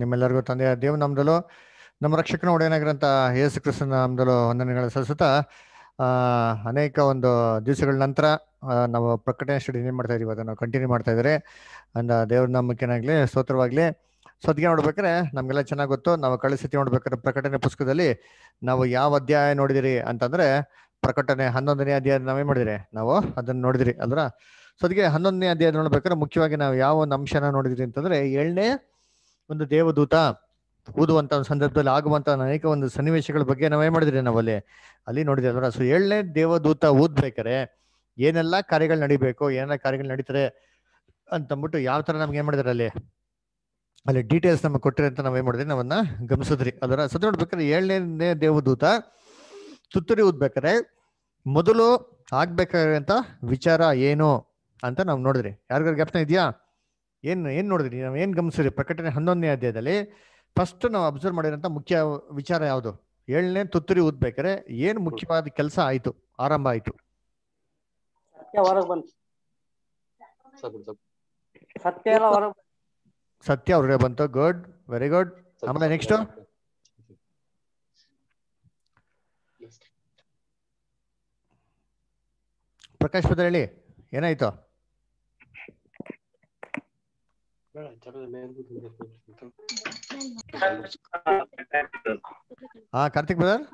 ನಿಮ್ಮೆಲ್ಲರಿಗೂ ತಂದೆಯ ದೇವ ನಮ್ದಲು ನಮ್ಮ ರಕ್ಷಕನ ಒಡೆಯನಾಗಿರಂತ ಯೇಸು ಕ್ರಿಸ್ತನ ನಮ್ದಲು ವಂದನೆಗಳ ಸಲ್ಲಿಸುತ್ತ ಅನೇಕ ಒಂದು ದಿವಸಗಳ ನಂತರ ನಾವು ಪ್ರಕಟಣೆ ಸ್ಟಡಿ ಏನು ಮಾಡ್ತಾ ಇದೀವಿ ಅದನ್ನು ಕಂಟಿನ್ಯೂ ಮಾಡ್ತಾ ಇದ್ದಾರೆ ಅಂದ ದೇವ್ರ ನಂಬಿಕೆನಾಗ್ಲಿ ಸ್ತೋತ್ರವಾಗ್ಲಿ ಸೊ ಅದಕ್ಕೆ ನಮಗೆಲ್ಲ ನಮ್ಗೆಲ್ಲ ಚೆನ್ನಾಗಿ ಗೊತ್ತು ನಾವು ಕಳಿಸತಿ ನೋಡ್ಬೇಕಾದ್ರೆ ಪ್ರಕಟಣೆ ಪುಸ್ತಕದಲ್ಲಿ ನಾವು ಯಾವ ಅಧ್ಯಾಯ ನೋಡಿದಿರಿ ಅಂತಂದ್ರೆ ಪ್ರಕಟಣೆ ಹನ್ನೊಂದನೇ ಅಧ್ಯಾಯ ನಾವೇ ಮಾಡಿದಿರಿ ನಾವು ಅದನ್ನ ನೋಡಿದಿರಿ ಅಲ್ರ ಸೊ ಅದಕ್ಕೆ ಹನ್ನೊಂದನೇ ಅಧ್ಯಾಯ ನೋಡ್ಬೇಕಾದ್ರೆ ಮುಖ್ಯವಾಗಿ ನಾವು ಯಾವ ಒಂದು ಅಂಶನ ನೋಡಿದ್ರಿ ಅಂತಂದ್ರೆ ಏಳನೇ ಒಂದು ದೇವದೂತ ಓದುವಂತ ಸಂದರ್ಭದಲ್ಲಿ ಆಗುವಂತ ಅನೇಕ ಒಂದು ಸನ್ನಿವೇಶಗಳ ಬಗ್ಗೆ ನಾವೇ ಮಾಡಿದ್ರಿ ನಾವಲ್ಲಿ ಅಲ್ಲಿ ನೋಡಿದ್ರೆ ಅದರ ಸೊ ಏಳನೇ ದೇವದೂತ ಓದ್ಬೇಕಾರೆ ಏನೆಲ್ಲ ಕಾರ್ಯಗಳು ನಡಿಬೇಕು ಏನೆಲ್ಲ ಕಾರ್ಯಗಳು ನಡೀತಾರೆ ಅಂತಂದ್ಬಿಟ್ಟು ಯಾವ ತರ ನಮ್ಗೆ ಏನ್ ಮಾಡಿದಾರೆ ಅಲ್ಲಿ ಅಲ್ಲಿ ಡೀಟೇಲ್ಸ್ ನಮಗೆ ಕೊಟ್ಟರೆ ಅಂತ ಏನು ಮಾಡಿದ್ರೆ ನಾವನ್ನ ಗಮನಿಸಿದ್ರಿ ಅದರ ಸದ್ ನೋಡ್ಬೇಕಾದ್ರೆ ಏಳನೇ ದೇವದೂತ ತುತ್ತೂರಿ ಓದ್ಬೇಕಾರೆ ಮೊದಲು ಆಗ್ಬೇಕಾಗಿರೋ ವಿಚಾರ ಏನು ಅಂತ ನಾವು ನೋಡಿದ್ರಿ ಯಾರಿಗಾರು ಜ್ಞಾಪನ ಇದೆಯಾ ಏನು ಏನು ನೋಡಿದ್ರಿ ನಾವು ಏನು ಗಮನಿಸಿದ್ರಿ ಪ್ರಕಟಣೆ ಹನ್ನೊಂದನೇ ಅಧ್ಯಾಯದಲ್ಲಿ ಫಸ್ಟ್ ನಾವು ಅಬ್ಸರ್ವ್ ಮಾಡಿರೋಂಥ ಮುಖ್ಯ ವಿಚಾರ ಯಾವುದು ಏಳನೇ ತುತ್ತುರಿ ಓದ್ಬೇಕಾರೆ ಏನು ಮುಖ್ಯವಾದ ಕೆಲಸ ಆಯಿತು ಆರಂಭ ಆಯಿತು ಸತ್ಯ ಅವ್ರಿಗೆ ಬಂತು ಗುಡ್ ವೆರಿ ಗುಡ್ ಆಮೇಲೆ ನೆಕ್ಸ್ಟ್ ಪ್ರಕಾಶ್ ಪದ್ರ ಹೇಳಿ ಏನಾಯ್ತು ಹಾ ಕಾರ್ತಿಕ್ ಬ್ರದರ್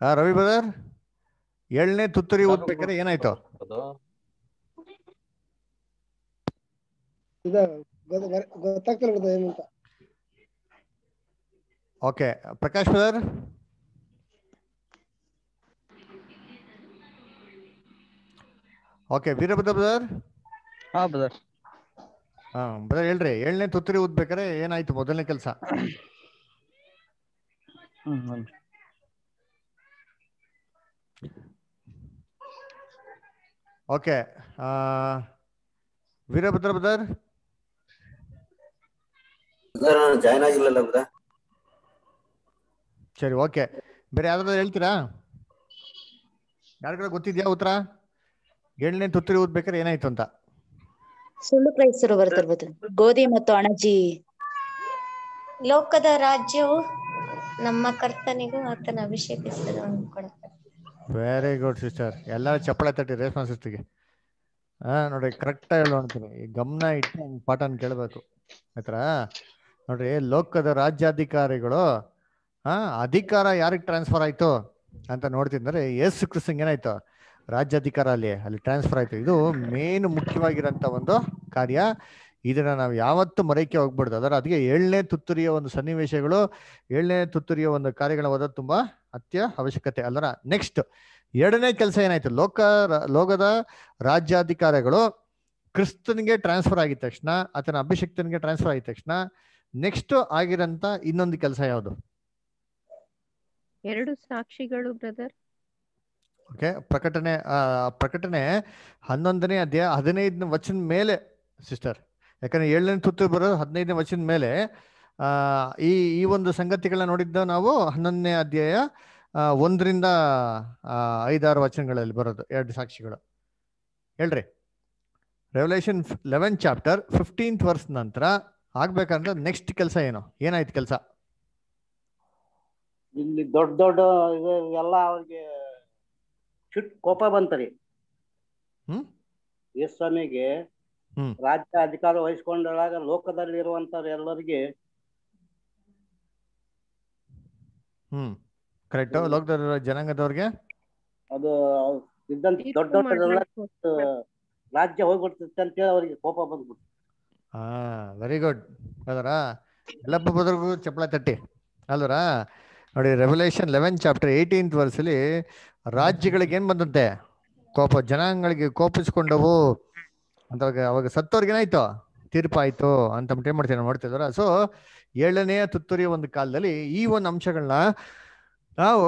ಹಾ ರವಿ ಬ್ರದರ್ ಎಳ್ನೇ ತುತ್ತೂರಿ ಓದ್ಬೇಕಾದ್ರೆ ಏನಾಯ್ತು ಗೊತ್ತಾಗ್ತಿಲ್ಲ ಏನಂತ okay Prakash sir okay Veerabhadra brother ಹಾ ಬ್ರದರ್ ಹಾ ಬ್ರದರ್ ಹೇಳ್ರಿ ಏಳನೇ ತುತ್ತರಿ ಓದ್ಬೇಕಾರೆ ಏನಾಯ್ತು ಮೊದಲನೇ ಕೆಲಸ ಓಕೆ ವೀರಭದ್ರ ಬ್ರದರ್ ಜಾಯ್ನ್ ಆಗಿಲ್ಲಲ್ಲ ಬ್ರದರ್ ಸರಿ ಓಕೆ ಬೇರೆ ಯಾವ್ದು ಹೇಳ್ತೀರಾ ಯಾರಿಗಾರ ಗೊತ್ತಿದ್ಯಾ ಉತ್ತರ ಎಳ್ಳೆ ತುತ್ತರಿ ಊದ್ಬೇಕಾದ್ರೆ ಏನಾಯ್ತು ಅಂತ ಸುಳ್ಳು ಕ್ರೈಸ್ತರು ಬರ್ತಿರ್ಬೋದು ಗೋಧಿ ಮತ್ತು ಅಣಜಿ ಲೋಕದ ರಾಜ್ಯವು ನಮ್ಮ ಕರ್ತನಿಗೂ ಆತನ ಅಭಿಷೇಕಿಸಿದ ವೆರಿ ಗುಡ್ ಸಿಸ್ಟರ್ ಎಲ್ಲ ಚಪ್ಪಳ ತಟ್ಟಿ ರೇಷ್ಮಾ ಸಿಸ್ಟರ್ಗೆ ಹಾ ನೋಡಿ ಕರೆಕ್ಟ್ ಆಗಿ ಈ ಗಮನ ಇಟ್ಟು ಪಾಠನ ಕೇಳಬೇಕು ಆಯ್ತರ ನೋಡ್ರಿ ಲೋಕದ ರಾಜ್ಯಾಧಿಕಾರಿಗಳು ಹಾ ಅಧಿಕಾರ ಯಾರಿಗೆ ಟ್ರಾನ್ಸ್ಫರ್ ಆಯ್ತು ಅಂತ ನೋಡ್ತಿದ್ರೆ ಎಸ್ ಕ್ರಿಸ್ತಂಗ್ ಏನಾಯ್ತು ರಾಜ್ಯಾಧಿಕಾರ ಅಲ್ಲಿ ಅಲ್ಲಿ ಟ್ರಾನ್ಸ್ಫರ್ ಆಯ್ತು ಇದು ಮೇನ್ ಮುಖ್ಯವಾಗಿರಂತ ಒಂದು ಕಾರ್ಯ ಇದನ್ನ ನಾವು ಯಾವತ್ತು ಮರೆಯಕ್ಕೆ ಹೋಗ್ಬಾರ್ದು ಅದರ ಅದಕ್ಕೆ ಏಳನೇ ತುತ್ತುರಿಯ ಒಂದು ಸನ್ನಿವೇಶಗಳು ಏಳನೇ ತುತ್ತುರಿಯ ಒಂದು ಕಾರ್ಯಗಳ ಓದೋದು ತುಂಬಾ ಅತ್ಯ ಅವಶ್ಯಕತೆ ಅಲ್ಲರ ನೆಕ್ಸ್ಟ್ ಎರಡನೇ ಕೆಲಸ ಏನಾಯ್ತು ಲೋಕ ಲೋಕದ ರಾಜ್ಯಾಧಿಕಾರಿಗಳು ಕ್ರಿಸ್ತನಿಗೆ ಟ್ರಾನ್ಸ್ಫರ್ ಆಗಿದ ತಕ್ಷಣ ಆತನ ಅಭಿಷಕ್ತನಿಗೆ ಟ್ರಾನ್ಸ್ಫರ್ ಆಗಿದ ತಕ್ಷಣ ನೆಕ್ಸ್ಟ್ ಆಗಿರಂತ ಇನ್ನೊಂದು ಕೆಲಸ ಯಾವುದು ಎರಡು ಸಾಕ್ಷಿಗಳು ಬ್ರದರ್ ಓಕೆ ಪ್ರಕಟಣೆ ಪ್ರಕಟಣೆ ಹನ್ನೊಂದನೇ ಅಧ್ಯಾಯ ಹದಿನೈದನೇ ವಚನ ಮೇಲೆ ಸಿಸ್ಟರ್ ಯಾಕಂದ್ರೆ ಏಳನೇ ತುತ್ತು ಬರೋದು ಹದಿನೈದನೇ ವಚನ ಮೇಲೆ ಈ ಈ ಒಂದು ಸಂಗತಿಗಳನ್ನ ನೋಡಿದ್ದ ನಾವು ಹನ್ನೊಂದನೇ ಅಧ್ಯಾಯ ಒಂದರಿಂದ ಐದಾರು ವಚನಗಳಲ್ಲಿ ಬರೋದು ಎರಡು ಸಾಕ್ಷಿಗಳು ಹೇಳ್ರಿ Revelation eleven chapter fifteenth verse ನಂತರ ಆಗ್ಬೇಕಂದ್ರೆ ನೆಕ್ಸ್ಟ್ ಕೆಲಸ ಏನು ಏನಾಯ್ತು ಕೆಲಸ ಇಲ್ಲಿ ದೊಡ್ಡ ದೊಡ್ಡ ಎಲ್ಲ ಅವ್ರಿಗೆ ಚುಟ್ ಕೋಪ ಬಂತರಿ ಈ ಸ್ವಾಮಿಗೆ ರಾಜ್ಯ ಅಧಿಕಾರ ವಹಿಸ್ಕೊಂಡಾಗ ಲೋಕದಲ್ಲಿ ಇರುವಂತವ್ರು ಎಲ್ಲರಿಗೆ ಹ್ಮ್ ಕರೆಕ್ಟ್ ಲೋಕದ ಜನಾಂಗದವ್ರಿಗೆ ಅದು ಇದ್ದಂತ ದೊಡ್ಡ ದೊಡ್ಡ ರಾಜ್ಯ ಅಂತ ಹೇಳಿ ಅವರಿಗೆ ಕೋಪ ಬಂದ್ಬಿಟ್ಟು ಹಾ ವೆರಿ ಗುಡ್ ಅದರ ಎಲ್ಲಪ್ಪ ಬದ್ರಿಗೂ ಚಪ್ಪಳ ತಟ್ಟಿ ಅಲ್ವರಾ ನೋಡಿ ರೆವಲ್ಯೂಷನ್ ಲೆವೆನ್ ಚಾಪ್ಟರ್ ಏಯ್ಟೀನ್ ವರ್ಸಲ್ಲಿ ರಾಜ್ಯಗಳಿಗೆ ಏನು ಬಂದಂತೆ ಕೋಪ ಜನಾಂಗಗಳಿಗೆ ಕೋಪಿಸ್ಕೊಂಡವು ಅಂತ ಅವಾಗ ಸತ್ತವ್ರಿಗೇನಾಯ್ತು ತೀರ್ಪಾಯ್ತು ಅಂತ ಏನು ಮಾಡ್ತೀವಿ ನಾವು ಸೊ ಏಳನೆಯ ತುತ್ತೂರಿಯ ಒಂದು ಕಾಲದಲ್ಲಿ ಈ ಒಂದು ಅಂಶಗಳನ್ನ ನಾವು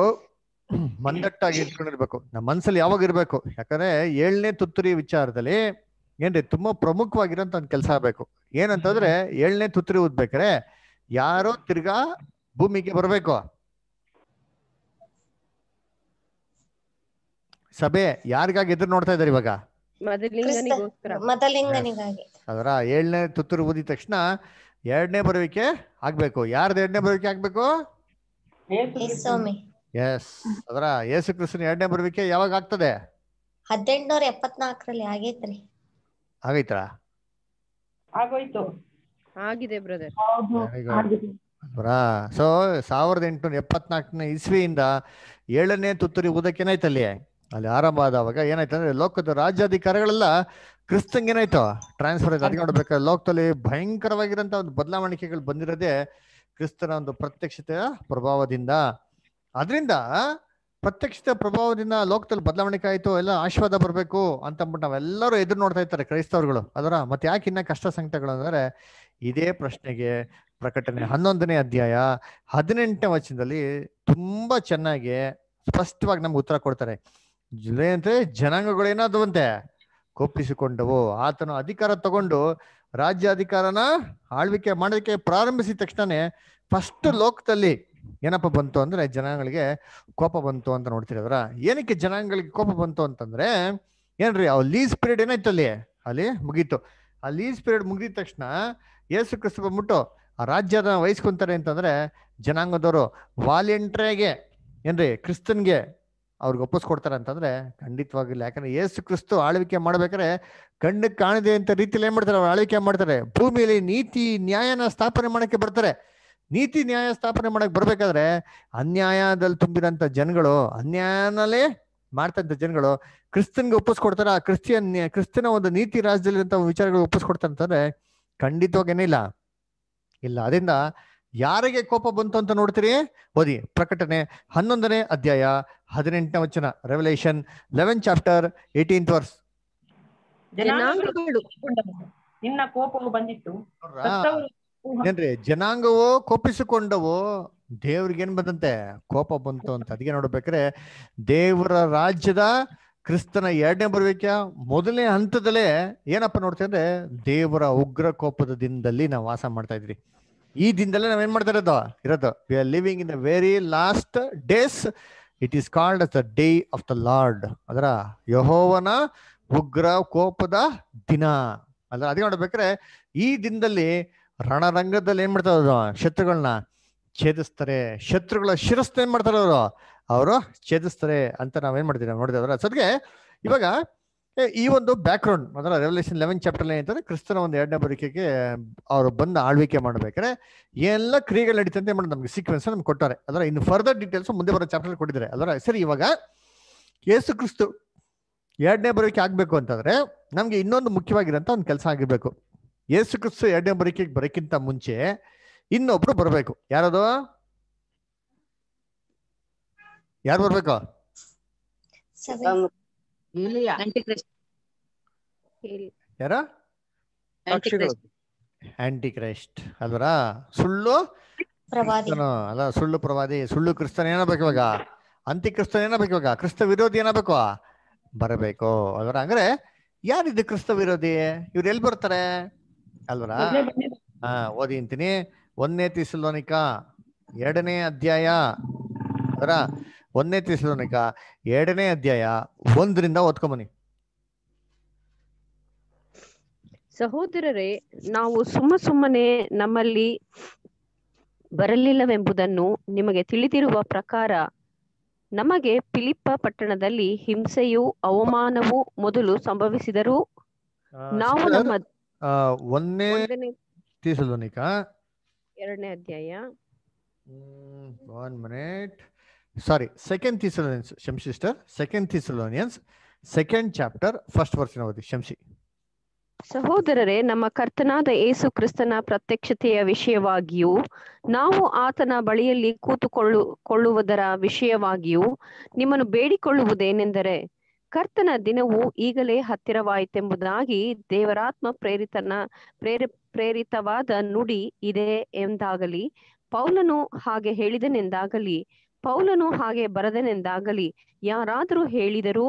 ಮಂದಟ್ಟಾಗಿ ಇಟ್ಕೊಂಡಿರ್ಬೇಕು ನಮ್ಮ ಮನಸ್ಸಲ್ಲಿ ಯಾವಾಗ ಇರಬೇಕು ಯಾಕಂದ್ರೆ ಏಳನೇ ತುತ್ತೂರಿ ವಿಚಾರದಲ್ಲಿ ಏನ್ರಿ ತುಂಬಾ ಪ್ರಮುಖವಾಗಿರೋಂಥ ಒಂದು ಕೆಲಸ ಆಗಬೇಕು ಏನಂತಂದ್ರೆ ಏಳನೇ ತುತ್ತೂರಿ ಓದ್ಬೇಕ್ರೆ ಯಾರೋ ತಿರ್ಗಾ ಭೂಮಿಗೆ ಬರಬೇಕು ಸಭೆ ಯಾರಿಗಾಗಿ ಎದುರು ನೋಡ್ತಾ ಇದ್ದಾರೆ ಇವಾಗ ಅದರ ಏಳನೇ ತುತ್ತೂರು ಓದಿದ ತಕ್ಷಣ ಎರಡನೇ ಬರುವಿಕೆ ಆಗ್ಬೇಕು ಯಾರ್ದು ಎರಡನೇ ಬರುವಿಕೆ ಆಗ್ಬೇಕು ಎಸ್ ಅದರ ಯೇಸು ಕೃಷ್ಣ ಎರಡನೇ ಬರುವಿಕೆ ಯಾವಾಗ ಆಗ್ತದೆ ಹದಿನೆಂಟನೂರ ಎಪ್ಪತ್ನಾಲ್ಕರಲ್ಲಿ ಆಗೈತ್ರಿ ಆಗೈತ್ರಾ ಆಗೋಯ್ತು ಆಗಿದೆ ಬ್ರದರ್ ಸೊ ಸಾವಿರದ ಎಂಟುನೂರ ಎಪ್ಪತ್ನಾಲ್ಕನೇ ಇಸ್ವಿಯಿಂದ ಏಳನೇ ತುತ್ತೂರಿ ಓದಕ್ಕೆ ಏನಾಯ್ತಲ್ಲಿ ಅಲ್ಲಿ ಆರಂಭ ಆದವಾಗ ಏನಾಯ್ತು ಅಂದ್ರೆ ಲೋಕದ ರಾಜ್ಯಾಧಿಕಾರಿಗಳೆಲ್ಲ ಕ್ರಿಸ್ತಂಗ್ ಏನಾಯ್ತು ಟ್ರಾನ್ಸ್ಫರ್ ಆಯ್ತು ಲೋಕದಲ್ಲಿ ಭಯಂಕರವಾಗಿರಂತ ಒಂದು ಬದಲಾವಣಿಕೆಗಳು ಬಂದಿರೋದೇ ಕ್ರಿಸ್ತನ ಒಂದು ಪ್ರತ್ಯಕ್ಷತೆಯ ಪ್ರಭಾವದಿಂದ ಅದರಿಂದ ಪ್ರತ್ಯಕ್ಷತೆ ಪ್ರಭಾವದಿಂದ ಲೋಕದಲ್ಲಿ ಬದಲಾವಣೆ ಆಯ್ತು ಎಲ್ಲ ಆಶೀರ್ವಾದ ಬರಬೇಕು ಅಂದ್ಬಿಟ್ಟು ನಾವೆಲ್ಲರೂ ಎದುರು ನೋಡ್ತಾ ಇರ್ತಾರೆ ಕ್ರೈಸ್ತವ್ರುಗಳು ಅದರ ಮತ್ತೆ ಯಾಕೆ ಇನ್ನ ಕಷ್ಟ ಸಂಕಟಗಳು ಅಂದರೆ ಇದೇ ಪ್ರಶ್ನೆಗೆ ಪ್ರಕಟಣೆ ಹನ್ನೊಂದನೇ ಅಧ್ಯಾಯ ಹದಿನೆಂಟನೇ ವಚನದಲ್ಲಿ ತುಂಬಾ ಚೆನ್ನಾಗಿ ಸ್ಪಷ್ಟವಾಗಿ ನಮ್ಗೆ ಉತ್ತರ ಕೊಡ್ತಾರೆ ಜುಲೈ ಅಂದ್ರೆ ಜನಾಂಗಗಳೇನಾದವಂತೆ ಕೋಪಿಸಿಕೊಂಡವು ಆತನು ಅಧಿಕಾರ ತಗೊಂಡು ರಾಜ್ಯ ಅಧಿಕಾರನ ಆಳ್ವಿಕೆ ಮಾಡೋದಕ್ಕೆ ಪ್ರಾರಂಭಿಸಿದ ತಕ್ಷಣನೇ ಫಸ್ಟ್ ಲೋಕದಲ್ಲಿ ಏನಪ್ಪ ಬಂತು ಅಂದ್ರೆ ಜನಾಂಗಗಳಿಗೆ ಕೋಪ ಬಂತು ಅಂತ ನೋಡ್ತಿರೋದ್ರ ಏನಕ್ಕೆ ಜನಾಂಗಗಳಿಗೆ ಕೋಪ ಬಂತು ಅಂತಂದ್ರೆ ಏನ್ರಿ ಅವ್ ಲೀಸ್ ಪೀರಿಯಡ್ ಏನಾಯ್ತು ಅಲ್ಲಿ ಅಲ್ಲಿ ಮುಗೀತು ಆ ಲೀಸ್ ಪೀರಿಯಡ್ ಮುಗಿದ ತಕ್ಷಣ ಏಸು ಕ್ರಿಸ್ತ ಬಂದ್ಬಿಟ್ಟು ಆ ರಾಜ್ಯದ ವಹಿಸ್ಕೊಂತಾರೆ ಅಂತಂದ್ರೆ ಜನಾಂಗದವರು ವಾಲಿಯಂಟ್ರಿಗೆ ಏನ್ರಿ ಕ್ರಿಸ್ತನ್ಗೆ ಅವ್ರಿಗೆ ಒಪ್ಪಿಸ್ಕೊಡ್ತಾರೆ ಅಂತಂದ್ರೆ ಖಂಡಿತವಾಗಿಲ್ಲ ಯಾಕಂದ್ರೆ ಏಸು ಕ್ರಿಸ್ತು ಆಳ್ವಿಕೆ ಮಾಡ್ಬೇಕಾದ್ರೆ ಕಣ್ಣಿಗೆ ಕಾಣದೆ ಅಂತ ರೀತಿಯಲ್ಲಿ ಏನ್ ಮಾಡ್ತಾರೆ ಅವ್ರು ಆಳ್ವಿಕೆ ಮಾಡ್ತಾರೆ ಭೂಮಿಯಲ್ಲಿ ನೀತಿ ನ್ಯಾಯನ ಸ್ಥಾಪನೆ ಮಾಡಕ್ಕೆ ಬರ್ತಾರೆ ನೀತಿ ನ್ಯಾಯ ಸ್ಥಾಪನೆ ಮಾಡಕ್ ಬರ್ಬೇಕಾದ್ರೆ ಅನ್ಯಾಯದಲ್ಲಿ ತುಂಬಿದಂತ ಜನಗಳು ಅನ್ಯಾಯನಲ್ಲೇ ಮಾಡ್ತಂತ ಜನಗಳು ಕ್ರಿಸ್ತನ್ಗೆ ಒಪ್ಪಿಸ್ಕೊಡ್ತಾರೆ ಆ ಕ್ರಿಸ್ತಿಯನ್ ಕ್ರಿಸ್ತನ ಒಂದು ನೀತಿ ರಾಜ್ಯದಲ್ಲಿ ವಿಚಾರಗಳು ಒಪ್ಪಿಸ್ಕೊಡ್ತಾರೆ ಅಂತಂದ್ರೆ ಇಲ್ಲ ಇಲ್ಲ ಅದರಿಂದ ಯಾರಿಗೆ ಕೋಪ ಬಂತು ಅಂತ ನೋಡ್ತೀರಿ ಓದಿ ಪ್ರಕಟಣೆ ಹನ್ನೊಂದನೇ ಅಧ್ಯಾಯ ಹದಿನೆಂಟನೇ ವಚನ Revelation eleven chapter eighteenth verse ನಿನ್ನ ಬಂದಿತ್ತು ಏನ್ರಿ ಜನಾಂಗವೋ ಕೋಪಿಸಿಕೊಂಡವು ದೇವ್ರಿಗೆ ಏನ್ ಬಂದಂತೆ ಕೋಪ ಬಂತು ಅಂತ ಅದಕ್ಕೆ ನೋಡ್ಬೇಕ್ರೆ ದೇವರ ರಾಜ್ಯದ ಕ್ರಿಸ್ತನ ಎರಡನೇ ಬರ್ಬೇಕ ಮೊದಲನೇ ಹಂತದಲ್ಲೇ ಏನಪ್ಪ ನೋಡ್ತೀವಿ ಅಂದ್ರೆ ದೇವರ ಉಗ್ರ ಕೋಪದ ದಿನದಲ್ಲಿ ನಾವು ವಾಸ ಮಾಡ್ತಾ ಇದ್ರಿ ಈ ದಿನದಲ್ಲೇ ನಾವೇನ್ ಮಾಡ್ತಾ ಇರೋದು ಇರೋದು we are living in the very last days it is called the day of the Lord ಅದರ ಯಹೋವನ ಉಗ್ರ ಕೋಪದ ದಿನ ಅಲ್ಲ ಅದೇ ನೋಡ್ಬೇಕ್ರೆ ಈ ದಿನದಲ್ಲಿ ರಣರಂಗದಲ್ಲಿ ಏನ್ ಮಾಡ್ತಾ ಇರೋದು ಶತ್ರುಗಳನ್ನ ಛೇದಿಸ್ತಾರೆ ಶತ್ರುಗಳ ಶಿರಸ್ತು ಏನ್ ಮಾಡ್ತಾರೆ ಅವರು ಅವರು ಛೇದಿಸ್ತಾರೆ ಅಂತ ನಾವೇನ್ ಮಾಡ್ತೀವಿ ನೋಡಿದ್ರೆ ಸದ್ಗೆ ಇವಾಗ ಈ ಒಂದು ಬ್ಯಾಕ್ ಗ್ರೌಂಡ್ ಅಂದ್ರೆ ರೆವಲ್ಯೂಷನ್ ಲೆವೆನ್ ಚಾಪ್ಟರ್ ಏನಂತಂದ್ರೆ ಕ್ರಿಸ್ತನ ಒಂದು ಎರಡನೇ ಬರಿಕೆಗೆ ಅವರು ಬಂದು ಆಳ್ವಿಕೆ ಮಾಡಬೇಕಾದ್ರೆ ಎಲ್ಲ ಕ್ರಿಯೆಗಳು ನಡೀತಂತೆ ಮಾಡಿ ನಮ್ಗೆ ಸೀಕ್ವೆನ್ಸ್ ನಮ್ಗೆ ಕೊಟ್ಟಾರೆ ಅದರ ಇನ್ನು ಫರ್ದರ್ ಡೀಟೇಲ್ಸ್ ಮುಂದೆ ಬರೋ ಚಾಪ್ಟರ್ ಕೊಟ್ಟಿದ್ದಾರೆ ಅದರ ಸರಿ ಇವಾಗ ಯೇಸು ಕ್ರಿಸ್ತು ಎರಡನೇ ಬರಿಕೆ ಆಗಬೇಕು ಅಂತಂದ್ರೆ ನಮಗೆ ಇನ್ನೊಂದು ಮುಖ್ಯವಾಗಿರೋಂಥ ಒಂದು ಕೆಲಸ ಆಗಿರಬೇಕು ಯೇಸು ಕ್ರಿಸ್ತು ಎರಡನೇ ಬರೋಕೆಗೆ ಬರೋಕ್ಕಿಂತ ಮುಂಚೆ ಇನ್ನೊಬ್ರು ಬರಬೇಕು ಯಾರದು ಯಾರು ಬರ್ಬೇಕು ಆಂಟಿಕ್ರೈಸ್ಟ್ ಆಂಟಿಕ್ರೈಸ್ಟ್ ಅಲ್ವರಾ ಸುಳ್ಳು ಪ್ರವಾದಿ ಅಲ್ಲ ಸುಳ್ಳು ಪ್ರವಾದಿ ಸುಳ್ಳು ಕ್ರಿಸ್ತನ್ ಏನಾಗಬೇಕು ಇವಾಗ ಅಂತಿ ಕ್ರಿಸ್ತನ್ ಇವಾಗ ಕ್ರಿಸ್ತ ವಿರೋಧಿ ಏನಬೇಕು ಬರಬೇಕು ಅಲ್ವರ ಅಂದ್ರೆ ಯಾರಿದ್ದು ಕ್ರಿಸ್ತ ವಿರೋಧಿ ಇವ್ರು ಎಲ್ಲಿ ಬರ್ತಾರೆ ಅಲ್ವರ ಹಾ ಓದಿ ಅಂತೀನಿ ಒಂದನೇ ತಿಸಲೋನಿಕ ಎರಡನೇ ಅಧ್ಯಾಯ ಅದರ ಒಂದನೇ ತಿಸಲೋನಿಕ ಎರಡನೇ ಅಧ್ಯಾಯ ಒಂದರಿಂದ ಓದ್ಕೊಂಬನಿ ಸಹೋದರರೇ ನಾವು ಸುಮ್ಮ ಸುಮ್ಮನೆ ನಮ್ಮಲ್ಲಿ ಬರಲಿಲ್ಲವೆಂಬುದನ್ನು ನಿಮಗೆ ತಿಳಿದಿರುವ ಪ್ರಕಾರ ನಮಗೆ ಫಿಲಿಪ್ಪ ಪಟ್ಟಣದಲ್ಲಿ ಹಿಂಸೆಯು ಅವಮಾನವು ಮೊದಲು ಸಂಭವಿಸಿದರು ನಾವು ನಮ್ಮ ಎರಡನೇ ಅಧ್ಯಾಯ one minute sorry second Thessalonians ಶಮ್ sister second Thessalonians second chapter first ವರ್ಷನ ಓದಿ ಸಹೋದರರೇ ನಮ್ಮ ಕರ್ತನಾದ ಏಸು ಕ್ರಿಸ್ತನ ಪ್ರತ್ಯಕ್ಷತೆಯ ವಿಷಯವಾಗಿಯೂ ನಾವು ಆತನ ಬಳಿಯಲ್ಲಿ ಕೂತುಕೊಳ್ಳು ಕೊಳ್ಳುವುದರ ವಿಷಯವಾಗಿಯೂ ನಿಮ್ಮನ್ನು ಬೇಡಿಕೊಳ್ಳುವುದೇನೆಂದರೆ ಕರ್ತನ ದಿನವು ಈಗಲೇ ಹತ್ತಿರವಾಯಿತೆಂಬುದಾಗಿ ದೇವರಾತ್ಮ ಪ್ರೇರಿತನ ಪ್ರೇರ ಪ್ರೇರಿತವಾದ ನುಡಿ ಇದೆ ಎಂದಾಗಲಿ ಪೌಲನು ಹಾಗೆ ಹೇಳಿದನೆಂದಾಗಲಿ ಪೌಲನು ಹಾಗೆ ಬರದನೆಂದಾಗಲಿ ಯಾರಾದರೂ ಹೇಳಿದರೂ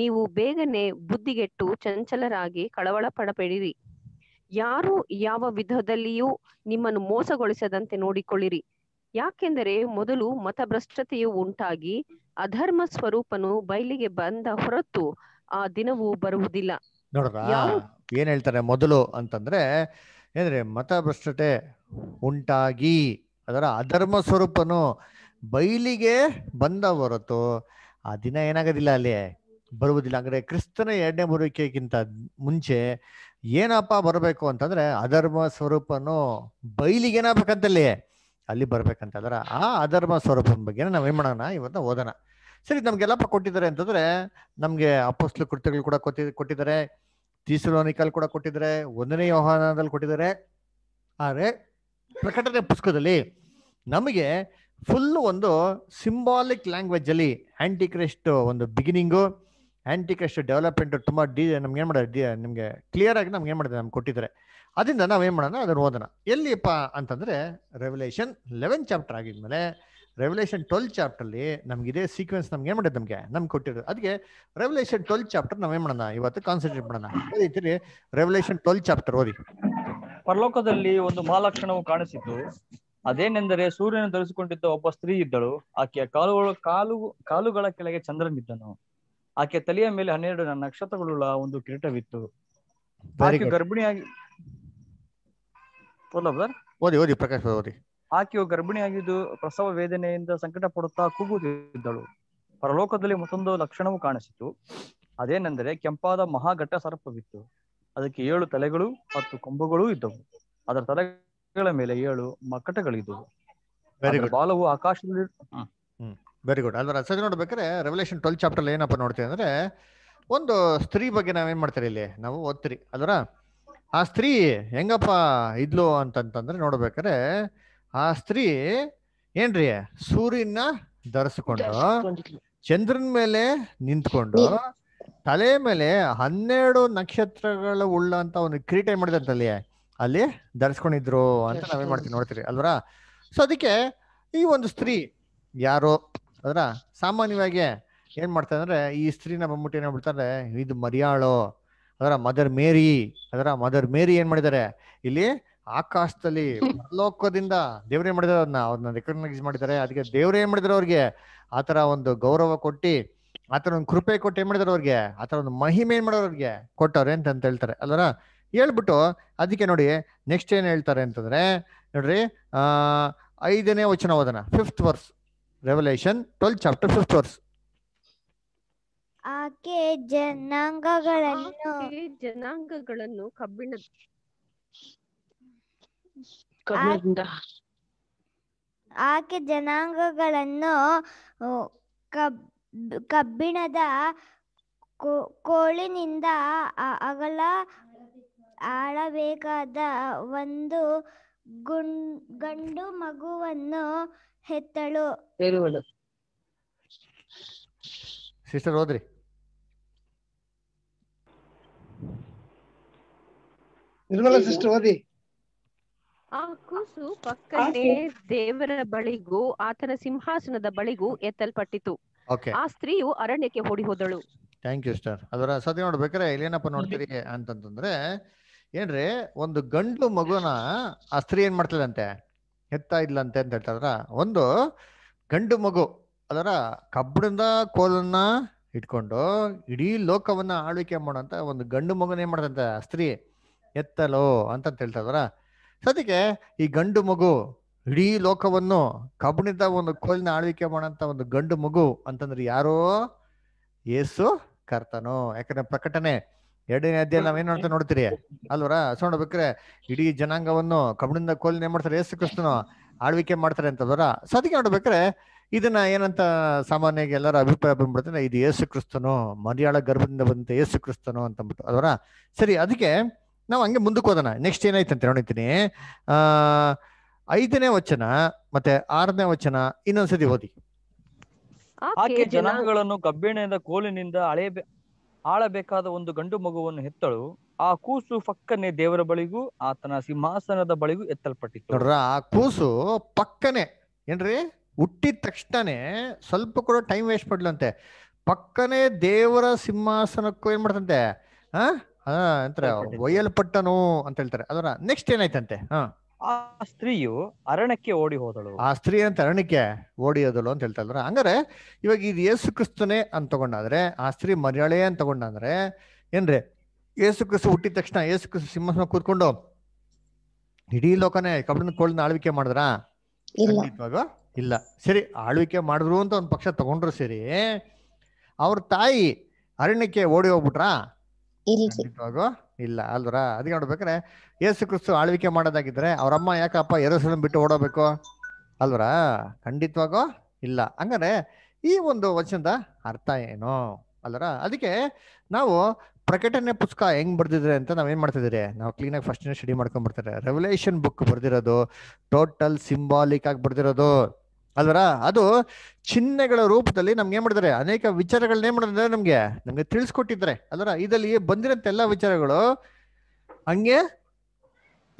ನೀವು ಬೇಗನೆ ಬುದ್ಧಿಗೆಟ್ಟು ಚಂಚಲರಾಗಿ ಕಳವಳ ಪಡಬೇಡಿರಿ ಯಾರು ಯಾವ ವಿಧದಲ್ಲಿಯೂ ನಿಮ್ಮನ್ನು ಮೋಸಗೊಳಿಸದಂತೆ ನೋಡಿಕೊಳ್ಳಿರಿ ಯಾಕೆಂದರೆ ಮೊದಲು ಮತಭ್ರಷ್ಟತೆಯು ಉಂಟಾಗಿ ಅಧರ್ಮ ಸ್ವರೂಪನು ಬಯಲಿಗೆ ಬಂದ ಹೊರತು ಆ ದಿನವೂ ಬರುವುದಿಲ್ಲ ನೋಡ್ರ ಏನ್ ಹೇಳ್ತಾರೆ ಮೊದಲು ಅಂತಂದ್ರೆ ಮತ ಮತಭ್ರಷ್ಟತೆ ಉಂಟಾಗಿ ಅದರ ಅಧರ್ಮ ಸ್ವರೂಪನು ಬೈಲಿಗೆ ಬಂದ ಹೊರತು ಆ ದಿನ ಏನಾಗೋದಿಲ್ಲ ಅಲ್ಲಿ ಬರುವುದಿಲ್ಲ ಅಂದ್ರೆ ಕ್ರಿಸ್ತನ ಎರಡನೇ ಬರುವಿಕೆಗಿಂತ ಮುಂಚೆ ಏನಪ್ಪ ಬರಬೇಕು ಅಂತಂದ್ರೆ ಅಧರ್ಮ ಸ್ವರೂಪನು ಬೈಲಿಗೆ ಏನಾಗ್ಬೇಕಂತಲ್ಲಿ ಅಲ್ಲಿ ಬರ್ಬೇಕಂತಂದ್ರೆ ಆ ಅಧರ್ಮ ಸ್ವರೂಪ ಬಗ್ಗೆ ನಾವು ಏನ್ ಮಾಡೋಣ ಇವತ್ತು ಓದೋಣ ಸರಿ ನಮ್ಗೆಲ್ಲಪ್ಪ ಕೊಟ್ಟಿದ್ದಾರೆ ಅಂತಂದ್ರೆ ನಮ್ಗೆ ಅಪ್ಪಸ್ಲು ಕೃತ್ಯಗಳು ಕೂಡ ಕೊಟ್ಟಿ ಕೊಟ್ಟಿದ್ದಾರೆ ತೀಸಲೋನಿಕಲ್ ಕೂಡ ಕೊಟ್ಟಿದ್ದಾರೆ ಒಂದನೇ ವ್ಯವಹಾರದಲ್ಲಿ ಕೊಟ್ಟಿದ್ದಾರೆ ಆದರೆ ಪ್ರಕಟಣೆ ಪುಸ್ತಕದಲ್ಲಿ ನಮಗೆ ಫುಲ್ ಒಂದು ಸಿಂಬಾಲಿಕ್ ಲ್ಯಾಂಗ್ವೇಜ್ ಅಲ್ಲಿ ಆಂಟಿ ಕ್ರೆಸ್ಟ್ ಒಂದು ಬಿಗಿನಿಂಗು ಆಂಟಿ ಕ್ರೆಸ್ಟ್ ಡೆವಲಪ್ಮೆಂಟ್ ತುಂಬಾ ಡಿ ನಮ್ಗೆ ಏನು ಮಾಡೋದು ನಿಮ್ಗೆ ಕ್ಲಿಯರ್ ಆಗಿ ನಮ್ಗೆ ಏನು ಮಾಡಿದೆ ನಮ್ಗೆ ಕೊಟ್ಟಿದ್ದಾರೆ ಅದರಿಂದ ನಾವು ಏನು ಮಾಡೋಣ ಅದನ್ನು ಓದೋಣ ಎಲ್ಲಿಪ್ಪ ಅಂತಂದ್ರೆ ರೆವಲೇಷನ್ ಲೆವೆನ್ ಚಾಪ್ಟರ್ ಆಗಿದ್ಮೇಲೆ ರೆವಲೇಷನ್ ಟ್ವೆಲ್ ಅಲ್ಲಿ ನಮ್ಗೆ ಇದೇ ಸೀಕ್ವೆನ್ಸ್ ನಮ್ಗೆ ಏನು ಮಾಡಿದೆ ನಮಗೆ ನಮ್ಗೆ ಕೊಟ್ಟಿರೋದು ಅದಕ್ಕೆ ರೆವಲೇಷನ್ ಟ್ವೆಲ್ ಚಾಪ್ಟರ್ ಏನು ಮಾಡೋಣ ಇವತ್ತು ಕಾನ್ಸಂಟ್ರೇಟ್ ಮಾಡೋಣ ರೀತಿ ರೆವಲೇಷನ್ ಟ್ವೆಲ್ ಚಾಪ್ಟರ್ ಓದಿ ಪರಲೋಕದಲ್ಲಿ ಒಂದು ಮಹಾಲಕ್ಷಣವು ಕಾಣಿಸಿದ್ದು ಅದೇನೆಂದರೆ ಸೂರ್ಯನ ಧರಿಸಿಕೊಂಡಿದ್ದ ಒಬ್ಬ ಸ್ತ್ರೀ ಇದ್ದಳು ಆಕೆಯ ಕಾಲುಗಳು ಕಾಲು ಕಾಲುಗಳ ಕೆಳಗೆ ಚಂದ್ರನಿದ್ದನು ಆಕೆಯ ತಲೆಯ ಮೇಲೆ ಹನ್ನೆರಡು ನಕ್ಷತ್ರಗಳುಳ್ಳ ಒಂದು ಕಿರೀಟವಿತ್ತು ಆಕೆ ಗರ್ಭಿಣಿಯಾಗಿ ಓದಿ ಓದಿ ಪ್ರಕಾಶ್ ಓದಿ ಆಕೆಯು ಗರ್ಭಿಣಿಯಾಗಿದ್ದು ಪ್ರಸವ ವೇದನೆಯಿಂದ ಸಂಕಟ ಪಡುತ್ತಾ ಕೂಗುತ್ತಿದ್ದಳು ಪರಲೋಕದಲ್ಲಿ ಮತ್ತೊಂದು ಲಕ್ಷಣವೂ ಕಾಣಿಸಿತು ಅದೇನೆಂದರೆ ಕೆಂಪಾದ ಮಹಾಘಟ್ಟ ಸರ್ಪವಿತ್ತು ಅದಕ್ಕೆ ಏಳು ತಲೆಗಳು ಮತ್ತು ಕೊಂಬುಗಳು ಇದ್ದವು ಅದರ ತಲೆ ಗಳ ಮೇಲೆ ಏಳು ಮಕಟಗಳಿದ್ದವು ವೆರಿ ಗುಡ್ ಬಾಲವು ಆಕಾಶದಲ್ಲಿ ವೆರಿ ಗುಡ್ ಅಂದ್ರೆ ಸರಿ ನೋಡ್ಬೇಕಾದ್ರೆ ರೆವಲ್ಯೂಷನ್ ಟ್ವೆಲ್ ಚಾಪ್ಟರ್ ಏನಪ್ಪ ನೋಡ್ತೀವಿ ಅಂದ್ರೆ ಒಂದು ಸ್ತ್ರೀ ಬಗ್ಗೆ ನಾವ್ ಏನ್ ಮಾಡ್ತಾರೆ ಇಲ್ಲಿ ನಾವು ಓದ್ತೀರಿ ಅದರ ಆ ಸ್ತ್ರೀ ಹೆಂಗಪ್ಪ ಇದ್ಲು ಅಂತಂತಂದ್ರೆ ನೋಡ್ಬೇಕಾರೆ ಆ ಸ್ತ್ರೀ ಏನ್ರಿ ಸೂರ್ಯನ ಧರಿಸ್ಕೊಂಡು ಚಂದ್ರನ ಮೇಲೆ ನಿಂತ್ಕೊಂಡು ತಲೆ ಮೇಲೆ ಹನ್ನೆರಡು ನಕ್ಷತ್ರಗಳ ಉಳ್ಳಂತ ಒಂದು ಕ್ರೀಟೆ ಮಾಡಿದಂತಲ್ಲಿ ಅಲ್ಲಿ ಧರಿಸ್ಕೊಂಡಿದ್ರು ಅಂತ ನಾವೇನ್ ಮಾಡ್ತೀವಿ ನೋಡ್ತೀರಿ ಅಲ್ವರ ಸೊ ಅದಕ್ಕೆ ಈ ಒಂದು ಸ್ತ್ರೀ ಯಾರೋ ಅದರ ಸಾಮಾನ್ಯವಾಗಿ ಏನ್ ಮಾಡ್ತಾರೆ ಅಂದ್ರೆ ಈ ಸ್ತ್ರೀನ ಬಂದ್ಬಿಟ್ಟು ಏನ್ ಬಿಡ್ತಾರೆ ಇದು ಮರಿಯಾಳು ಅದರ ಮದರ್ ಮೇರಿ ಅದರ ಮದರ್ ಮೇರಿ ಏನ್ ಮಾಡಿದ್ದಾರೆ ಇಲ್ಲಿ ಆಕಾಶದಲ್ಲಿ ಪರಲೋಕದಿಂದ ದೇವ್ರ ಮಾಡಿದಾರೆ ಅದನ್ನ ಅವ್ರನ್ನ ರೆಕಗ್ನೈಸ್ ಮಾಡಿದ್ದಾರೆ ಅದಕ್ಕೆ ದೇವ್ರ ಏನ್ ಮಾಡಿದಾರೆ ಅವ್ರಿಗೆ ಆತರ ಒಂದು ಗೌರವ ಕೊಟ್ಟಿ ಆತರ ಒಂದು ಕೃಪೆ ಕೊಟ್ಟು ಏನ್ ಮಾಡಿದಾರೆ ಅವ್ರಿಗೆ ಆತರ ಒಂದು ಮಹಿಮೆ ಏನ್ ಅವ್ರಿಗೆ ಕೊಟ್ಟವ್ರೆ ಅಂತ ಅಂತ ಹೇಳ್ತಾರೆ ಅಲ್ವರ ಹೇಳ್ಬಿಟ್ಟು ಅದಕ್ಕೆ ನೋಡಿ ನೆಕ್ಸ್ಟ್ ಏನು ಹೇಳ್ತಾರೆ ಅಂತಂದರೆ ನೋಡ್ರಿ ಐದನೇ ವಚನ ಓದನ fifth verse Revelation twelve chapter fifth verse ಆಕೆ ಜನಾಂಗಗಳನ್ನು ಜನಾಂಗಗಳನ್ನು ಕಬ್ಬಿಣ ಆಕೆ ಜನಾಂಗಗಳನ್ನು ಕಬ್ಬಿಣದ ಕೋಳಿನಿಂದ ಅಗಲ ಆಳಬೇಕಾದ ಒಂದು ಗಂಡು ಮಗುವನ್ನು ಹೆತ್ತಳು ಸಿಸ್ಟರ್ ಓದ್ರಿ ನಿರ್ಮಲ ಸಿಸ್ಟರ್ ಓದಿ ಆ ಕೂಸು ಪಕ್ಕನೆ ದೇವರ ಬಳಿಗೂ ಆತನ ಸಿಂಹಾಸನದ ಬಳಿಗೂ ಎತ್ತಲ್ಪಟ್ಟಿತು ಆ ಸ್ತ್ರೀಯು ಅರಣ್ಯಕ್ಕೆ ಓಡಿ ಹೋದಳು ಥ್ಯಾಂಕ್ ಯು ಸ್ಟಾರ್ ಅದರ ಸದ್ಯ ನೋಡ್ಬೇಕಾರೆ ಇಲ್ಲೇನಪ್ಪ ನೋಡ್ತೀರಿ ಅಂತಂತಂದ್ರೆ ಏನ್ರಿ ಒಂದು ಗಂಡು ಮಗುನ ಆ ಸ್ತ್ರೀ ಏನ್ ಮಾಡ್ತದಂತೆ ಎತ್ತ ಇಲ್ಲ ಅಂತ ಹೇಳ್ತಾರ ಒಂದು ಗಂಡು ಮಗು ಅದರ ಕಬ್ಬಣದ ಕೋಲನ್ನ ಇಟ್ಕೊಂಡು ಇಡೀ ಲೋಕವನ್ನ ಆಳ್ವಿಕೆ ಮಾಡೋಂತ ಒಂದು ಗಂಡು ಮಗುನ ಏನ್ ಆ ಸ್ತ್ರೀ ಎತ್ತಲೋ ಅಂತ ಹೇಳ್ತಾರ ಸದ್ಯಕ್ಕೆ ಈ ಗಂಡು ಮಗು ಇಡೀ ಲೋಕವನ್ನು ಕಬ್ಬಣದ ಒಂದು ಕೋಲಿನ ಆಳ್ವಿಕೆ ಮಾಡೋಂತ ಒಂದು ಗಂಡು ಮಗು ಅಂತಂದ್ರೆ ಯಾರೋ ಏಸು ಕರ್ತನೋ ಯಾಕಂದ್ರೆ ಪ್ರಕಟಣೆ ಎರಡನೇ ಅಧ್ಯಾಯ ಏನ್ ಅಂತ ನೋಡ್ತೀರಿ ಅಲ್ವರ ಸೋಣ ಬೇಕ್ರೆ ಇಡೀ ಜನಾಂಗವನ್ನು ಕಬ್ಬಿಣದಿಂದ ಕೋಲಿನ ಮಾಡ್ತಾರೆ ಯೇಸು ಕೃಷ್ಣನು ಆಳ್ವಿಕೆ ಮಾಡ್ತಾರೆ ಅಂತ ಸೊ ಅದಕ್ಕೆ ನೋಡ್ಬೇಕ್ರೆ ಇದನ್ನ ಏನಂತ ಸಾಮಾನ್ಯವಾಗಿ ಎಲ್ಲರ ಅಭಿಪ್ರಾಯ ಬಂದ್ಬಿಡ್ತಾರೆ ಇದು ಏಸು ಕ್ರಿಸ್ತನು ಮರ್ಯಾಳ ಗರ್ಭದಿಂದ ಬಂದಂತ ಏಸು ಕ್ರಿಸ್ತನು ಅಂತ ಅಂದ್ಬಿಟ್ಟು ಅದವರ ಸರಿ ಅದಕ್ಕೆ ನಾವು ಹಂಗೆ ಮುಂದಕ್ಕೆ ಹೋದನ ನೆಕ್ಸ್ಟ್ ಏನಾಯ್ತಂತೆ ನೋಡಿತೀನಿ ಆ ಐದನೇ ವಚನ ಮತ್ತೆ ಆರನೇ ವಚನ ಇನ್ನೊಂದ್ಸತಿ ಓದಿ ಆಕೆ ಜನಾಂಗಗಳನ್ನು ಕಬ್ಬಿಣದ ಕೋಲಿನಿಂದ ಅಳೆಯ ಆಳಬೇಕಾದ ಒಂದು ಗಂಡು ಮಗುವನ್ನು ಹೆತ್ತಳು ಆ ಕೂಸು ಪಕ್ಕನೆ ದೇವರ ಬಳಿಗೂ ಆತನ ಸಿಂಹಾಸನದ ಬಳಿಗೂ ಎತ್ತಲ್ಪಟ್ಟಿತ್ತು ನೋಡ್ರ ಆ ಕೂಸು ಪಕ್ಕನೆ ಏನ್ರಿ ಹುಟ್ಟಿದ ತಕ್ಷಣನೇ ಸ್ವಲ್ಪ ಕೂಡ ಟೈಮ್ ವೇಸ್ಟ್ ಮಾಡ್ಲಂತೆ ಪಕ್ಕನೆ ದೇವರ ಸಿಂಹಾಸನಕ್ಕೂ ಏನ್ ಮಾಡ್ತಂತೆ ಹಾ ಹಾ ಅಂತಾರೆ ಒಯ್ಯಲ್ಪಟ್ಟನು ಅಂತ ಹೇಳ್ತಾರೆ ಅದರ ನೆಕ್ಸ್ಟ್ ಏನಾಯ್ತಂತೆ ಹಾ ಆ ಸ್ತ್ರೀಯು ಅರಣ್ಯಕ್ಕೆ ಓಡಿ ಹೋದಳು ಆ ಸ್ತ್ರೀ ಅಂತ ಅರಣ್ಯಕ್ಕೆ ಓಡಿ ಹೋದಳು ಅಂತ ಹೇಳ್ತಾ ಹಂಗಾರೆ ಇವಾಗ ಇದು ಯೇಸು ಕ್ರಿಸ್ತನೇ ಅಂತ ತಗೊಂಡಾದ್ರೆ ಆ ಸ್ತ್ರೀ ಮರ್ಯಾಳೆ ಅಂತ ತಗೊಂಡಾದ್ರೆ ಏನ್ರಿ ಯೇಸು ಕ್ರಿಸ್ತು ಹುಟ್ಟಿದ ತಕ್ಷಣ ಯೇಸು ಕ್ರಿಸ್ತು ಸಿಂಹಾಸನ ಕೂತ್ಕೊಂಡು ಇಡೀ ಲೋಕನೇ ಕಬ್ಬಿಣ ಕೋಳಿನ ಆಳ್ವಿಕೆ ಮಾಡಿದ್ರ ಇಲ್ಲ ಸರಿ ಆಳ್ವಿಕೆ ಮಾಡಿದ್ರು ಅಂತ ಒಂದು ಪಕ್ಷ ತಗೊಂಡ್ರು ಸರಿ ಅವ್ರ ತಾಯಿ ಅರಣ್ಯಕ್ಕೆ ಓಡಿ ಹೋಗ್ಬಿಟ್ರಾ ಖಂಡಿತವಾಗೂ ಇಲ್ಲ ಅಲ್ವರ ಅದಕ್ಕೆ ನೋಡ್ಬೇಕಾರೆ ಯೇಸು ಕ್ರಿಸ್ತು ಆಳ್ವಿಕೆ ಮಾಡೋದಾಗಿದ್ರೆ ಅಮ್ಮ ಯಾಕಪ್ಪ ಸಲ ಬಿಟ್ಟು ಓಡೋಬೇಕು ಅಲ್ವರ ಖಂಡಿತವಾಗೋ ಇಲ್ಲ ಹಂಗಾರೆ ಈ ಒಂದು ವಚನದ ಅರ್ಥ ಏನು ಅಲ್ವರ ಅದಕ್ಕೆ ನಾವು ಪ್ರಕಟಣೆ ಪುಸ್ತಕ ಹೆಂಗ್ ಬರ್ದಿದ್ರೆ ಅಂತ ನಾವ್ ಏನ್ ಮಾಡ್ತಿದಿರಿ ನಾವು ಕ್ಲೀನ್ ಆಗಿ ಫಸ್ಟ್ ಸ್ಟಡಿ ಮಾಡ್ಕೊಂಡ್ ಬರ್ತಾರೆ ರೆವಲ್ಯೂಷನ್ ಬುಕ್ ಬರ್ದಿರೋದು ಟೋಟಲ್ ಸಿಂಬಾಲಿಕ್ ಆಗಿ ಬರ್ದಿರೋದು ಅಲ್ವರ ಅದು ಚಿಹ್ನೆಗಳ ರೂಪದಲ್ಲಿ ನಮ್ಗೆ ಏನ್ ಮಾಡಿದ್ದಾರೆ ಅನೇಕ ವಿಚಾರಗಳನ್ನ ಏನ್ ಮಾಡಿದ್ರೆ ನಮ್ಗೆ ನಮ್ಗೆ ತಿಳಿಸ್ಕೊಟ್ಟಿದ್ದಾರೆ ಅಲ್ವರ ಇದಲ್ಲಿ ಬಂದಿರಂತ ಎಲ್ಲಾ ವಿಚಾರಗಳು ಹಂಗೆ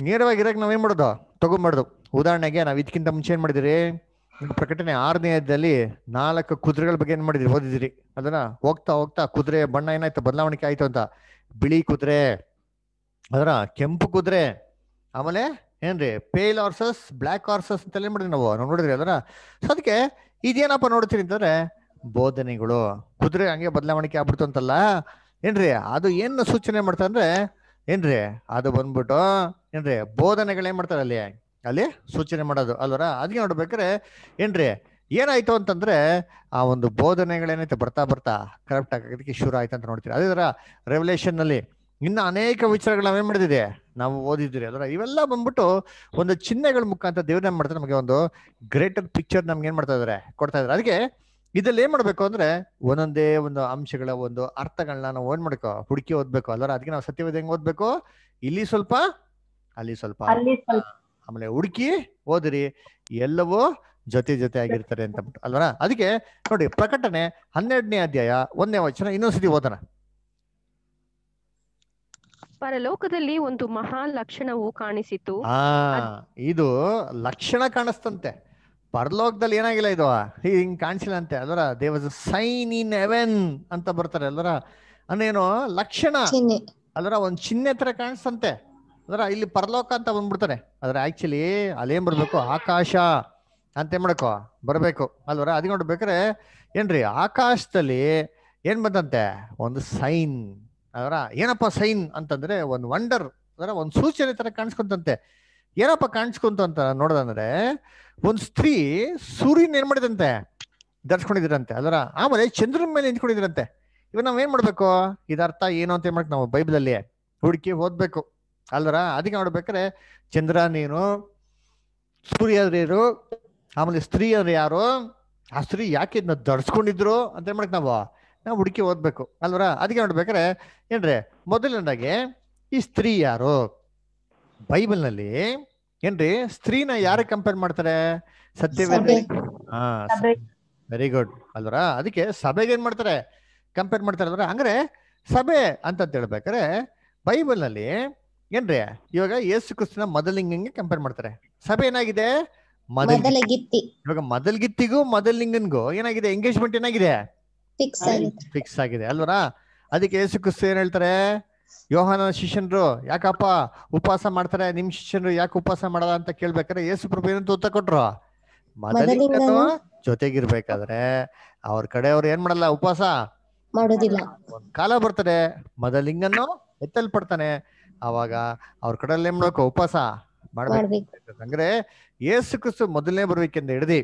ನೇರವಾಗಿ ಇರಕ್ ನಾವೇನ್ ಮಾಡೋದು ಮಾಡುದು ಉದಾಹರಣೆಗೆ ನಾವ್ ಇದಕ್ಕಿಂತ ಮುಂಚೆ ಏನ್ ಮಾಡಿದಿರಿ ಪ್ರಕಟಣೆ ಆರನೇದಲ್ಲಿ ನಾಲ್ಕು ಕುದುರೆಗಳ ಬಗ್ಗೆ ಏನ್ ಮಾಡಿದ್ರಿ ಓದಿದಿರಿ ಅದನ್ನ ಹೋಗ್ತಾ ಹೋಗ್ತಾ ಕುದುರೆ ಬಣ್ಣ ಏನಾಯ್ತು ಬದಲಾವಣೆ ಆಯ್ತು ಅಂತ ಬಿಳಿ ಕುದುರೆ ಅದರ ಕೆಂಪು ಕುದುರೆ ಆಮೇಲೆ ಏನ್ರಿ ಪೇಲ್ ಆರ್ಸಸ್ ಬ್ಲ್ಯಾಕ್ ಆರ್ಸಸ್ ಅಂತ ಏನ್ ನಾವು ನಾವು ನೋಡಿದ್ರಿ ಅದರ ಸೊ ಅದಕ್ಕೆ ಇದೇನಪ್ಪ ನೋಡ್ತೀರಿ ಅಂತಂದ್ರೆ ಬೋಧನೆಗಳು ಕುದುರೆ ಹಂಗೆ ಬದಲಾವಣೆ ಆಗ್ಬಿಡ್ತು ಅಂತಲ್ಲ ಏನ್ರಿ ಅದು ಏನ್ ಸೂಚನೆ ಮಾಡ್ತಂದ್ರೆ ಏನ್ರಿ ಅದು ಬಂದ್ಬಿಟ್ಟು ಏನ್ರಿ ಬೋಧನೆಗಳೇನ್ ಮಾಡ್ತಾರೆ ಅಲ್ಲಿ ಅಲ್ಲಿ ಸೂಚನೆ ಮಾಡೋದು ಅಲ್ವರ ಅದಕ್ಕೆ ನೋಡ್ಬೇಕಾರೆ ಏನ್ರಿ ಏನಾಯ್ತು ಅಂತಂದ್ರೆ ಆ ಒಂದು ಬೋಧನೆಗಳೇನೈತೆ ಬರ್ತಾ ಬರ್ತಾ ಕರೆಕ್ಟ್ ಆಗೋದಕ್ಕೆ ಶುರು ಆಯ್ತು ಅಂತ ನೋಡ್ತೀರಿ ಅದೇ ತರ ರೆವಲೇಷನ್ ನಲ್ಲಿ ಇನ್ನು ಅನೇಕ ವಿಚಾರಗಳು ನಾವೇನ್ ಮಾಡಿದಿದೆ ನಾವು ಓದಿದ್ರಿ ಅದರ ಇವೆಲ್ಲ ಬಂದ್ಬಿಟ್ಟು ಒಂದು ಚಿಹ್ನೆಗಳ ಮುಖಾಂತರ ದೇವ್ರ ಮಾಡ್ತಾರೆ ನಮಗೆ ಒಂದು ಗ್ರೇಟರ್ ಪಿಕ್ಚರ್ ನಮ್ಗೆ ಏನ್ ಮಾಡ್ತಾ ಇದಾರೆ ಕೊಡ್ತಾ ಇದಾರೆ ಅದಕ್ಕೆ ಇದ್ರಲ್ಲಿ ಏನ್ ಮಾಡ್ಬೇಕು ಅಂದ್ರೆ ಒಂದೊಂದೇ ಒಂದು ಅಂಶಗಳ ಒಂದು ಅರ್ಥಗಳನ್ನ ನಾವು ಏನ್ ಮಾಡ್ಕೋ ಹುಡುಕಿ ಓದ್ಬೇಕು ಅಲ್ವರ ಅದಕ್ಕೆ ನಾವು ಸತ್ಯವೇದ ಹೆಂಗ್ ಓದ್ಬೇಕು ಇಲ್ಲಿ ಸ್ವಲ್ಪ ಅಲ್ಲಿ ಸ್ವಲ್ಪ ಆಮೇಲೆ ಹುಡುಕಿ ಓದ್ರಿ ಎಲ್ಲವೂ ಜೊತೆ ಜೊತೆ ಆಗಿರ್ತಾರೆ ಅಂತ ಅಲ್ವರ ಅದಕ್ಕೆ ನೋಡಿ ಪ್ರಕಟಣೆ ಹನ್ನೆರಡನೇ ಅಧ್ಯಾಯ ಒಂದನೇ ವಚನ ಇನ್ನೊಂದ್ಸತಿ ಓದೋಣ ಪರಲೋಕದಲ್ಲಿ ಒಂದು ಮಹಾ ಲಕ್ಷಣವು ಕಾಣಿಸಿತು ಇದು ಲಕ್ಷಣ ಕಾಣಿಸ್ತಂತೆ ಪರಲೋಕದಲ್ಲಿ ಏನಾಗಿಲ್ಲ ಇದು ಹಿಂಗ್ ಕಾಣಿಸಿಲ್ಲ ಅಂತೆ ಅದರ ದೇವಸ್ ಸೈನ್ ಇನ್ ಎವೆನ್ ಅಂತ ಬರ್ತಾರೆ ಅದರ ಅನ್ನೇನು ಲಕ್ಷಣ ಅದರ ಒಂದ್ ಚಿಹ್ನೆ ತರ ಕಾಣಿಸ್ತಂತೆ ಅದರ ಇಲ್ಲಿ ಪರಲೋಕ ಅಂತ ಬಂದ್ಬಿಡ್ತಾರೆ ಅದ್ರ ಆಕ್ಚುಲಿ ಅಲ್ಲೇನ್ ಬರ್ಬೇಕು ಆಕಾಶ ಅಂತ ಏನ್ ಮಾಡಕೋ ಬರ್ಬೇಕು ಅಲ್ವರ ಅದ್ ಏನ್ರೀ ಏನ್ರಿ ಆಕಾಶದಲ್ಲಿ ಏನ್ ಬಂತಂತೆ ಒಂದು ಸೈನ್ ಅದರ ಏನಪ್ಪ ಸೈನ್ ಅಂತಂದ್ರೆ ಒಂದು ವಂಡರ್ ಅದರ ಒಂದು ಸೂಚನೆ ತರ ಕಾಣಿಸ್ಕೊಂತಂತೆ ಏನಪ್ಪ ಕಾಣಿಸ್ಕೊಂತ ಅಂತ ನೋಡೋದಂದ್ರೆ ಒಂದು ಸ್ತ್ರೀ ಸೂರ್ಯನ ಏನ್ ಮಾಡಿದಂತೆ ಧರಿಸ್ಕೊಂಡಿದ್ರಂತೆ ಅದರ ಆಮೇಲೆ ಚಂದ್ರನ ಮೇಲೆ ನಿಂತ್ಕೊಂಡಿದ್ರಂತೆ ಇವ್ ನಾವ್ ಏನ್ ಮಾಡ್ಬೇಕು ಇದರ್ಥ ಏನು ಅಂತ ಏನ್ ನಾವು ಬೈಬಲಲ್ಲಿ ಹುಡುಕಿ ಓದ್ಬೇಕು ಅಲ್ದರ ಅದಕ್ಕೆ ನೋಡ್ಬೇಕಾರೆ ಚಂದ್ರ ನೀನು ಸೂರ್ಯ ಯಾರು ಆಮೇಲೆ ಸ್ತ್ರೀ ಅಂದ್ರೆ ಯಾರು ಆ ಸ್ತ್ರೀ ಯಾಕೆ ಇದನ್ನ ಧರಿಸ್ಕೊಂಡಿದ್ರು ಅಂತ ಏನ್ ಮಾಡಕ್ ನಾವು ನಾವು ಹುಡುಕಿ ಓದ್ಬೇಕು ಅಲ್ವರ ಅದಕ್ಕೆ ನೋಡ್ಬೇಕಾರೆ ಏನ್ರಿ ಮೊದಲನೇದಾಗಿ ಈ ಸ್ತ್ರೀ ಯಾರು ಬೈಬಲ್ನಲ್ಲಿ ಏನ್ರಿ ಸ್ತ್ರೀನ ಯಾರ ಕಂಪೇರ್ ಮಾಡ್ತಾರೆ ಸತ್ಯವೇ ವೆರಿ ಗುಡ್ ಅಲ್ವರ ಅದಕ್ಕೆ ಸಭೆಗೆ ಏನ್ ಮಾಡ್ತಾರೆ ಕಂಪೇರ್ ಮಾಡ್ತಾರೆ ಅಂದ್ರೆ ಅಂದ್ರೆ ಸಭೆ ಅಂತ ಹೇಳ್ಬೇಕಾರೆ ಬೈಬಲ್ನಲ್ಲಿ ಏನ್ರಿ ಇವಾಗ ಯೇಸು ಕ್ರಿಸ್ತನ ಮೊದಲಿಂಗಂಗೆ ಕಂಪೇರ್ ಮಾಡ್ತಾರೆ ಸಭೆ ಏನಾಗಿದೆ ಗಿತ್ತಿ ಇವಾಗ ಮೊದಲ್ಗಿತ್ತಿಗೂ ಲಿಂಗನ್ಗೂ ಏನಾಗಿದೆ ಎಂಗೇಜ್ಮೆಂಟ್ ಏನಾಗಿದೆ ಫಿಕ್ಸ್ ಆಗಿದೆ ಫಿಕ್ಸ್ ಆಗಿದೆ ಅದಕ್ಕೆ ಯೇಸು ಕ್ರಿಸ್ತು ಏನ್ ಹೇಳ್ತಾರೆ ಯೋಹಾನನ ಶಿಷ್ಯನರು ಯಾಕಪ್ಪ ಉಪವಾಸ ಮಾಡ್ತಾರೆ ನಿಮ್ ಶಿಷ್ಯನರು ಯಾಕೆ ಉಪವಾಸ ಮಾಡಲ್ಲ ಅಂತ ಕೇಳ್ಬೇಕಾದ್ರೆ ಯೇಸು ಪ್ರಭು ಏನಂತ ಉತ್ತರ ಕೊಟ್ರು ಜೊತೆಗಿರ್ಬೇಕಾದ್ರೆ ಅವ್ರ ಕಡೆ ಅವ್ರು ಏನ್ ಮಾಡಲ್ಲ ಉಪವಾಸ ಮಾಡೋದಿಲ್ಲ ಕಾಲ ಬರ್ತದೆ ಎತ್ತಲ್ ಎತ್ತಲ್ಪಡ್ತಾನೆ ಅವಾಗ ಅವ್ರ ಕಡೆ ಏನ್ ಮಾಡ್ಬೇಕು ಉಪವಾಸ ಮಾಡ್ಬೇಕು ಅಂದ್ರೆ ಯೇಸು ಕ್ರಿಸ್ತು ಮೊದಲನೇ ಬರ್ಬೇಕೆಂದು ಹಿಡ್ದಿ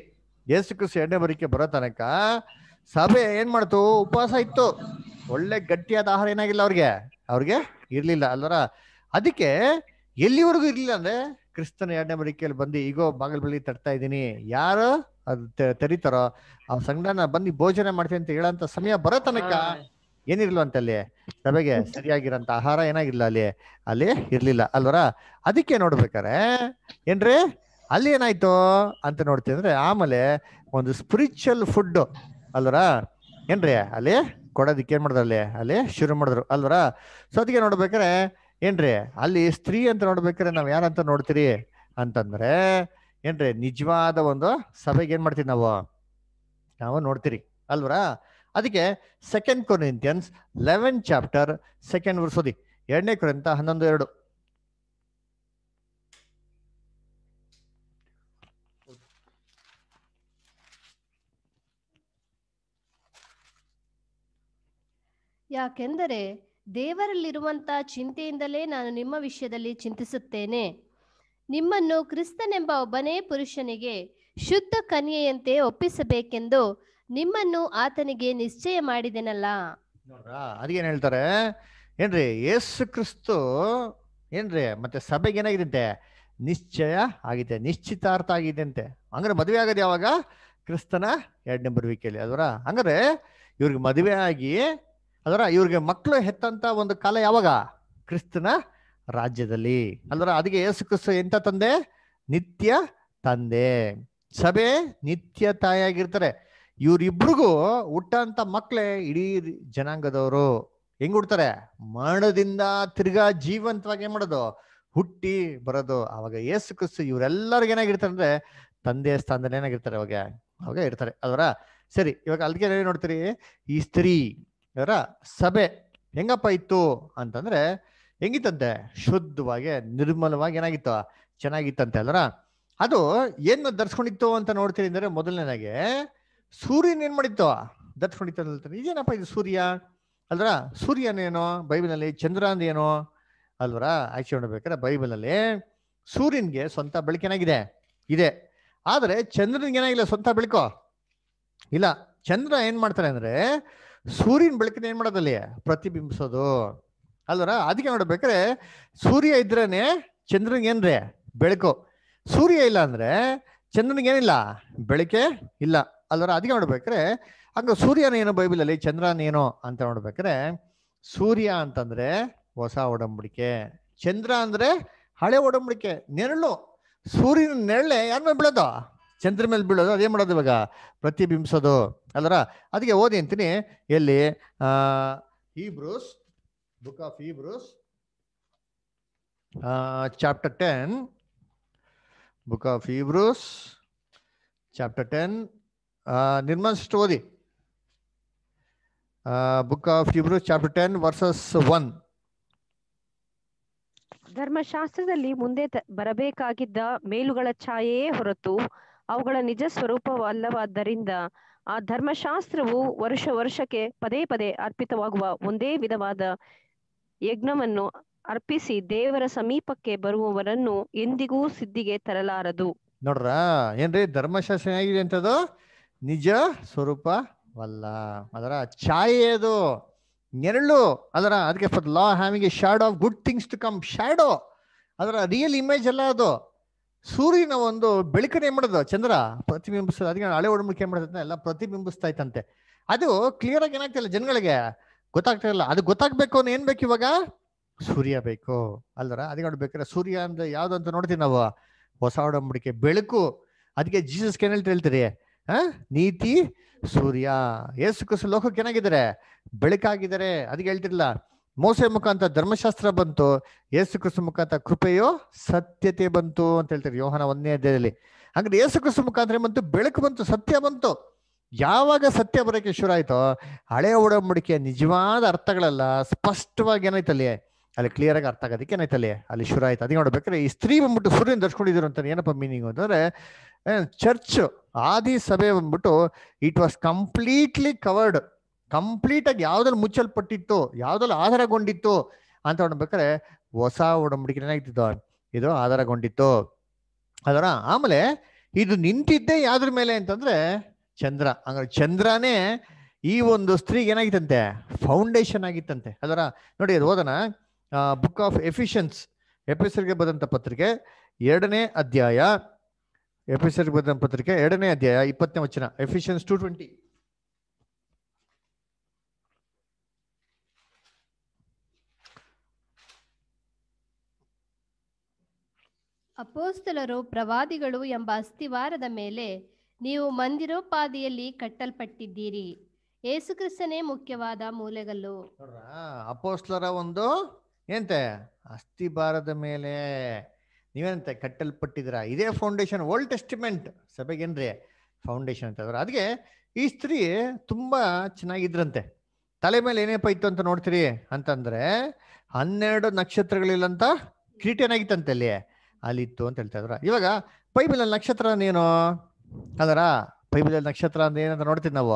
ಯೇಸು ಕ್ರಿಸ್ತು ಎರಡನೇ ಬರೀಕೆ ಬರೋ ತನಕ ಸಭೆ ಏನ್ ಮಾಡ್ತು ಉಪವಾಸ ಇತ್ತು ಒಳ್ಳೆ ಗಟ್ಟಿಯಾದ ಆಹಾರ ಏನಾಗಿಲ್ಲ ಅವ್ರಿಗೆ ಅವ್ರಿಗೆ ಇರ್ಲಿಲ್ಲ ಅಲ್ವರ ಅದಕ್ಕೆ ಎಲ್ಲಿವರೆಗೂ ಇರ್ಲಿಲ್ಲ ಅಂದ್ರೆ ಕ್ರಿಸ್ತನ ಎರಡನೇ ಮಡಿಕೆಯಲ್ಲಿ ಬಂದು ಈಗೋ ಬಾಗಲಬಳ್ಳಿ ಬಳಿ ತಡ್ತಾ ಇದ್ದೀನಿ ಯಾರು ಅದು ತರೀತಾರೋ ಆ ಸಂಘಟನ ಬಂದು ಭೋಜನ ಮಾಡ್ತೀನಿ ಅಂತ ಹೇಳಂತ ಸಮಯ ಬರೋ ತನಕ ಏನಿರ್ಲಂತ ಅಲ್ಲಿ ಸಭೆಗೆ ಸರಿಯಾಗಿರಂತ ಆಹಾರ ಏನಾಗಿಲ್ಲ ಅಲ್ಲಿ ಅಲ್ಲಿ ಇರ್ಲಿಲ್ಲ ಅಲ್ವರ ಅದಕ್ಕೆ ನೋಡ್ಬೇಕಾರೆ ಏನ್ರಿ ಅಲ್ಲಿ ಏನಾಯ್ತು ಅಂತ ನೋಡ್ತೀನಿ ಅಂದ್ರೆ ಆಮೇಲೆ ಒಂದು ಸ್ಪಿರಿಚುವಲ್ ಫುಡ್ ಅಲ್ವರ ಏನ್ರಿ ಅಲ್ಲಿ ಕೊಡೋದಕ್ಕೆ ಏನ್ ಮಾಡಿದ್ರು ಅಲ್ಲಿ ಅಲ್ಲಿ ಶುರು ಮಾಡಿದ್ರು ಅಲ್ವರ ಸೊ ಅದಕ್ಕೆ ನೋಡ್ಬೇಕಾರೆ ಏನ್ರಿ ಅಲ್ಲಿ ಸ್ತ್ರೀ ಅಂತ ನೋಡ್ಬೇಕಾರೆ ನಾವು ಯಾರಂತ ನೋಡ್ತೀರಿ ಅಂತಂದ್ರೆ ಏನ್ರಿ ನಿಜವಾದ ಒಂದು ಸಭೆಗೆ ಏನ್ ಮಾಡ್ತೀವಿ ನಾವು ನಾವು ನೋಡ್ತೀರಿ ಅಲ್ವರ ಅದಕ್ಕೆ second Corinthians eleven chapter second ಉರ್ಸೋದಿ ಎರಡನೇ ಕುರಿತ ಹನ್ನೊಂದು ಎರಡು ಯಾಕೆಂದರೆ ದೇವರಲ್ಲಿರುವಂಥ ಚಿಂತೆಯಿಂದಲೇ ನಾನು ನಿಮ್ಮ ವಿಷಯದಲ್ಲಿ ಚಿಂತಿಸುತ್ತೇನೆ ನಿಮ್ಮನ್ನು ಕ್ರಿಸ್ತನೆಂಬ ಒಬ್ಬನೇ ಪುರುಷನಿಗೆ ಶುದ್ಧ ಕನ್ಯೆಯಂತೆ ಒಪ್ಪಿಸಬೇಕೆಂದು ನಿಮ್ಮನ್ನು ಆತನಿಗೆ ನಿಶ್ಚಯ ಮಾಡಿದೆನಲ್ಲ ಅದೇನ್ ಅದೇನು ಹೇಳ್ತಾರೆ ಏನ್ರಿ ಯೇಸು ಕ್ರಿಸ್ತು ಏನ್ರಿ ಮತ್ತೆ ಸಭೆಗೆ ಏನಾಗಿದೆ ನಿಶ್ಚಯ ಆಗಿದೆ ನಿಶ್ಚಿತಾರ್ಥ ಅಂತೆ ಅಂದ್ರೆ ಮದುವೆ ಆಗದೆ ಯಾವಾಗ ಕ್ರಿಸ್ತನ ಎರಡನೇ ಬರುವಿಕೆಯಲ್ಲಿ ಅದರ ಹಂಗಾರೆ ಇವ್ರಿಗೆ ಮದುವೆ ಆಗಿ ಅದರ ಇವ್ರಿಗೆ ಮಕ್ಕಳು ಹೆತ್ತಂತ ಒಂದು ಕಾಲ ಯಾವಾಗ ಕ್ರಿಸ್ತನ ರಾಜ್ಯದಲ್ಲಿ ಅಲ್ದರ ಅದಕ್ಕೆ ಯೇಸು ಕ್ರಿಸ್ತ ಎಂತ ತಂದೆ ನಿತ್ಯ ತಂದೆ ಸಭೆ ನಿತ್ಯ ತಾಯಿಯಾಗಿರ್ತಾರೆ ಇವ್ರಿಬ್ರಿಗೂ ಹುಟ್ಟಂತ ಮಕ್ಕಳೇ ಇಡೀ ಜನಾಂಗದವರು ಹೆಂಗ್ ಹುಡ್ತಾರೆ ಮರಣದಿಂದ ತಿರ್ಗಾ ಜೀವಂತವಾಗಿ ಏನ್ ಮಾಡೋದು ಹುಟ್ಟಿ ಬರೋದು ಅವಾಗ ಯೇಸು ಕ್ರಿಸ್ತು ಇವ್ರೆಲ್ಲರಿಗೂ ಏನಾಗಿರ್ತಾರೆ ಅಂದ್ರೆ ತಂದೆ ಸ್ಥಾನದಲ್ಲಿ ಏನಾಗಿರ್ತಾರೆ ಅವಾಗ ಅವಾಗ ಇರ್ತಾರೆ ಅದರ ಸರಿ ಇವಾಗ ಅಲ್ಲಿಗೆ ನೋಡ್ತೀರಿ ಈ ಸ್ತ್ರೀ ಇವರ ಸಭೆ ಹೆಂಗಪ್ಪ ಇತ್ತು ಅಂತಂದ್ರೆ ಹೆಂಗಿತ್ತಂತೆ ಶುದ್ಧವಾಗಿ ನಿರ್ಮಲವಾಗಿ ಏನಾಗಿತ್ತು ಚೆನ್ನಾಗಿತ್ತಂತೆ ಅಲ್ರ ಅದು ಏನ್ ಧರಿಸ್ಕೊಂಡಿತ್ತು ಅಂತ ನೋಡ್ತೀನಿ ಅಂದ್ರೆ ಮೊದಲನೇದಾಗೆ ಸೂರ್ಯನ ಏನ್ ಮಾಡಿತ್ತು ಧರಿಸ್ಕೊಂಡಿತ್ತು ಅಂತ ಇದೇನಪ್ಪ ಇದು ಸೂರ್ಯ ಅಲ್ರ ಸೂರ್ಯನೇನೋ ಬೈಬಲಲ್ಲಿ ಚಂದ್ರ ಅಂದೇನೋ ಅಲ್ವರ ಆಯ್ಕೆ ನೋಡ್ಬೇಕಾದ್ರೆ ಬೈಬಲಲ್ಲಿ ಸೂರ್ಯನ್ಗೆ ಸ್ವಂತ ಬೆಳಕೇನಾಗಿದೆ ಇದೆ ಆದರೆ ಚಂದ್ರನ್ಗೆ ಏನಾಗಿಲ್ಲ ಸ್ವಂತ ಬೆಳಕು ಇಲ್ಲ ಚಂದ್ರ ಏನ್ ಮಾಡ್ತಾರೆ ಅಂದ್ರೆ ಸೂರ್ಯನ ಬೆಳಕಿನ ಏನು ಮಾಡೋದಲ್ಲಿ ಪ್ರತಿಬಿಂಬಿಸೋದು ಅಲ್ವರ ಅದಕ್ಕೆ ನೋಡ್ಬೇಕ್ರೆ ಸೂರ್ಯ ಇದ್ರೇನೆ ಚಂದ್ರನಿಗೇನ್ರಿ ಬೆಳಕು ಸೂರ್ಯ ಇಲ್ಲ ಅಂದರೆ ಏನಿಲ್ಲ ಬೆಳಕೆ ಇಲ್ಲ ಅಲ್ವರ ಅದಕ್ಕೆ ನೋಡ್ಬೇಕ್ರೆ ಹಂಗ ಸೂರ್ಯನೇನು ಬೈಬಿಲಲ್ಲಿ ಚಂದ್ರನೇನು ಅಂತ ನೋಡ್ಬೇಕ್ರೆ ಸೂರ್ಯ ಅಂತಂದ್ರೆ ಹೊಸ ಒಡಂಬಡಿಕೆ ಚಂದ್ರ ಅಂದ್ರೆ ಹಳೆ ಒಡಂಬಡಿಕೆ ನೆರಳು ಸೂರ್ಯನ ನೆರಳೆ ಯಾರ ಮೇಲೆ ಚಂದ್ರ ಮೇಲೆ ಬೀಳೋದು ಅದೇ ಮಾಡೋದು ಇವಾಗ ಪ್ರತಿಬಿಂಬಿಸೋದು ಅಲ್ಲರ ಅದಕ್ಕೆ ಓದಿ ಅಂತೀನಿ ಎಲ್ಲಿ Hebrews book of Hebrews chapter ten book of Hebrews chapter ten ನಿರ್ಮಲ್ಸ್ಟು ಓದಿ book of Hebrews chapter ten verses one ಧರ್ಮಶಾಸ್ತ್ರದಲ್ಲಿ ಮುಂದೆ ಬರಬೇಕಾಗಿದ್ದ ಮೇಲುಗಳ ಛಾಯೆಯೇ ಹೊರತು ಅವುಗಳ ನಿಜ ಸ್ವರೂಪವಲ್ಲವಾದ್ದರಿಂದ ಆ ಧರ್ಮಶಾಸ್ತ್ರವು ವರ್ಷ ವರ್ಷಕ್ಕೆ ಪದೇ ಪದೇ ಅರ್ಪಿತವಾಗುವ ಒಂದೇ ವಿಧವಾದ ಯಜ್ಞವನ್ನು ಅರ್ಪಿಸಿ ದೇವರ ಸಮೀಪಕ್ಕೆ ಬರುವವರನ್ನು ಎಂದಿಗೂ ಸಿದ್ಧಿಗೆ ತರಲಾರದು ನೋಡ್ರ ಏನ್ರಿ ಧರ್ಮಶಾಸ್ತ್ರ ಏನಾಗಿದೆ ಅಂತದು ನಿಜ ಸ್ವರೂಪವಲ್ಲ ಅದರ ಛಾಯೆ ಅದು ನೆರಳು ಅದರ ಅದಕ್ಕೆ for law having a shadow of good things to come shadow ಅದರ ರಿಯಲ್ ಇಮೇಜ್ ಅಲ್ಲ ಅದು ಸೂರ್ಯನ ಒಂದು ಬೆಳಕನ್ನ ಏನ್ ಮಾಡೋದು ಚಂದ್ರ ಪ್ರತಿಬಿಂಬಿಸೋದು ಅದಕ್ಕೆ ಹಳೆ ಒಡಂಬಡಿಕೆ ಮಾಡುತ್ತೆ ಎಲ್ಲ ಪ್ರತಿಬಿಂಬಿಸ್ತಾ ಇತ್ತಂತೆ ಅದು ಕ್ಲಿಯರ್ ಆಗಿ ಏನಾಗ್ತಿಲ್ಲ ಜನಗಳಿಗೆ ಗೊತ್ತಾಗ್ತಾ ಇಲ್ಲ ಅದು ಗೊತ್ತಾಗ್ಬೇಕು ಅಂದ್ರೆ ಏನ್ ಬೇಕು ಇವಾಗ ಸೂರ್ಯ ಬೇಕು ಅಲ್ದರ ಅದಕ್ಕೆ ನೋಡ್ಬೇಕಾರೆ ಸೂರ್ಯ ಅಂದ್ರೆ ಯಾವ್ದು ಅಂತ ನೋಡ್ತೀವಿ ನಾವು ಹೊಸ ಒಡಂಬಡಿಕೆ ಬೆಳಕು ಅದಕ್ಕೆ ಜೀಸಸ್ ಏನ್ ಹೇಳ್ತಾ ಹೇಳ್ತೀರಿ ಹ ನೀತಿ ಸೂರ್ಯ ಏಸು ಕಸು ಲೋಕಕ್ಕೆ ಏನಾಗಿದ್ದಾರೆ ಬೆಳಕಾಗಿದ್ದಾರೆ ಅದಕ್ಕೆ ಹೇಳ್ತಿರ್ಲಾ ಮೋಸೆ ಮುಖಾಂತರ ಧರ್ಮಶಾಸ್ತ್ರ ಬಂತು ಯೇಸು ಮುಖಾಂತರ ಕೃಪೆಯೋ ಸತ್ಯತೆ ಬಂತು ಅಂತ ಹೇಳ್ತಾರೆ ಯೋಹನ ಒಂದನೇ ಅಧ್ಯಾಯದಲ್ಲಿ ಹಾಗಾದ್ರೆ ಯೇಸು ಕ್ರಿಸ್ತು ಮುಖಾಂತರ ಬಂತು ಬೆಳಕು ಬಂತು ಸತ್ಯ ಬಂತು ಯಾವಾಗ ಸತ್ಯ ಬರೋಕ್ಕೆ ಶುರು ಆಯ್ತೋ ಹಳೆ ಒಡಂಬಡಿಕೆಯ ನಿಜವಾದ ಅರ್ಥಗಳೆಲ್ಲ ಸ್ಪಷ್ಟವಾಗಿ ಏನಾಯ್ತಲ್ಲಿ ಅಲ್ಲಿ ಕ್ಲಿಯರ್ ಆಗಿ ಅರ್ಥ ಆಗೋದಕ್ಕೆ ಏನಾಯ್ತಲ್ಲಿ ಅಲ್ಲಿ ಶುರು ಆಯ್ತು ಅದಕ್ಕೆ ನೋಡ್ಬೇಕಾದ್ರೆ ಈ ಸ್ತ್ರೀ ಬಂದ್ಬಿಟ್ಟು ಸೂರ್ಯನ ದರ್ಶಕೊಂಡಿದ್ರು ಅಂತ ಏನಪ್ಪ ಮೀನಿಂಗ್ ಅಂತಂದ್ರೆ ಚರ್ಚ್ ಆದಿ ಸಭೆ ಬಂದ್ಬಿಟ್ಟು it was completely covered complete ಆಗಿ ಯಾವ್ದ್ರಲ್ಲಿ ಮುಚ್ಚಲ್ಪಟ್ಟಿತ್ತು ಯಾವುದ್ರಲ್ಲಿ ಆಧಾರಗೊಂಡಿತ್ತು ಅಂತ ಹೊಡ್ಬೇಕಾರೆ ಹೊಸ ಒಡಂಬಡಿಕೆ ಏನಾಗ್ತಿತ್ತು ಇದು ಆಧಾರಗೊಂಡಿತ್ತು ಅದರ ಆಮೇಲೆ ಇದು ನಿಂತಿದ್ದೆ ಯಾವ್ದ್ರ ಮೇಲೆ ಅಂತಂದ್ರೆ ಚಂದ್ರ ಅಂದ್ರೆ ಚಂದ್ರನೇ ಈ ಒಂದು ಸ್ತ್ರೀಗೆ ಏನಾಗಿತ್ತಂತೆ ಫೌಂಡೇಶನ್ ಆಗಿತ್ತಂತೆ ಅದರ ನೋಡಿ ಅದು ಓದನ ಬುಕ್ ಆಫ್ ಎಫಿಷಿಯನ್ಸ್ ಎಪಿಸರ್ಗೆ ಬಂದಂಥ ಪತ್ರಿಕೆ ಎರಡನೇ ಅಧ್ಯಾಯ ಎಪಿಸರ್ಗೆ ಬಂದ ಪತ್ರಿಕೆ ಎರಡನೇ ಅಧ್ಯಾಯ ಇಪ್ಪತ್ತನೇ ವಚನ ಎಫಿಷಿಯನ್ಸ್ ಟು ಟ್ವೆಂಟಿ ಅಪೋಸ್ತಲರು ಪ್ರವಾದಿಗಳು ಎಂಬ ಅಸ್ತಿವಾರದ ಮೇಲೆ ನೀವು ಮಂದಿರೋಪಾದಿಯಲ್ಲಿ ಕಟ್ಟಲ್ಪಟ್ಟಿದ್ದೀರಿ ಕ್ರಿಸ್ತನೇ ಮುಖ್ಯವಾದ ಮೂಲೆಗಲ್ಲು ಅಪೋಸ್ತಲರ ಒಂದು ಏನಂತೆ ಅಸ್ಥಿಭಾರದ ಮೇಲೆ ನೀವೇನಂತೆ ಕಟ್ಟಲ್ಪಟ್ಟಿದ್ರ ಇದೇ ಫೌಂಡೇಶನ್ ಓಲ್ಡ್ ಟೆಸ್ಟಿಮೆಂಟ್ ಸಭೆಗೇನ್ರಿ ಫೌಂಡೇಶನ್ ಅಂತ ಅದ್ರ ಅದಕ್ಕೆ ಈ ಸ್ತ್ರೀ ತುಂಬ ಚೆನ್ನಾಗಿದ್ರಂತೆ ತಲೆ ಮೇಲೆ ಏನೇಪ ಇತ್ತು ಅಂತ ನೋಡ್ತೀರಿ ಅಂತಂದ್ರೆ ಹನ್ನೆರಡು ನಕ್ಷತ್ರಗಳಿಲ್ಲಂತ ಕ್ರೀಟೇನಾಗಿತ್ತಂತೆ ಅಲ್ಲಿ ಅಲ್ಲಿತ್ತು ಅಂತ ಹೇಳ್ತಾ ಇದ್ರ ಇವಾಗ ಬೈಬಲಲ್ಲಿ ನಕ್ಷತ್ರ ಏನು ಅದರ ಬೈಬಲಲ್ಲಿ ನಕ್ಷತ್ರ ಅಂದ್ರೆ ಏನಂತ ನೋಡ್ತೀವಿ ನಾವು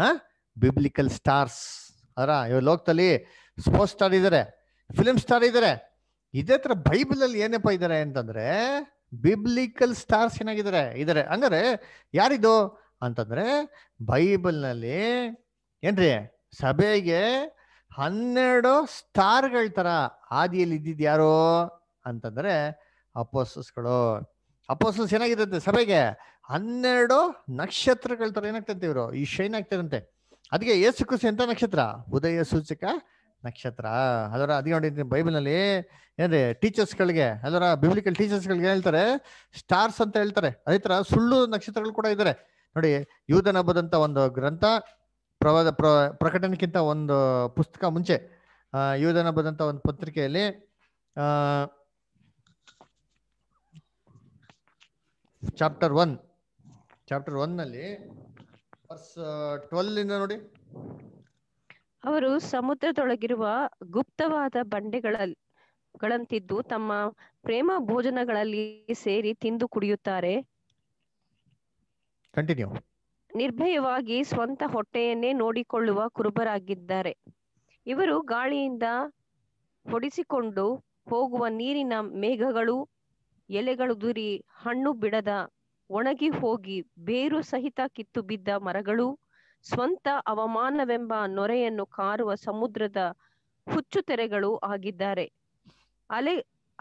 ಹಾ ಬಿಬ್ಲಿಕಲ್ ಸ್ಟಾರ್ಸ್ ಅದರ ಇವಾಗ ಲೋಕದಲ್ಲಿ ಸ್ಪೋರ್ಟ್ಸ್ ಸ್ಟಾರ್ ಇದ್ದಾರೆ ಫಿಲ್ಮ್ ಸ್ಟಾರ್ ಇದ್ದಾರೆ ಇದೇ ಬೈಬಲ್ ಅಲ್ಲಿ ಏನಪ್ಪ ಇದ್ದಾರೆ ಅಂತಂದ್ರೆ ಬಿಬ್ಲಿಕಲ್ ಸ್ಟಾರ್ಸ್ ಏನಾಗಿದ್ದಾರೆ ಇದಾರೆ ಅಂದ್ರೆ ಯಾರಿದು ಅಂತಂದ್ರೆ ಬೈಬಲ್ನಲ್ಲಿ ಏನ್ರಿ ಸಭೆಗೆ ಹನ್ನೆರಡು ಸ್ಟಾರ್ಗಳ ತರ ಆದಿಯಲ್ಲಿ ಇದ್ದಿದ್ದು ಯಾರು ಅಂತಂದ್ರೆ ಅಪೋಸಸ್ಗಳು ಅಪೋಸಸ್ ಏನಾಗಿದ್ದಂತೆ ಸಭೆಗೆ ಹನ್ನೆರಡು ನಕ್ಷತ್ರಗಳ ಥರ ಏನಾಗ್ತಂತೆ ಇವರು ಈ ಶೈನ್ ಆಗ್ತಾರಂತೆ ಅದಕ್ಕೆ ಏಸು ಎಂತ ನಕ್ಷತ್ರ ಉದಯ ಸೂಚಕ ನಕ್ಷತ್ರ ಅದರ ಅದಕ್ಕೆ ನೋಡಿ ಬೈಬಲ್ನಲ್ಲಿ ಏನ್ರಿ ಟೀಚರ್ಸ್ಗಳಿಗೆ ಅದರ ಬಿಬ್ಲಿಕಲ್ ಟೀಚರ್ಸ್ಗಳಿಗೆ ಹೇಳ್ತಾರೆ ಸ್ಟಾರ್ಸ್ ಅಂತ ಹೇಳ್ತಾರೆ ಅದೇ ಥರ ಸುಳ್ಳು ನಕ್ಷತ್ರಗಳು ಕೂಡ ಇದ್ದಾರೆ ನೋಡಿ ಯೂದನ ಹಬ್ಬದಂಥ ಒಂದು ಗ್ರಂಥ ಪ್ರವಾದ ಪ್ರ ಪ್ರಕಟಣೆಗಿಂತ ಒಂದು ಪುಸ್ತಕ ಮುಂಚೆ ಯೂದನ ಹಬ್ಬದಂಥ ಒಂದು ಪತ್ರಿಕೆಯಲ್ಲಿ ಚಾಪ್ಟರ್ ಒನ್ ಚಾಪ್ಟರ್ ಒನ್ ನಲ್ಲಿ uh, ನೋಡಿ ಅವರು ಸಮುದ್ರದೊಳಗಿರುವ ಗುಪ್ತವಾದ ಬಂಡೆಗಳಂತಿದ್ದು ತಮ್ಮ ಪ್ರೇಮ ಭೋಜನಗಳಲ್ಲಿ ಸೇರಿ ತಿಂದು ಕುಡಿಯುತ್ತಾರೆ ಕಂಟಿನ್ಯೂ ನಿರ್ಭಯವಾಗಿ ಸ್ವಂತ ಹೊಟ್ಟೆಯನ್ನೇ ನೋಡಿಕೊಳ್ಳುವ ಕುರುಬರಾಗಿದ್ದಾರೆ ಇವರು ಗಾಳಿಯಿಂದ ಹೊಡಿಸಿಕೊಂಡು ಹೋಗುವ ನೀರಿನ ಮೇಘಗಳು ಎಲೆಗಳು ದುರಿ ಹಣ್ಣು ಬಿಡದ ಒಣಗಿ ಹೋಗಿ ಬೇರು ಸಹಿತ ಕಿತ್ತು ಬಿದ್ದ ಮರಗಳು ಸ್ವಂತ ಅವಮಾನವೆಂಬ ನೊರೆಯನ್ನು ಕಾರುವ ಸಮುದ್ರದ ಹುಚ್ಚು ತೆರೆಗಳು ಆಗಿದ್ದಾರೆ ಅಲೆ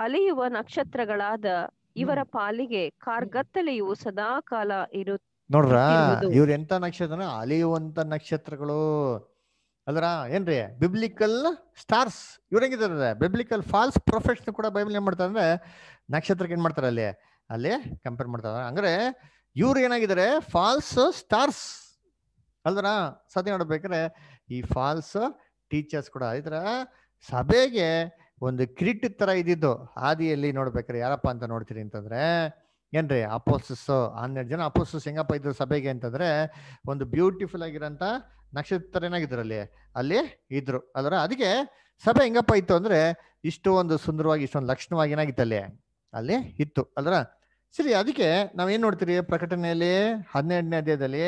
ಅಲೆಯುವ ನಕ್ಷತ್ರಗಳಾದ ಇವರ ಪಾಲಿಗೆ ಕಾರ್ಗತ್ತಲೆಯು ಸದಾಕಾಲ ಇರು ನೋಡ್ರ ಇವ್ರ ಎಂತ ನಕ್ಷತ್ರ ಅಲೆಯುವಂತ ನಕ್ಷತ್ರಗಳು ಅಲ್ರ ಏನ್ರಿ ಬಿಬ್ಲಿಕಲ್ ಸ್ಟಾರ್ಸ್ ಇವ್ರ ಹೆಂಗಿದ್ದಾರೆ ಬಿಬ್ಲಿಕಲ್ ಫಾಲ್ಸ್ ಪ್ರೊಫೆಟ್ಸ್ ಕೂಡ ಬೈಬಲ್ ಏನ್ ಮಾಡ್ತಾರೆ ಅಂದ್ರೆ ನಕ್ಷತ್ರಕ್ಕೆ ಏನ್ ಮಾಡ್ತಾರೆ ಅಲ್ಲಿ ಅಲ್ಲಿ ಕಂಪೇರ್ ಮಾಡ್ತಾರೆ ಅಂದ್ರೆ ಇವ್ರು ಏನಾಗಿದ್ದಾರೆ ಫಾಲ್ಸ್ ಸ್ಟಾರ್ಸ್ ಅಲ್ದ್ರ ಸತಿ ನೋಡ್ಬೇಕಾದ್ರೆ ಈ ಫಾಲ್ಸ್ ಟೀಚರ್ಸ್ ಕೂಡ ಇದ್ರ ಸಭೆಗೆ ಒಂದು ಕ್ರಿಟ್ ತರ ಇದ್ದಿದ್ದು ಆದಿಯಲ್ಲಿ ನೋಡ್ಬೇಕಾರೆ ಯಾರಪ್ಪ ಅಂತ ನೋಡ್ತೀರಿ ಅಂತಂದ್ರೆ ಏನ್ರಿ ಅಪೋಸಿಸ್ ಹನ್ನೆರಡು ಜನ ಅಪೋಸಿಸ್ ಹೆಂಗಪ್ಪ ಇದ್ರ ಸಭೆಗೆ ಅಂತಂದ್ರೆ ಒಂದು ಬ್ಯೂಟಿಫುಲ್ ನಕ್ಷತ್ರ ಏನಾಗಿದ್ರು ಅಲ್ಲಿ ಅಲ್ಲಿ ಇದ್ರು ಅದರ ಅದಕ್ಕೆ ಸಭೆ ಹೆಂಗಪ್ಪ ಇತ್ತು ಅಂದ್ರೆ ಇಷ್ಟು ಒಂದು ಸುಂದರವಾಗಿ ಇಷ್ಟೊಂದು ಲಕ್ಷಣವಾಗಿ ಏನಾಗಿತ್ತು ಅಲ್ಲಿ ಅಲ್ಲಿ ಇತ್ತು ಅದರ ಸರಿ ಅದಕ್ಕೆ ನಾವೇನ್ ನೋಡ್ತೀರಿ ಪ್ರಕಟಣೆಯಲ್ಲಿ ಹನ್ನೆರಡನೇ ಅಧ್ಯಾಯದಲ್ಲಿ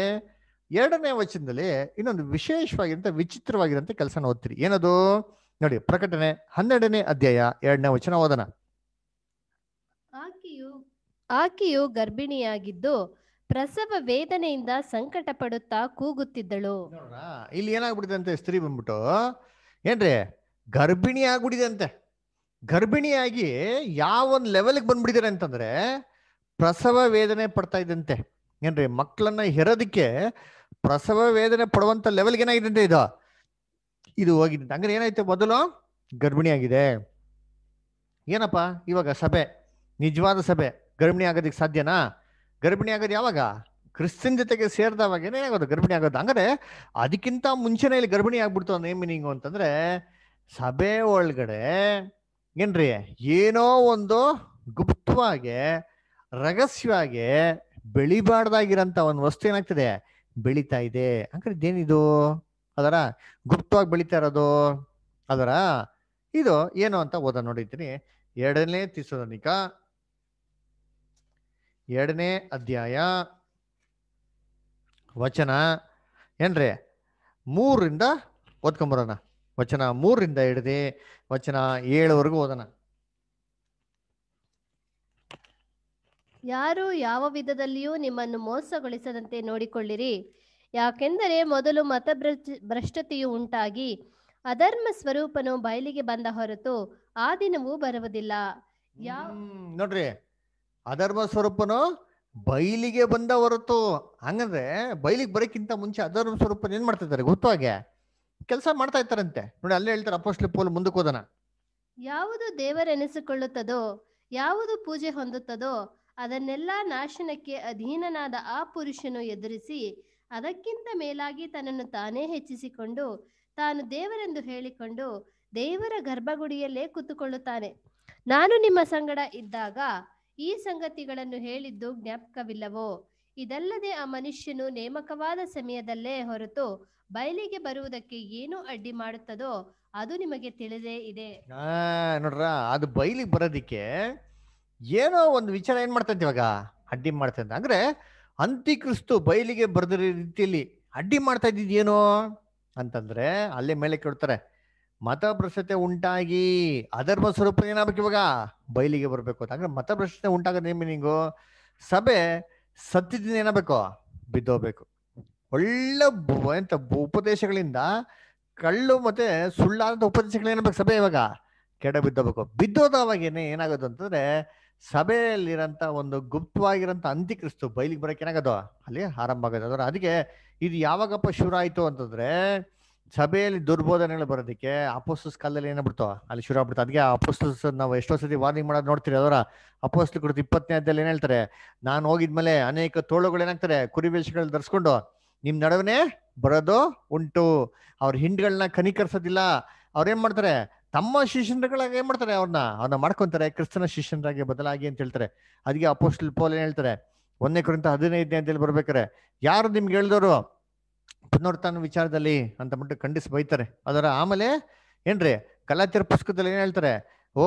ಎರಡನೇ ವಚನದಲ್ಲಿ ಇನ್ನೊಂದು ವಿಶೇಷವಾಗಿರಂತ ವಿಚಿತ್ರವಾಗಿರಂತ ಕೆಲಸ ಓದ್ತೀರಿ ಏನದು ನೋಡಿ ಪ್ರಕಟಣೆ ಹನ್ನೆರಡನೇ ಅಧ್ಯಾಯ ಎರಡನೇ ವಚನ ಓದೋಣ ಆಕೆಯು ಗರ್ಭಿಣಿಯಾಗಿದ್ದು ಪ್ರಸವ ವೇದನೆಯಿಂದ ಸಂಕಟ ಪಡುತ್ತಾ ಕೂಗುತ್ತಿದ್ದಳು ನೋಡ್ರಾ ಇಲ್ಲಿ ಏನಾಗ್ಬಿಟ್ಟಿದಂತೆ ಸ್ತ್ರೀ ಬಂದ್ಬಿಟ್ಟು ಏನ್ರಿ ಗರ್ಭಿಣಿ ಆಗ್ಬಿಡಿದಂತೆ ಗರ್ಭಿಣಿಯಾಗಿ ಯಾವ ಒಂದು ಲೆವೆಲ್ಗೆ ಬಂದ್ಬಿಡಿದಾರೆ ಅಂತಂದ್ರೆ ಪ್ರಸವ ವೇದನೆ ಪಡ್ತಾ ಇದ್ದಂತೆ ಏನ್ರಿ ಮಕ್ಕಳನ್ನ ಹೆರೋದಕ್ಕೆ ಪ್ರಸವ ವೇದನೆ ಪಡುವಂತ ಲೆವೆಲ್ಗೆ ಏನಾಗಿದಂತೆ ಇದು ಇದು ಹೋಗಿದ್ದಂತೆ ಅಂದ್ರೆ ಏನಾಯ್ತು ಮೊದಲು ಗರ್ಭಿಣಿಯಾಗಿದೆ ಆಗಿದೆ ಏನಪ್ಪ ಇವಾಗ ಸಭೆ ನಿಜವಾದ ಸಭೆ ಗರ್ಭಿಣಿ ಆಗೋದಕ್ಕೆ ಸಾಧ್ಯನಾ ಗರ್ಭಿಣಿ ಆಗೋದು ಯಾವಾಗ ಕ್ರಿಶ್ಚಿಯನ್ ಜೊತೆಗೆ ಸೇರಿದವಾಗೇನೇ ಆಗೋದು ಗರ್ಭಿಣಿ ಆಗೋದು ಹಂಗಾರೆ ಅದಕ್ಕಿಂತ ಮುಂಚೆನೇ ಇಲ್ಲಿ ಗರ್ಭಿಣಿ ಆಗ್ಬಿಡ್ತು ಅನ್ನೋ ಮೀನಿಂಗು ಅಂತಂದ್ರೆ ಸಭೆ ಒಳಗಡೆ ಏನ್ರಿ ಏನೋ ಒಂದು ಗುಪ್ತವಾಗಿ ರಹಸ್ಯವಾಗಿ ಬೆಳಿಬಾರ್ದಾಗಿರೋಂಥ ಒಂದು ವಸ್ತು ಏನಾಗ್ತದೆ ಬೆಳೀತಾ ಇದೆ ಅಂದ್ರೆ ಇದೇನಿದು ಅದರ ಗುಪ್ತವಾಗಿ ಬೆಳೀತಾ ಇರೋದು ಅದರ ಇದು ಏನು ಅಂತ ಓದ ನೋಡಿದ್ದೀನಿ ಎರಡನೇ ತಿಸೋದನಿಕ ಎರಡನೇ ಅಧ್ಯಾಯ ವಚನ ಏನ್ರಿ ಮೂರರಿಂದ ಓದ್ಕೊಂಬರೋಣ ವಚನ ಮೂರರಿಂದ ಹಿಡಿದು ವಚನ ಏಳವರೆಗೂ ಓದೋಣ ಯಾರು ಯಾವ ವಿಧದಲ್ಲಿಯೂ ನಿಮ್ಮನ್ನು ಮೋಸಗೊಳಿಸದಂತೆ ನೋಡಿಕೊಳ್ಳಿರಿ ಯಾಕೆಂದರೆ ಮೊದಲು ಮತ ಭ್ರಷ್ಟತೆಯು ಉಂಟಾಗಿ ಅಧರ್ಮ ಸ್ವರೂಪನು ಬಯಲಿಗೆ ಬಂದ ಹೊರತು ಆ ದಿನವೂ ಬರುವುದಿಲ್ಲ ಯಾವ ನೋಡ್ರಿ ಅಧರ್ಮ ಸ್ವರೂಪನು ಬೈಲಿಗೆ ಬಂದ ಹೊರತು ಹಂಗಂದ್ರೆ ಬೈಲಿಗೆ ಬರೋಕ್ಕಿಂತ ಮುಂಚೆ ಅಧರ್ಮ ಸ್ವರೂಪನ ಏನ್ ಮಾಡ್ತಾ ಇದ್ದಾರೆ ಗೊತ್ತು ಹಾಗೆ ಕೆಲಸ ಮಾಡ್ತಾ ಇರ್ತಾರಂತೆ ನೋಡಿ ಅಲ್ಲೇ ಹೇಳ್ತಾರೆ ಅಪೋಸ್ಲಿ ಪೋಲ್ ಮುಂದಕ್ಕೆ ಹೋದನ ಯಾವುದು ದೇವರೆನಿಸಿಕೊಳ್ಳುತ್ತದೋ ಯಾವುದು ಪೂಜೆ ಹೊಂದುತ್ತದೋ ಅದನ್ನೆಲ್ಲ ನಾಶನಕ್ಕೆ ಅಧೀನನಾದ ಆ ಪುರುಷನು ಎದುರಿಸಿ ಅದಕ್ಕಿಂತ ಮೇಲಾಗಿ ತನ್ನನ್ನು ತಾನೇ ಹೆಚ್ಚಿಸಿಕೊಂಡು ತಾನು ದೇವರೆಂದು ಹೇಳಿಕೊಂಡು ದೇವರ ಗರ್ಭಗುಡಿಯಲ್ಲೇ ಕೂತುಕೊಳ್ಳುತ್ತಾನೆ ನಾನು ನಿಮ್ಮ ಸಂಗಡ ಇದ್ದಾಗ ಈ ಸಂಗತಿಗಳನ್ನು ಹೇಳಿದ್ದು ಜ್ಞಾಪಕವಿಲ್ಲವೋ ಇದಲ್ಲದೆ ಆ ಮನುಷ್ಯನು ನೇಮಕವಾದ ಸಮಯದಲ್ಲೇ ಹೊರತು ಬಯಲಿಗೆ ಬರುವುದಕ್ಕೆ ಏನು ಅಡ್ಡಿ ಮಾಡುತ್ತದೋ ಅದು ನಿಮಗೆ ತಿಳಿದೇ ಇದೆ ನೋಡ್ರ ಅದು ಬಯಲಿಗೆ ಬರೋದಿಕ್ಕೆ ಏನೋ ಒಂದು ವಿಚಾರ ಏನ್ ಮಾಡ್ತದೆ ಇವಾಗ ಅಡ್ಡಿ ಮಾಡ್ತದೆ ಅಂದ್ರೆ ಅಂತಿಕ್ರಿಸ್ತು ಬಯಲಿಗೆ ಬರೆದ ರೀತಿಯಲ್ಲಿ ಅಡ್ಡಿ ಮಾಡ್ತಾ ಇದ್ದಿದ್ದೇನೋ ಅಂತಂದ್ರೆ ಅಲ್ಲೇ ಮೇಲೆ ಕೇಳ್ತಾರೆ ಮತಭ್ರಷ್ಟತೆ ಉಂಟಾಗಿ ಅಧರ್ಮ ಸ್ವರೂಪ ಏನಾಗಬೇಕು ಇವಾಗ ಬಯಲಿಗೆ ಬರಬೇಕು ಅಂತ ಅಂದ್ರೆ ಮತಭ್ರಷ್ಟತೆ ಉಂಟಾಗೋದು ಸಭೆ ಸತ್ಯದಿಂದ ಏನಾಗಬೇಕು ಬಿದ್ದೋಗ್ಬೇಕು ಒಳ್ಳೆ ಎಂತ ಉಪದೇಶಗಳಿಂದ ಕಳ್ಳು ಮತ್ತೆ ಸುಳ್ಳಾದಂಥ ಉಪದೇಶಗಳೇನಾಗಬೇಕು ಸಭೆ ಇವಾಗ ಕೆಡ ಬಿದ್ದೋಗ್ಬೇಕು ಬಿದ್ದೋದವಾಗೇನೆ ಏನಾಗೋದು ಅಂತಂದ್ರೆ ಸಭೆಯಲ್ಲಿರೋಂಥ ಒಂದು ಗುಪ್ತವಾಗಿರೋಂಥ ಅಂತ್ಯಕ್ರಿಸ್ತು ಬಯಲಿಗೆ ಬರೋಕೆ ಏನಾಗೋದು ಅಲ್ಲಿ ಆರಂಭ ಆಗೋದು ಅದಕ್ಕೆ ಇದು ಯಾವಾಗಪ್ಪ ಶುರು ಆಯಿತು ಅಂತಂದ್ರೆ ಸಭೆಯಲ್ಲಿ ದುರ್ಬೋಧನೆಗಳು ಬರೋದಕ್ಕೆ ಅಪೋಸ್ಟಸ್ ಕಾಲದಲ್ಲಿ ಬಿಡ್ತು ಅಲ್ಲಿ ಶುರು ಆಗ್ಬಿಡ್ತು ಅದಕ್ಕೆ ಅಪೋಸ್ಟಸ್ ನಾವು ಎಷ್ಟೋ ಸತಿ ವಾರ್ನಿಂಗ್ ಮಾಡೋದು ನೋಡ್ತೀರಿ ಅದರ ಅಪೋಸ್ಟ್ ಕುರಿತು ಇಪ್ಪತ್ತನೇ ಅದ್ದಲ್ಲಿ ಏನ್ ಹೇಳ್ತಾರೆ ನಾನು ಹೋಗಿದ್ಮೇಲೆ ಅನೇಕ ತೋಳುಗಳು ಏನಾಗ್ತಾರೆ ಕುರಿವೇಶಗಳು ಧರಿಸ್ಕೊಂಡು ನಿಮ್ಮ ನಡುವನೆ ಬರೋದು ಉಂಟು ಅವ್ರ ಹಿಂಡ್ಗಳನ್ನ ಕನಿಕರಿಸೋದಿಲ್ಲ ಏನು ಮಾಡ್ತಾರೆ ತಮ್ಮ ಶಿಷ್ಯನಗಳಾಗಿ ಏನು ಮಾಡ್ತಾರೆ ಅವ್ರನ್ನ ಅವ್ರನ್ನ ಮಾಡ್ಕೊಂತಾರೆ ಕ್ರಿಸ್ತನ ಶಿಷ್ಯನರಾಗಿ ಬದಲಾಗಿ ಅಂತ ಹೇಳ್ತಾರೆ ಅದಕ್ಕೆ ಅಪೋಸ್ಟಲ್ ಪೋಲ್ ಏನ್ ಹೇಳ್ತಾರೆ ಒಂದೇ ಕುರಿತ ಹದಿನೈದನೇ ಅಂತೇಳಿ ಬರ್ಬೇಕಾರೆ ಯಾರು ನಿಮ್ಗೆ ಹೇಳಿದವರು ಪುನರ್ತನ ವಿಚಾರದಲ್ಲಿ ಅಂತ ಮಟ್ಟ ಖಂಡಿಸಿ ಬೈತಾರೆ ಅದರ ಆಮೇಲೆ ಏನ್ರಿ ಕಲಾತಿರ ಪುಸ್ತಕದಲ್ಲಿ ಏನ್ ಹೇಳ್ತಾರೆ ಓ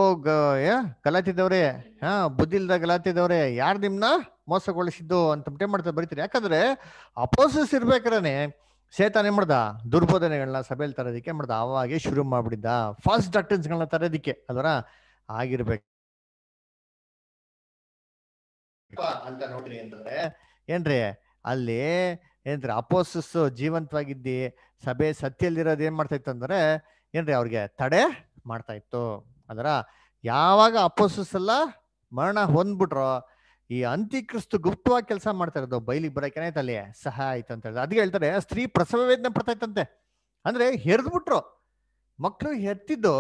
ಕಲಾತಿದವ್ರೆ ಹಾ ಬುದ್ಧಿ ಇಲ್ದ ಗಲಾತಿದವ್ರೆ ಯಾರು ನಿಮ್ನ ಮೋಸಗೊಳಿಸಿದ್ದು ಅಂತ ಮಟ್ಟ ಮಾಡ್ತಾರೆ ಬರೀತಾರೆ ಯಾಕಂದ್ರೆ ಅಪೋಸಿಸ್ ಇರ್ಬೇಕಾರೆ ಸೇತಾನೆ ಮಾಡ್ದ ದುರ್ಬೋಧನೆಗಳನ್ನ ಸಭೆಯಲ್ಲಿ ತರೋದಕ್ಕೆ ಮಾಡ್ದ ಅವಾಗೆ ಶುರು ಮಾಡ್ಬಿಡಿದ್ದ ಫಾಸ್ಟ್ ಡಾಕ್ಟನ್ಸ್ಗಳನ್ನ ತರೋದಿಕ್ಕೆ ಅದರ ಆಗಿರ್ಬೇಕು ಅಂತ ನೋಡ್ರಿ ಅಂತಂದ್ರೆ ಏನ್ರಿ ಅಲ್ಲಿ ಏನಂದ್ರೆ ಅಪೋಸಸ್ ಜೀವಂತವಾಗಿದ್ದು ಸಭೆ ಸತ್ಯಲ್ಲಿರೋದು ಏನು ಮಾಡ್ತಾ ಇತ್ತು ಅಂದ್ರೆ ಏನ್ರಿ ಅವ್ರಿಗೆ ತಡೆ ಮಾಡ್ತಾ ಇತ್ತು ಅದರ ಯಾವಾಗ ಅಪೋಸಸ್ ಎಲ್ಲ ಮರಣ ಹೊಂದ್ಬಿಟ್ರೋ ಈ ಅಂತಿಕ್ರಿಸ್ತು ಗುಪ್ತವಾಗಿ ಕೆಲಸ ಮಾಡ್ತಾ ಇರೋದು ಬೈಲಿಗೆ ಬರೋಕೆ ಅಲ್ಲಿ ಸಹ ಆಯ್ತು ಅಂತ ಹೇಳಿದ್ರೆ ಅದಕ್ಕೆ ಹೇಳ್ತಾರೆ ಸ್ತ್ರೀ ಪ್ರಸವ ವೇದನೆ ಪಡ್ತಾ ಇತ್ತಂತೆ ಅಂದ್ರೆ ಹೆರ್ದ್ಬಿಟ್ರು ಮಕ್ಕಳು ಹೆತ್ತಿದ್ದು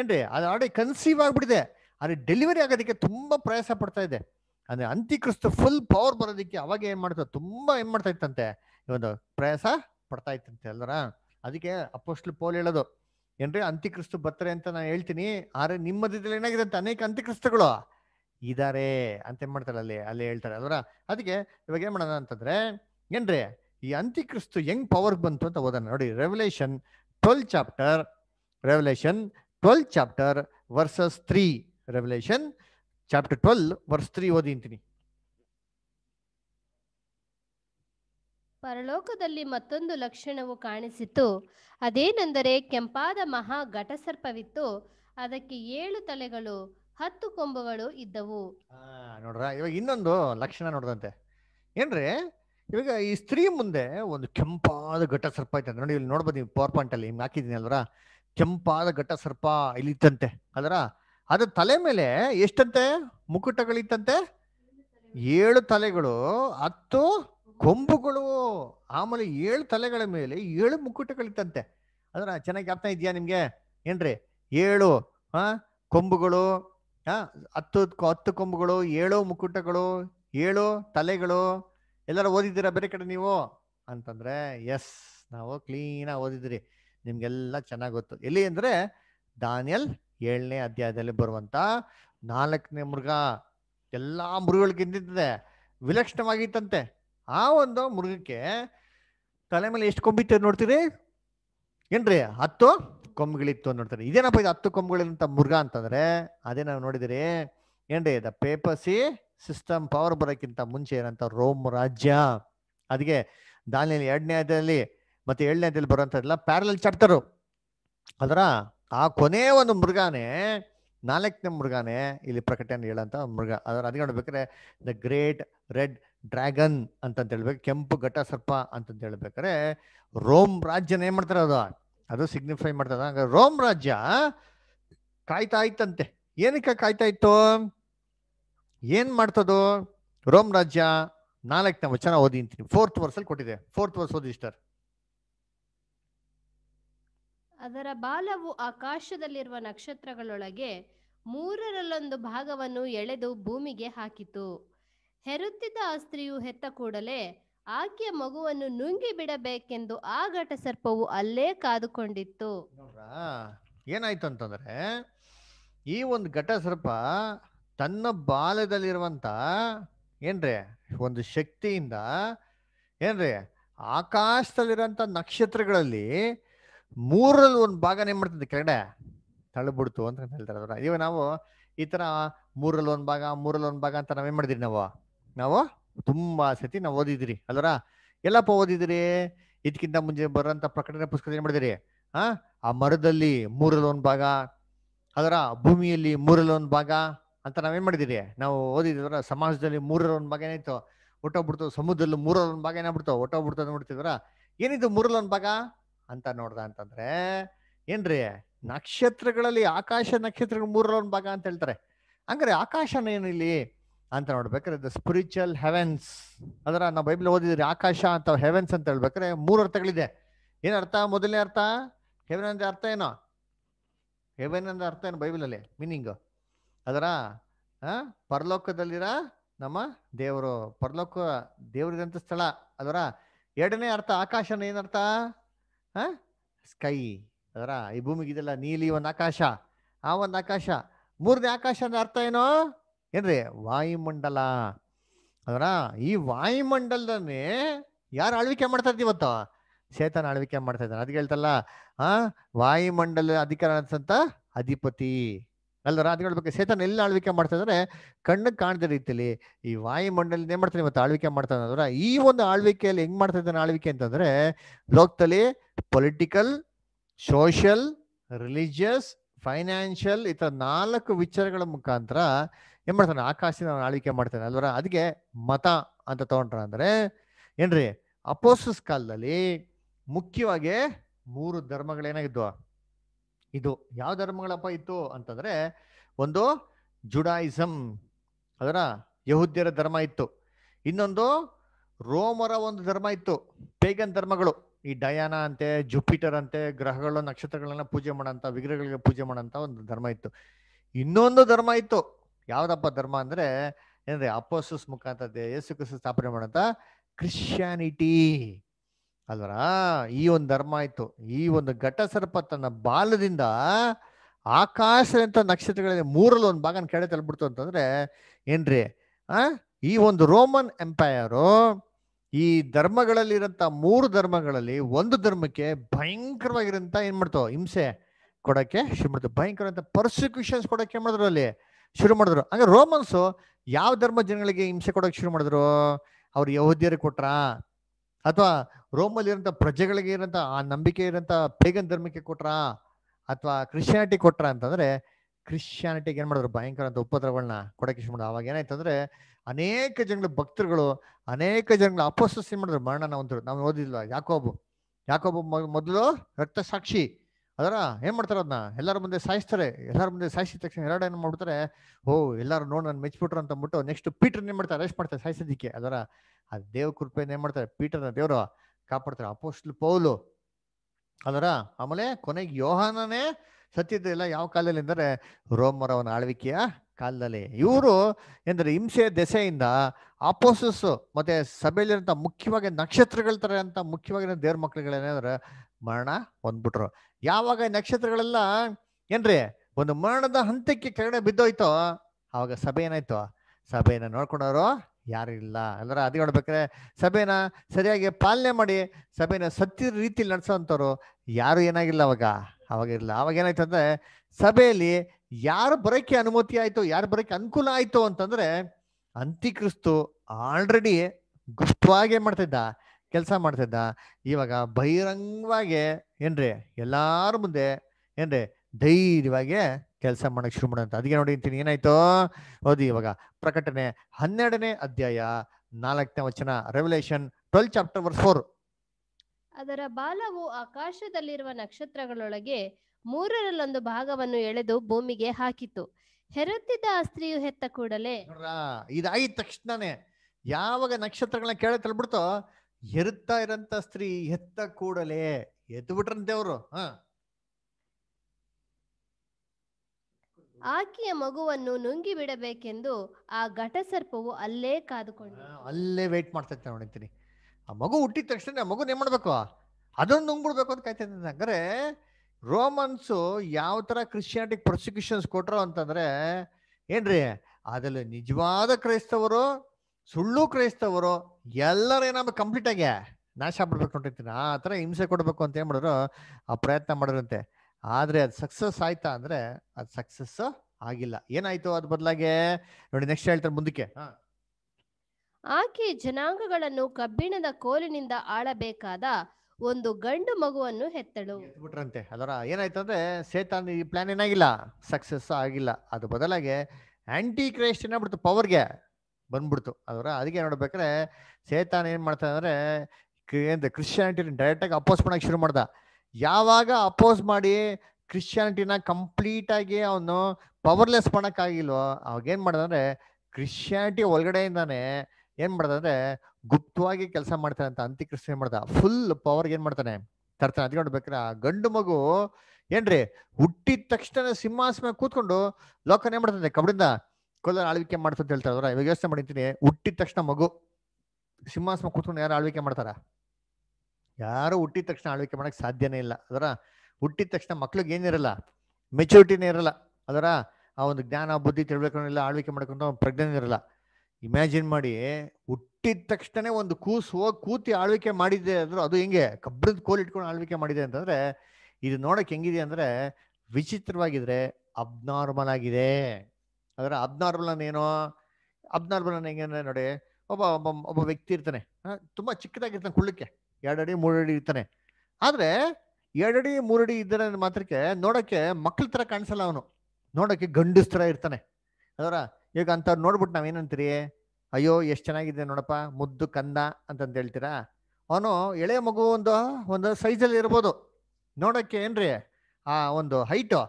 ಏನ್ರಿ ಅದು ಆಡಿ ಕನ್ಸೀವ್ ಆಗ್ಬಿಟ್ಟಿದೆ ಆದ್ರೆ ಡೆಲಿವರಿ ಆಗೋದಕ್ಕೆ ತುಂಬಾ ಪ್ರಯಾಸ ಪಡ್ತಾ ಇದೆ ಅಂದ್ರೆ ಅಂತಿಕ್ರಿಸ್ತ ಫುಲ್ ಪವರ್ ಬರೋದಕ್ಕೆ ಅವಾಗ ಏನ್ ಮಾಡ್ತಾ ತುಂಬಾ ಏನ್ ಮಾಡ್ತಾ ಇತ್ತಂತೆ ಒಂದು ಪ್ರಯಾಸ ಪಡ್ತಾ ಇತ್ತಂತೆ ಎಲ್ಲರ ಅದಕ್ಕೆ ಅಪೋಸ್ಟ್ಲು ಪೋಲ್ ಹೇಳೋದು ಏನ್ರಿ ಅಂತಿಕ್ರಿಸ್ತು ಬರ್ತಾರೆ ಅಂತ ನಾನು ಹೇಳ್ತೀನಿ ಆದ್ರೆ ನಿಮ್ಮದ್ರಲ್ಲಿ ಏನಾಗಿದೆ ಅಂತ ಅನೇಕ ಅಂತಿಕ್ರಿಸ್ತಗಳು ಇದಾರೆ ಅಂತ ಏನ್ ಮಾಡ್ತಾರೆ ಅಲ್ಲಿ ಅಲ್ಲಿ ಹೇಳ್ತಾರೆ ಅಲ್ವರ ಅದಕ್ಕೆ ಇವಾಗ ಏನ್ ಮಾಡೋಣ ಅಂತಂದ್ರೆ ಏನ್ರಿ ಈ ಅಂತ್ಯಕ್ರಿಸ್ತು ಹೆಂಗ್ ಪವರ್ ಬಂತು ಅಂತ ಓದೋಣ ನೋಡಿ Revelation twelve chapter Revelation twelve chapter verses three Revelation chapter twelve verse three ಓದಿಂತೀನಿ ಪರಲೋಕದಲ್ಲಿ ಮತ್ತೊಂದು ಲಕ್ಷಣವು ಕಾಣಿಸಿತು ಅದೇನೆಂದರೆ ಕೆಂಪಾದ ಮಹಾ ಘಟಸರ್ಪವಿತ್ತು ಅದಕ್ಕೆ ಏಳು ತಲೆಗಳು ಹತ್ತು ಕೊಂಬುಗಳು ಇದ್ದವು ನೋಡ್ರ ಇವಾಗ ಇನ್ನೊಂದು ಲಕ್ಷಣ ನೋಡ್ದಂತೆ ಏನ್ರಿ ಇವಾಗ ಈ ಸ್ತ್ರೀ ಮುಂದೆ ಒಂದು ಕೆಂಪಾದ ಘಟ ಸರ್ಪ ನೋಡಿ ಇಲ್ಲಿ ನೋಡ್ಬೋದು ನೀವು ಪವರ್ ಪಾಯಿಂಟ್ ಅಲ್ಲಿ ಹಾಕಿದೀನಿ ಅಲ್ವರ ಕೆಂಪಾದ ಘಟ ಸರ್ಪ ಇಲ್ಲಿತ್ತಂತೆ ಅದರ ಅದ್ರ ತಲೆ ಮೇಲೆ ಎಷ್ಟಂತೆ ಮುಕುಟಗಳಿತ್ತಂತೆ ಏಳು ತಲೆಗಳು ಹತ್ತು ಕೊಂಬುಗಳು ಆಮೇಲೆ ಏಳು ತಲೆಗಳ ಮೇಲೆ ಏಳು ಮುಕುಟಗಳಿತ್ತಂತೆ ಅದರ ಚೆನ್ನಾಗಿ ಅರ್ಥ ಇದೆಯಾ ನಿಮಗೆ ಏನ್ರಿ ಏಳು ಹಾ ಕೊಂಬುಗಳು ಹಾ ಹತ್ತು ಹತ್ತು ಕೊಂಬುಗಳು ಏಳು ಮುಕುಟಗಳು ಏಳು ತಲೆಗಳು ಎಲ್ಲರೂ ಓದಿದ್ದೀರಾ ಬೇರೆ ಕಡೆ ನೀವು ಅಂತಂದ್ರೆ ಎಸ್ ನಾವು ಕ್ಲೀನಾಗಿ ಓದಿದ್ರಿ ನಿಮ್ಗೆಲ್ಲ ಚೆನ್ನಾಗಿ ಗೊತ್ತು ಎಲ್ಲಿ ಅಂದ್ರೆ ದಾನಿಯಲ್ ಏಳನೇ ಅಧ್ಯಾಯದಲ್ಲಿ ಬರುವಂತ ನಾಲ್ಕನೇ ಮೃಗ ಎಲ್ಲ ಮೃಗಗಳಿಗಿಂತಿದೆ ವಿಲಕ್ಷಣವಾಗಿತ್ತಂತೆ ಆ ಒಂದು ಮೃಗಕ್ಕೆ ತಲೆ ಮೇಲೆ ಎಷ್ಟು ಕೊಂಬಿತ್ತು ನೋಡ್ತೀರಿ ಏನ್ರಿ ಹತ್ತು ಕೊಂಬುಗಳಿತ್ತು ನೋಡ್ತಾರೆ ಇದೇನಪ್ಪ ಇದು ಹತ್ತು ಕೊಂಬುಗಳಿಂತ ಮೃಗ ಅಂತಂದ್ರೆ ಅದೇ ನಾವು ನೋಡಿದಿರಿ ಏನ್ರಿ ದ ಪೇಪರ್ಸಿ ಸಿಸ್ಟಮ್ ಪವರ್ ಬರೋಕ್ಕಿಂತ ಮುಂಚೆ ಏನಂತ ರೋಮ್ ರಾಜ್ಯ ಅದಕ್ಕೆ ದಾನಿಯಲ್ಲಿ ಎರಡನೇ ಅಧ್ಯಾಯದಲ್ಲಿ ಮತ್ತೆ ಏಳನೇ ಅಧ್ಯಾಯದಲ್ಲಿ ಬರುವಂತ ಪ್ಯಾರಲ್ ಚಾಪ್ಟರು ಅದರ ಆ ಕೊನೆಯ ಒಂದು ಮೃಗನೇ ನಾಲ್ಕನೇ ಮೃಗನೇ ಇಲ್ಲಿ ಪ್ರಕಟಣೆ ಹೇಳಂತ ಮೃಗ ಅದರ ಅದಕ್ಕೆ ನೋಡ್ಬೇಕಾದ್ರೆ ದ ಗ್ರೇಟ್ ರೆಡ್ ಡ್ರ್ಯಾಗನ್ ಅಂತಂತ ಹೇಳ್ಬೇಕು ಕೆಂಪು ಘಟ ಸರ್ಪ ಅಂತಂತ ಹೇಳ್ಬೇಕಾದ್ರೆ ರೋಮ್ ರಾಜ್ಯನ ಏನು ಮಾಡ್ತಾರೆ ಅದು ಅದು ಸಿಗ್ನಿಫೈ ಮಾಡ್ತದ ಹಾಗೆ ರೋಮ್ ರಾಜ್ಯ ಕಾಯ್ತಾ ಇತ್ತಂತೆ ಏನಕ್ಕೆ ಕಾಯ್ತಾ ಇತ್ತು ಏನು ಮಾಡ್ತದೋ ರೋಮ್ ರಾಜ್ಯ ನಾಲ್ಕನೇ ವಚನ ಓದಿ ಅಂತೀನಿ ಫೋರ್ತ್ ವರ್ಸಲ್ಲಿ ಕೊಟ್ಟಿದೆ ಫೋರ್ತ್ ವರ್ಸ್ ಓದಿ ಅದರ ಬಾಲವು ಆಕಾಶದಲ್ಲಿರುವ ನಕ್ಷತ್ರಗಳೊಳಗೆ ಮೂರರಲ್ಲೊಂದು ಭಾಗವನ್ನು ಎಳೆದು ಭೂಮಿಗೆ ಹಾಕಿತು ಹೆರುತ್ತಿದ್ದ ಆ ಹೆತ್ತ ಕೂಡಲೇ ಆಕೆಯ ಮಗುವನ್ನು ನುಂಗಿ ಬಿಡಬೇಕೆಂದು ಆ ಘಟ ಸರ್ಪವು ಅಲ್ಲೇ ಕಾದುಕೊಂಡಿತ್ತು ಏನಾಯ್ತು ಅಂತಂದ್ರೆ ಈ ಒಂದು ಘಟ ಸರ್ಪ ತನ್ನ ಬಾಲದಲ್ಲಿರುವಂತ ಏನ್ರಿ ಒಂದು ಶಕ್ತಿಯಿಂದ ಏನ್ರಿ ಆಕಾಶದಲ್ಲಿರುವಂತ ನಕ್ಷತ್ರಗಳಲ್ಲಿ ಮೂರರಲ್ಲಿ ಒಂದು ಭಾಗ ಏನ್ ಮಾಡ್ತಿದ್ದೆ ಕೆಳಗಡೆ ತಳ್ಳಿಬಿಡ್ತು ಅಂತ ಹೇಳ್ತಾರೆ ಅದರ ಇವಾಗ ನಾವು ಈ ತರ ಮೂರಲ್ಲಿ ಒಂದ್ ಭಾಗ ಮೂರಲ್ಲಿ ಒಂದ್ ಭಾಗ ಅಂತ ನಾವೇನ್ ಮಾಡಿದ್ರಿ ನಾವು ನಾವು ತುಂಬಾ ಸತಿ ನಾವು ಓದಿದಿರಿ ಅಲ್ವರ ಎಲ್ಲಪ್ಪ ಓದಿದ್ರಿ ಇದಕ್ಕಿಂತ ಮುಂಚೆ ಬರೋಂಥ ಪ್ರಕಟಣೆ ಪುಸ್ತಕ ಏನ್ ಮಾಡಿದಿರಿ ಆ ಆ ಮರದಲ್ಲಿ ಮೂರಲ್ಲಿ ಒಂದ್ ಭಾಗ ಅದರ ಭೂಮಿಯಲ್ಲಿ ಮೂರಲ್ಲಿ ಒಂದ್ ಭಾಗ ಅಂತ ನಾವೇನ್ ಮಾಡಿದಿರಿ ನಾವು ಓದಿದ್ರ ಸಮಾಜದಲ್ಲಿ ಮೂರಲ್ಲಿ ಒಂದ್ ಭಾಗ ಏನಾಯ್ತು ಹೊಟ್ಟೋಗ್ಬಿಡ್ತು ಸಮುದ್ರದಲ್ಲಿ ಮೂರಲ್ಲಿ ಒಂದ್ ಭಾಗ ಏನಾಗ್ಬಿಡ್ತು ಹೊಟ್ಟೋಗ್ಬಿಡ್ತು ಅಂತ ನೋಡ್ತಿದ್ರ ಏನಿದು ಮೂರಲ್ಲಿ ಒಂದ್ ಭಾಗ ಅಂತ ನೋಡ್ದ ಅಂತಂದ್ರೆ ಏನ್ರಿ ನಕ್ಷತ್ರಗಳಲ್ಲಿ ಆಕಾಶ ನಕ್ಷತ್ರಗಳ ಒಂದು ಭಾಗ ಅಂತ ಹೇಳ್ತಾರೆ ಹಂಗಾರೆ ಆಕಾಶನ ಇಲ್ಲಿ ಅಂತ ನೋಡ್ಬೇಕಾದ್ರೆ ದ ಸ್ಪಿರಿಚುವಲ್ ಹೆವೆನ್ಸ್ ಅದರ ನಾವು ಬೈಬಲ್ ಓದಿದ್ರಿ ಆಕಾಶ ಅಂತ ಹೆವೆನ್ಸ್ ಅಂತ ಹೇಳ್ಬೇಕಾರೆ ಮೂರು ಅರ್ಥಗಳಿದೆ ಏನು ಅರ್ಥ ಮೊದಲನೇ ಅರ್ಥ ಹೆವೆನ್ ಅಂದ್ರೆ ಅರ್ಥ ಏನೋ ಹೆವೆನ್ ಅಂದ್ರೆ ಅರ್ಥ ಏನು ಬೈಬಲಲ್ಲಿ ಮೀನಿಂಗ್ ಅದರ ಪರಲೋಕದಲ್ಲಿರ ನಮ್ಮ ದೇವರು ಪರಲೋಕ ದೇವರಿದಂತ ಸ್ಥಳ ಅದರ ಎರಡನೇ ಅರ್ಥ ಆಕಾಶನ ಏನರ್ಥ ಸ್ಕೈ ಅದರ ಈ ಭೂಮಿಗಿದೆಲ್ಲ ನೀಲಿ ಒಂದು ಆಕಾಶ ಆ ಒಂದು ಆಕಾಶ ಮೂರನೇ ಆಕಾಶ ಅಂದ್ರೆ ಅರ್ಥ ಏನೋ ಏನ್ರಿ ವಾಯುಮಂಡಲ ಅದರ ಈ ವಾಯುಮಂಡಲದನ್ನೇ ಯಾರು ಆಳ್ವಿಕೆ ಮಾಡ್ತಾ ಇವತ್ತು ಶೇತನ ಆಳ್ವಿಕೆ ಮಾಡ್ತಾ ಇದ್ದಾನೆ ಅದಕ್ಕೆ ಹೇಳ್ತಲ್ಲ ಆ ವಾಯುಮಂಡಲ ಅಧಿಕಾರ ಅನ್ಸಂತ ಅಧಿಪತಿ ಅಲ್ಲ ರಾಜಗಳ ಬಗ್ಗೆ ಸೇತನ್ ಎಲ್ಲಿ ಆಳ್ವಿಕೆ ಮಾಡ್ತಾ ಇದ್ದಾರೆ ಕಣ್ಣಿಗೆ ಕಾಣದ ರೀತಿಯಲ್ಲಿ ಈ ವಾಯುಮಂಡಲಿಂದ ಏನ್ ಮಾಡ್ತಾನೆ ಇವತ್ತು ಆಳ್ವಿಕೆ ಮಾಡ್ತಾನೆ ಅಂದ್ರೆ ಈ ಒಂದು ಆಳ್ವಿಕೆಯಲ್ಲಿ ಹೆಂಗ್ ಮಾಡ್ತಾ ಇದ್ದಾನೆ ಆಳ್ವಿಕೆ ಅಂತಂದ್ರೆ ಲೋಕದಲ್ಲಿ ಪೊಲಿಟಿಕಲ್ ಸೋಷಿಯಲ್ ರಿಲಿಜಿಯಸ್ ಫೈನಾನ್ಷಿಯಲ್ ಈ ತರ ನಾಲ್ಕು ವಿಚಾರಗಳ ಮುಖಾಂತರ ಏನ್ ಮಾಡ್ತಾನೆ ಆಕಾಶನ ಆಳ್ವಿಕೆ ಮಾಡ್ತಾನೆ ಅಲ್ವರ ಅದಕ್ಕೆ ಮತ ಅಂತ ತಗೊಂಡ್ರ ಅಂದ್ರೆ ಏನ್ರಿ ಅಪೋಸಸ್ ಕಾಲದಲ್ಲಿ ಮುಖ್ಯವಾಗಿ ಮೂರು ಧರ್ಮಗಳೇನಾಗಿದ್ವು ಇದು ಯಾವ ಧರ್ಮಗಳಪ್ಪ ಇತ್ತು ಅಂತಂದ್ರೆ ಒಂದು ಜುಡಾಯಿಸಮ್ ಅದರ ಯಹುದ್ಯರ ಧರ್ಮ ಇತ್ತು ಇನ್ನೊಂದು ರೋಮರ ಒಂದು ಧರ್ಮ ಇತ್ತು ಪೇಗನ್ ಧರ್ಮಗಳು ಈ ಡಯಾನ ಅಂತೆ ಜುಪಿಟರ್ ಅಂತೆ ಗ್ರಹಗಳು ನಕ್ಷತ್ರಗಳನ್ನ ಪೂಜೆ ಮಾಡೋಂಥ ವಿಗ್ರಹಗಳಿಗೆ ಪೂಜೆ ಮಾಡೋಂಥ ಒಂದು ಧರ್ಮ ಇತ್ತು ಇನ್ನೊಂದು ಧರ್ಮ ಇತ್ತು ಯಾವ್ದಪ್ಪ ಧರ್ಮ ಅಂದ್ರೆ ಏನಂದ್ರೆ ಅಪೋಸಸ್ ಮುಖಾಂತರ ಯೇಸು ಕ್ರಿಸ್ತು ಸ್ಥಾಪನೆ ಮಾಡೋಂಥ ಕ್ರಿಶ್ಚಿಯಾನಿಟಿ ಅಲ್ವರ ಈ ಒಂದು ಧರ್ಮ ಆಯಿತು ಈ ಒಂದು ಘಟ ಸರ್ಪ ತನ್ನ ಬಾಲದಿಂದ ಆಕಾಶದಂಥ ನಕ್ಷತ್ರಗಳಲ್ಲಿ ಮೂರಲ್ಲಿ ಒಂದು ಭಾಗನ ಕೆಳ ಬಿಡ್ತು ಅಂತಂದ್ರೆ ಏನ್ರಿ ಆ ಈ ಒಂದು ರೋಮನ್ ಎಂಪೈರು ಈ ಧರ್ಮಗಳಲ್ಲಿರೋಂಥ ಮೂರು ಧರ್ಮಗಳಲ್ಲಿ ಒಂದು ಧರ್ಮಕ್ಕೆ ಭಯಂಕರವಾಗಿರೋಂಥ ಏನು ಮಾಡ್ತು ಹಿಂಸೆ ಕೊಡೋಕ್ಕೆ ಶುರು ಮಾಡ್ತು ಭಯಂಕರ ಅಂತ ಪರ್ಸಿಕ್ಯೂಷನ್ಸ್ ಕೊಡೋಕ್ಕೆ ಏನು ಮಾಡಿದ್ರು ಅಲ್ಲಿ ಶುರು ಮಾಡಿದ್ರು ಹಂಗೆ ರೋಮನ್ಸು ಯಾವ ಧರ್ಮ ಜನಗಳಿಗೆ ಹಿಂಸೆ ಕೊಡೋಕ್ಕೆ ಶುರು ಮಾಡಿದ್ರು ಅವ್ರು ಯಹೋದ್ಯರಿಗೆ ಕೊಟ್ರಾ ಅಥವಾ ರೋಮಲ್ಲಿ ಇರೋಂಥ ಪ್ರಜೆಗಳಿಗೆ ಇರೋಂಥ ಆ ನಂಬಿಕೆ ಇರೋಂಥ ಪೇಗನ್ ಧರ್ಮಕ್ಕೆ ಕೊಟ್ರಾ ಅಥವಾ ಕ್ರಿಶ್ಚಿಯಾನಿಟಿ ಕೊಟ್ರ ಅಂತಂದ್ರೆ ಕ್ರಿಶ್ಚಿಯಾನಿಟಿಗೆ ಏನು ಮಾಡಿದ್ರು ಭಯಂಕರ ಅಂತ ಉಪದ್ರವಗಳನ್ನ ಕೊಡಕ್ಕೆ ಶುರು ಮಾಡಿದ್ರು ಅವಾಗ ಏನಾಯ್ತು ಅಂದ್ರೆ ಅನೇಕ ಜನಗಳ ಭಕ್ತರುಗಳು ಅನೇಕ ಜನಗಳ ಅಪೋಸಸ್ ಮಾಡಿದ್ರು ಮರಣನ ನಾವು ನಾವು ಓದಿದ್ಲ ಯಾಕೋಬು ಯಾಕೋಬು ಮೊದಲು ರಕ್ತ ಸಾಕ್ಷಿ ಅದರ ಏನು ಮಾಡ್ತಾರೆ ಅದನ್ನ ಎಲ್ಲರ ಮುಂದೆ ಸಾಯಿಸ್ತಾರೆ ಎಲ್ಲರ ಮುಂದೆ ಸಾಯಿಸಿದ ತಕ್ಷಣ ಎರಡ ಏನು ಮಾಡ್ತಾರೆ ಓ ಎಲ್ಲರೂ ನೋಡಿ ನಾನು ಮೆಚ್ಬಿಟ್ರು ಅಂತ ಅಂದ್ಬಿಟ್ಟು ನೆಕ್ಸ್ಟ್ ಪೀಟರ್ ಏನ್ ಮಾಡ್ತಾರೆ ಅರೆಸ್ಟ್ ಮಾಡ್ತಾರೆ ಸಾಯಿಸೋದಿಕ್ಕೆ ಅದರ ಆ ದೇವ ಕೃಪೆ ಏನು ಮಾಡ್ತಾರೆ ಪೀಟರ್ನ ದೇವರು ಕಾಪಾಡ್ತಾರೆ ಅಪೋಸ್ಟ್ಲ್ ಪೌಲು ಅದರ ಆಮೇಲೆ ಕೊನೆಗೆ ಯೋಹಾನನೇ ಎಲ್ಲ ಯಾವ ಕಾಲದಲ್ಲಿ ಅಂದರೆ ರೋಮರವನ ಆಳ್ವಿಕೆಯ ಕಾಲದಲ್ಲಿ ಇವರು ಎಂದರೆ ಹಿಂಸೆ ದೆಸೆಯಿಂದ ಆಪೋಸಸ್ ಮತ್ತೆ ಸಭೆಯಲ್ಲಿರುವಂಥ ಮುಖ್ಯವಾಗಿ ನಕ್ಷತ್ರಗಳ ಥರ ಅಂತ ಮುಖ್ಯವಾಗಿ ದೇವ್ರ ಮಕ್ಳುಗಳೇನೆಂದ್ರೆ ಮರಣ ಹೊಂದ್ಬಿಟ್ರು ಯಾವಾಗ ನಕ್ಷತ್ರಗಳೆಲ್ಲ ಏನ್ರಿ ಒಂದು ಮರಣದ ಹಂತಕ್ಕೆ ಕೆಳಗಡೆ ಬಿದ್ದೋಯ್ತೋ ಅವಾಗ ಸಭೆ ಏನಾಯ್ತು ಸಭೆಯನ್ನ ನೋಡ್ಕೊಂಡವರು ಯಾರು ಇಲ್ಲ ಎಲ್ಲರ ನೋಡ್ಬೇಕ್ರೆ ಸಭೆನ ಸರಿಯಾಗಿ ಪಾಲನೆ ಮಾಡಿ ಸಭೆನ ರೀತಿಲಿ ರೀತಿಯಲ್ಲಿ ನಡೆಸೋಂಥವ್ರು ಯಾರು ಏನಾಗಿಲ್ಲ ಅವಾಗ ಅವಾಗ ಇರಲಿಲ್ಲ ಅವಾಗ ಏನಾಯ್ತು ಅಂದ್ರೆ ಸಭೆಯಲ್ಲಿ ಯಾರು ಬರೋಕ್ಕೆ ಅನುಮತಿ ಆಯಿತು ಯಾರು ಬರೋಕ್ಕೆ ಅನುಕೂಲ ಆಯಿತು ಅಂತಂದ್ರೆ ಅಂತಿಕ್ರಿಸ್ತು ಆಲ್ರೆಡಿ ಗುಪ್ತವಾಗಿ ಏನು ಮಾಡ್ತಿದ್ದ ಕೆಲಸ ಮಾಡ್ತಿದ್ದ ಇವಾಗ ಬಹಿರಂಗವಾಗಿ ಏನ್ರಿ ಎಲ್ಲಾರ ಮುಂದೆ ಏನ್ರಿ ಧೈರ್ಯವಾಗಿ ಕೆಲಸ ಮಾಡಕ್ಕೆ ಶುರು ಮಾಡಂತ ಅದಕ್ಕೆ ನೋಡಿ ಅಂತೀನಿ ಏನಾಯ್ತು ಓದಿ ಇವಾಗ ಪ್ರಕಟಣೆ ಹನ್ನೆರಡನೇ ಅಧ್ಯಾಯ ನಾಲ್ಕನೇ ವಚನ Revelation twelve chapter verse four ಅದರ ಬಾಲವು ಆಕಾಶದಲ್ಲಿರುವ ನಕ್ಷತ್ರಗಳೊಳಗೆ ಮೂರರಲ್ಲೊಂದು ಭಾಗವನ್ನು ಎಳೆದು ಭೂಮಿಗೆ ಹಾಕಿತು ಆ ಸ್ತ್ರೀಯು ಹೆತ್ತ ಕೂಡಲೇ ಇದಾಗಿದ ತಕ್ಷಣನೇ ಯಾವಾಗ ನಕ್ಷತ್ರಗಳನ್ನ ಕೇಳ ತಲ್ಬಿಡ್ತೋ ಎರುತ್ತಾ ಇರೋಂಥ ಸ್ತ್ರೀ ಎತ್ತ ಕೂಡಲೇ ಎದ್ದು ಬಿಟ್ರಂತೇವ್ರು ಹ ಆಕೆಯ ಮಗುವನ್ನು ನುಂಗಿ ಬಿಡಬೇಕೆಂದು ಆ ಸರ್ಪವು ಅಲ್ಲೇ ಕಾದುಕೊಂಡು ಅಲ್ಲೇ ವೇಟ್ ಮಾಡ್ತೈತೆ ನೋಡಿತೀನಿ ಆ ಮಗು ಹುಟ್ಟಿದ ತಕ್ಷಣ ಆ ಮಗುನ ಏನ್ ಮಾಡ್ಬೇಕು ಅದನ್ನು ನುಂಗ್ಬಿಡ್ಬೇಕು ಅಂತ ಕಾಯ್ತೈತೆ ಹಂಗಾರೆ ರೋಮನ್ಸು ಯಾವ ತರ ಕ್ರಿಶ್ಚಿಯಾನಿಟಿಕ್ ಪ್ರಾಸಿಕ್ಯೂಷನ್ಸ್ ಕೊಟ್ರು ಅಂತಂದ್ರೆ ಏನ್ರಿ ಅದ್ರಲ್ಲಿ ನಿಜವಾದ ಕ್ರೈಸ್ತವರು ಸುಳ್ಳು ಕ್ರೈಸ್ತವರು ಏನಾದ್ರು ಕಂಪ್ಲೀಟ್ ಆಗಿ ನಾಶ ಮಾಡ್ಬೇಕು ಹೊಂಟಿರ್ತೀನಿ ಆ ಥರ ಹಿಂಸೆ ಕೊಡಬೇಕು ಅಂತ ಏನು ಆ ಪ್ರಯತ್ನ ಮಾಡಿರಂತೆ ಆದರೆ ಅದು ಸಕ್ಸಸ್ ಆಯ್ತಾ ಅಂದರೆ ಅದು ಸಕ್ಸಸ್ ಆಗಿಲ್ಲ ಏನಾಯ್ತು ಅದ್ ಬದಲಾಗೆ ನೋಡಿ ನೆಕ್ಸ್ಟ್ ಹೇಳ್ತಾರೆ ಮುಂದಕ್ಕೆ ಆಕೆ ಜನಾಂಗಗಳನ್ನು ಕಬ್ಬಿಣದ ಕೋಲಿನಿಂದ ಆಳಬೇಕಾದ ಒಂದು ಗಂಡು ಮಗುವನ್ನು ಹೆತ್ತಳು ಬಿಟ್ರಂತೆ ಅದರ ಏನಾಯ್ತು ಅಂದ್ರೆ ಸೇತಾನ್ ಈ ಪ್ಲಾನ್ ಏನಾಗಿಲ್ಲ ಸಕ್ಸಸ್ ಆಗಿಲ್ಲ ಅದು ಬದಲಾಗಿ ಆಂಟಿ ಕ್ರೈಸ್ಟ್ ಏನಾಗ್ಬಿಡ್ತು ಪವರ್ಗೆ ಬಂದ್ಬಿಡ್ತು ಅದರ ಅದಕ್ಕೆ ನೋಡ್ಬೇಕಾದ್ರೆ ಸೇತಾನ್ ಏನು ಮಾಡ್ತಾನೆ ಅಂದರೆ ಏನು ಡೈರೆಕ್ಟ್ ಡೈರೆಕ್ಟಾಗಿ ಅಪೋಸ್ ಮಾಡೋಕ್ಕೆ ಶುರು ಮಾಡ್ದ ಯಾವಾಗ ಅಪೋಸ್ ಮಾಡಿ ಕ್ರಿಶ್ಚಿಯಾನಿಟಿನ ಕಂಪ್ಲೀಟಾಗಿ ಅವನು ಪವರ್ಲೆಸ್ ಮಾಡೋಕ್ಕಾಗಿಲ್ವೋ ಅವಾಗೇನು ಮಾಡ್ದಂದ್ರೆ ಕ್ರಿಶ್ಚಿಯಾನಿಟಿ ಒಳಗಡೆಯಿಂದಾನೆ ಏನು ಮಾಡ್ದಂದ್ರೆ ಗುಪ್ತವಾಗಿ ಕೆಲಸ ಮಾಡ್ತಾನೆ ಅಂತ ಅಂತಿ ಕ್ರಿಶ್ಚಿಯನ್ ಮಾಡ್ದ ಫುಲ್ ಪವರ್ಗೆ ಏನು ಮಾಡ್ತಾನೆ ತರ್ತಾನೆ ಅದಕ್ಕೆ ಆ ಗಂಡು ಮಗು ಏನ್ರಿ ಹುಟ್ಟಿದ ತಕ್ಷಣ ಸಿಂಹಾಸನ ಕೂತ್ಕೊಂಡು ಲೋಕನ ಏನ್ ಮಾಡ್ತಾನೆ ಕಬಡಿಂದ ಕೊಲ್ಲ ಆಳ್ವಿಕೆ ಮಾಡ್ತಂತ ಅಂತ ಹೇಳ್ತಾರವ್ರ ಇವಾಗ ಯೋಚನೆ ಮಾಡಿದ್ದೀನಿ ಹುಟ್ಟಿದ ತಕ್ಷಣ ಮಗು ಸಿಂಹಾಸನ ಕೂತ್ಕೊಂಡು ಯಾರು ಆಳ್ವಿಕೆ ಮಾಡ್ತಾರ ಯಾರು ಹುಟ್ಟಿದ ತಕ್ಷಣ ಆಳ್ವಿಕೆ ಮಾಡಕ್ ಸಾಧ್ಯನೇ ಇಲ್ಲ ಅದರ ಹುಟ್ಟಿದ ತಕ್ಷಣ ಮಕ್ಳಿಗೆ ಏನಿರಲ್ಲ ಮೆಚುರಿಟಿನೇ ಇರಲ್ಲ ಅದರ ಆ ಒಂದು ಜ್ಞಾನ ಬುದ್ಧಿ ಇಲ್ಲ ಆಳ್ವಿಕೆ ಮಾಡ್ಕೊಂಡು ಪ್ರಜ್ಞೆ ಇರಲ್ಲ ಇಮ್ಯಾಜಿನ್ ಮಾಡಿ ಹುಟ್ಟಿದ ತಕ್ಷಣ ಒಂದು ಕೂಸು ಹೋಗಿ ಕೂತಿ ಆಳ್ವಿಕೆ ಮಾಡಿದೆ ಅಂದ್ರೆ ಅದು ಹೆಂಗೆ ಕಬ್ಬಿಣದ ಕೋಲ್ ಇಟ್ಕೊಂಡು ಆಳ್ವಿಕೆ ಮಾಡಿದೆ ಅಂತಂದ್ರೆ ಇದು ನೋಡಕ್ ಹೆಂಗಿದೆ ಅಂದ್ರೆ ವಿಚಿತ್ರವಾಗಿದ್ರೆ ಅಬ್ನಾರ್ಮಲ್ ಆಗಿದೆ ಅದರ ಅಬ್ನಾರ್ಮಲ್ ಏನೋ ಅಬ್ನಾರ್ಮಲ್ ಹೆಂಗಂದ್ರೆ ನೋಡಿ ಒಬ್ಬ ಒಬ್ಬ ಒಬ್ಬ ವ್ಯಕ್ತಿ ಇರ್ತಾನೆ ತುಂಬ ಚಿಕ್ಕದಾಗಿರ್ತಾನೆ ಕುಳ್ಳಕ್ಕೆ ಎರಡಡಿ ಮೂರಡಿ ಇರ್ತಾನೆ ಆದರೆ ಎರಡಡಿ ಮೂರಡಿ ಇದ್ದರೆ ಮಾತ್ರಕ್ಕೆ ನೋಡೋಕ್ಕೆ ಮಕ್ಳ ಥರ ಕಾಣಿಸಲ್ಲ ಅವನು ನೋಡೋಕ್ಕೆ ಗಂಡಸ್ ಥರ ಇರ್ತಾನೆ ಅದರ ಈಗ ಅಂಥವ್ರು ನೋಡ್ಬಿಟ್ಟು ನಾವೇನಂತೀರಿ ಅಯ್ಯೋ ಎಷ್ಟು ಚೆನ್ನಾಗಿದೆ ನೋಡಪ್ಪ ಮುದ್ದು ಕಂದ ಅಂತಂದು ಹೇಳ್ತೀರಾ ಅವನು ಎಳೆ ಮಗು ಒಂದು ಒಂದು ಸೈಜಲ್ಲಿ ಇರ್ಬೋದು ನೋಡೋಕ್ಕೆ ಏನ್ರಿ ಆ ಒಂದು ಹೈಟು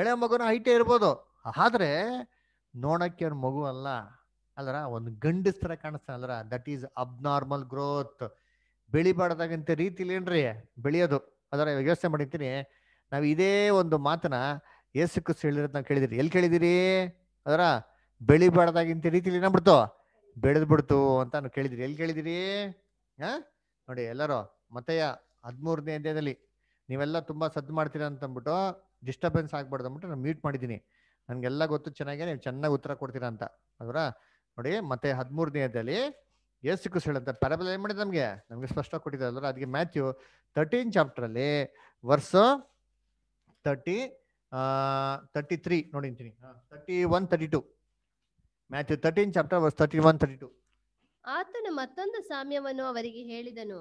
ಎಳೆ ಮಗುನ ಹೈಟೇ ಇರ್ಬೋದು ಆದರೆ ನೋಡಕ್ಕೆ ಅವ್ರ ಮಗು ಅಲ್ಲ ಅಲ್ರ ಒಂದು ಗಂಡಸ್ ತರ ಅಲ್ರ ದಟ್ ಈಸ್ ಅಬ್ನಾರ್ಮಲ್ ಗ್ರೋತ್ ಬೆಳಿಬಾರ್ದಾಗಂತ ರೀತಿಲಿ ಏನ್ರಿ ಬೆಳೆಯೋದು ಅದರ ವ್ಯವಸ್ಥೆ ಮಾಡಿರ್ತೀನಿ ನಾವು ಇದೇ ಒಂದು ಮಾತನ್ನ ಏಸು ಹೇಳಿರೋದು ನಾವು ಕೇಳಿದಿರಿ ಎಲ್ಲಿ ಕೇಳಿದಿರಿ ಅದರ ಬೆಳಿಬಾರ್ದಾಗಿಂತ ರೀತಿಲಿ ಏನಾಗ್ಬಿಡ್ತು ಬೆಳೆದ್ ಬಿಡ್ತು ಅಂತ ನಾವು ಕೇಳಿದಿರಿ ಎಲ್ಲಿ ಕೇಳಿದಿರಿ ಹಾ ನೋಡಿ ಎಲ್ಲರೂ ಮತ್ತೆಯ ಹದಿಮೂರನೇ ಅಧ್ಯಾಯದಲ್ಲಿ ನೀವೆಲ್ಲ ತುಂಬಾ ಸದ್ದು ಮಾಡ್ತೀರಾ ಅಂತಂದ್ಬಿಟ್ಟು ಡಿಸ್ಟರ್ಬೆನ್ಸ್ ಆಗ್ಬಾರ್ದು ಅಂದ್ಬಿಟ್ಟು ನಾನು ಮ್ಯೂಟ್ ಮಾಡಿದ್ದೀನಿ ನನ್ಗೆಲ್ಲ ಗೊತ್ತು ಚೆನ್ನಾಗಿ ನೀವು ಚೆನ್ನಾಗಿ ಉತ್ತರ ಕೊಡ್ತೀರಾ ಅಂತ ಅದರ ನೋಡಿ ಮತ್ತೆ ಹದಿಮೂರನೇದಲ್ಲಿ ಏಸು ಕೃಷ್ಣ ಹೇಳಂತ ಪ್ಯಾರಬಲ್ ಏನು ಮಾಡಿದೆ ನಮಗೆ ನಮಗೆ ಸ್ಪಷ್ಟವಾಗಿ ಕೊಟ್ಟಿದ್ದಾರೆ ಅಲ್ವಾ ಅದಕ್ಕೆ ಮ್ಯಾಥ್ಯೂ ತರ್ಟೀನ್ ಅಲ್ಲಿ ವರ್ಷ ತರ್ಟಿ ತರ್ಟಿ ತ್ರೀ ನೋಡಿಂತೀನಿ thirty one thirty two Matthew thirteen chapter verse thirty one thirty two ಆತನು ಮತ್ತೊಂದು ಸಾಮ್ಯವನ್ನು ಅವರಿಗೆ ಹೇಳಿದನು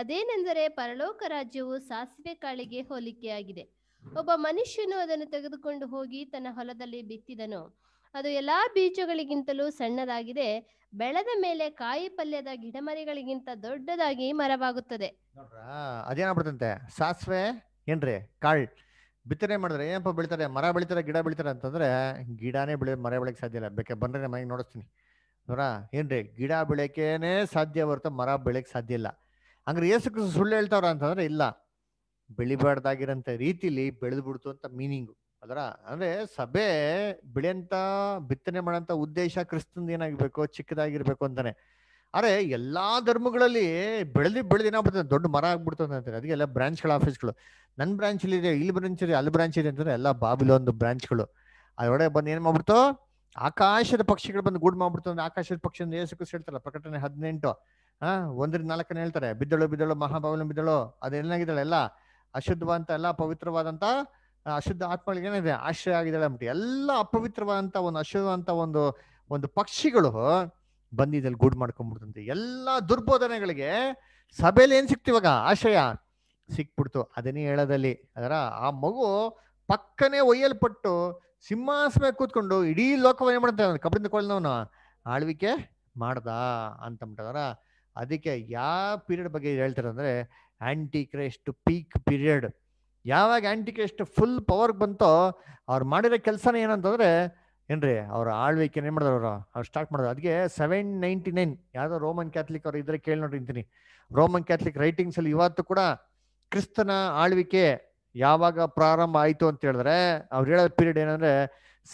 ಅದೇನೆಂದರೆ ಪರಲೋಕ ರಾಜ್ಯವು ಸಾಸಿವೆ ಕಾಳಿಗೆ ಹೋಲಿಕೆಯಾಗಿದೆ ಒಬ್ಬ ಮನುಷ್ಯನು ಅದನ್ನು ತೆಗೆದುಕೊಂಡು ಹೋಗಿ ತನ್ನ ಹೊಲದಲ್ಲಿ ಬಿತ್ತಿದನು ಅದು ಎಲ್ಲಾ ಬೀಜಗಳಿಗಿಂತಲೂ ಸಣ್ಣದಾಗಿದೆ ಬೆಳೆದ ಮೇಲೆ ಕಾಯಿ ಪಲ್ಯದ ಗಿಡಮರಿಗಳಿಗಿಂತ ದೊಡ್ಡದಾಗಿ ಮರವಾಗುತ್ತದೆ ಅದೇನಾಗ್ಬಿಡ್ತಂತೆ ಸಾಸಿವೆ ಏನ್ರಿ ಕಾಳ್ ಬಿತ್ತನೆ ಮಾಡಿದ್ರೆ ಏನಪ್ಪ ಬೆಳಿತಾರೆ ಮರ ಬೆಳಿತಾರೆ ಗಿಡ ಬೆಳಿತಾರೆ ಅಂತಂದ್ರೆ ಗಿಡನೇ ಬೆಳೆ ಮರ ಬೆಳಕ್ ಸಾಧ್ಯ ಇಲ್ಲ ಬೇಕೆ ಬಂದ್ರೆ ನಮ್ಮ ಮನೆಗೆ ನೋಡಿಸ್ತೀನಿ ನೋಡ್ರಾ ಏನ್ರಿ ಗಿಡ ಬೆಳಕೇನೆ ಸಾಧ್ಯ ಹೊರತು ಮರ ಬೆಳೆಯಕ್ಕೆ ಸಾಧ್ಯ ಇಲ್ಲ ಅಂದ್ರೆ ಏಸಕ್ಕೆ ಸುಳ್ಳು ಹೇಳ್ತಾವ್ರ ಅಂತಂದ್ರೆ ಇಲ್ಲ ಬೆಳಿಬಾರ್ದಾಗಿರೋಂಥ ರೀತಿಲಿ ಬೆಳೆದ್ಬಿಡ್ತು ಅಂತ ಮೀನಿಂಗು ಅದರ ಅಂದ್ರೆ ಸಭೆ ಬೆಳೆಯಂತ ಬಿತ್ತನೆ ಮಾಡೋಂಥ ಉದ್ದೇಶ ಕ್ರಿಸ್ತಂದು ಏನಾಗಿರ್ಬೇಕು ಚಿಕ್ಕದಾಗಿರ್ಬೇಕು ಅಂತಾನೆ ಅರೆ ಎಲ್ಲಾ ಧರ್ಮಗಳಲ್ಲಿ ಬೆಳೆದು ಬೆಳೆದು ಏನಾಗ್ಬಿಡ್ತದೆ ದೊಡ್ಡ ಮರ ಆಗ್ಬಿಡ್ತದೆ ಅಂತಾರೆ ಅದಕ್ಕೆ ಎಲ್ಲ ಬ್ರಾಂಚ್ಗಳ ಆಫೀಸ್ಗಳು ನನ್ನ ಬ್ರಾಂಚಲ್ಲಿ ಇದೆ ಇಲ್ಲಿ ಬ್ರಾಂಚ್ ಇದೆ ಅಲ್ಲಿ ಬ್ರಾಂಚ್ ಇದೆ ಅಂತಂದ್ರೆ ಎಲ್ಲ ಬಾಬಿಲೊಂದು ಬ್ರಾಂಚ್ಗಳು ಅದರೊಳಗೆ ಬಂದು ಏನು ಮಾಡ್ಬಿಡ್ತು ಆಕಾಶದ ಪಕ್ಷಿಗಳು ಬಂದು ಗೂಡು ಮಾಡ್ಬಿಡ್ತು ಅಂದ್ರೆ ಆಕಾಶದ ಪಕ್ಷಿ ಅಂದ್ರೆ ಹೇಳ್ತಾರೆ ಪ್ರಕಟಣೆ ಹದಿನೆಂಟು ಹಾಂ ಒಂದರಿಂದ ನಾಲ್ಕನೇ ಹೇಳ್ತಾರೆ ಬಿದ್ದಳು ಬಿದ್ದಳು ಮಹಾಬಾಬಲ ಬಿದ್ದಳು ಅದೇನಾಗಿದ್ದಾಳೆ ಎಲ್ಲ ಅಶುದ್ಧವಂತ ಎಲ್ಲ ಪವಿತ್ರವಾದಂತ ಅಶುದ್ಧ ಆತ್ಮಗಳಿಗೆ ಏನಿದೆ ಆಶ್ರಯ ಆಗಿದೆ ಅಂದ್ಬಿಟ್ಟು ಎಲ್ಲ ಅಪವಿತ್ರವಾದಂತ ಒಂದು ಅಶುದ್ಧವಂತ ಒಂದು ಒಂದು ಪಕ್ಷಿಗಳು ಬಂದಿದ್ದಲ್ಲಿ ಗೂಡು ಮಾಡ್ಕೊಂಡ್ಬಿಡ್ತಂತೆ ಎಲ್ಲ ದುರ್ಬೋಧನೆಗಳಿಗೆ ಸಭೆಯಲ್ಲಿ ಏನ್ ಸಿಕ್ತಿವಾಗ ಆಶ್ರಯ ಸಿಕ್ಬಿಡ್ತು ಅದನ್ನೇ ಹೇಳೋದಲ್ಲಿ ಅದರ ಆ ಮಗು ಪಕ್ಕನೆ ಒಯ್ಯಲ್ಪಟ್ಟು ಸಿಂಹಾಸನ ಕೂತ್ಕೊಂಡು ಇಡೀ ಲೋಕವನ್ನು ಮಾಡ್ತಾನೆ ಕಬ್ಬಿಂದ ಕೊಳ್ಳನವನು ಆಳ್ವಿಕೆ ಮಾಡ್ದ ಅಂತ ಅದಕ್ಕೆ ಯಾವ ಪೀರಿಯಡ್ ಬಗ್ಗೆ ಹೇಳ್ತಾರೆ ಅಂದ್ರೆ ಆ್ಯಂಟಿ ಕ್ರೈಸ್ಟ್ ಪೀಕ್ ಪೀರಿಯಡ್ ಯಾವಾಗ ಆ್ಯಂಟಿ ಕ್ರೈಸ್ಟ್ ಫುಲ್ ಪವರ್ಗೆ ಬಂತೋ ಅವ್ರು ಮಾಡಿರೋ ಕೆಲಸನೇ ಏನಂತಂದರೆ ಏನ್ರಿ ಅವ್ರ ಆಳ್ವಿಕೆ ಏನು ಮಾಡಿದ್ರು ಅವರು ಅವ್ರು ಸ್ಟಾರ್ಟ್ ಮಾಡಿದ್ರು ಅದಕ್ಕೆ ಸೆವೆನ್ ನೈಂಟಿ ನೈನ್ ಯಾವುದೋ ರೋಮನ್ ಕ್ಯಾಥಲಿಕ್ ಅವ್ರು ಇದ್ರೆ ಕೇಳಿ ನೋಡಿ ಅಂತೀನಿ ರೋಮನ್ ಕ್ಯಾಥಲಿಕ್ ರೈಟಿಂಗ್ಸಲ್ಲಿ ಇವತ್ತು ಕೂಡ ಕ್ರಿಸ್ತನ ಆಳ್ವಿಕೆ ಯಾವಾಗ ಪ್ರಾರಂಭ ಆಯಿತು ಅಂತ ಹೇಳಿದ್ರೆ ಅವ್ರು ಹೇಳೋ ಪೀರಿಯಡ್ ಏನಂದರೆ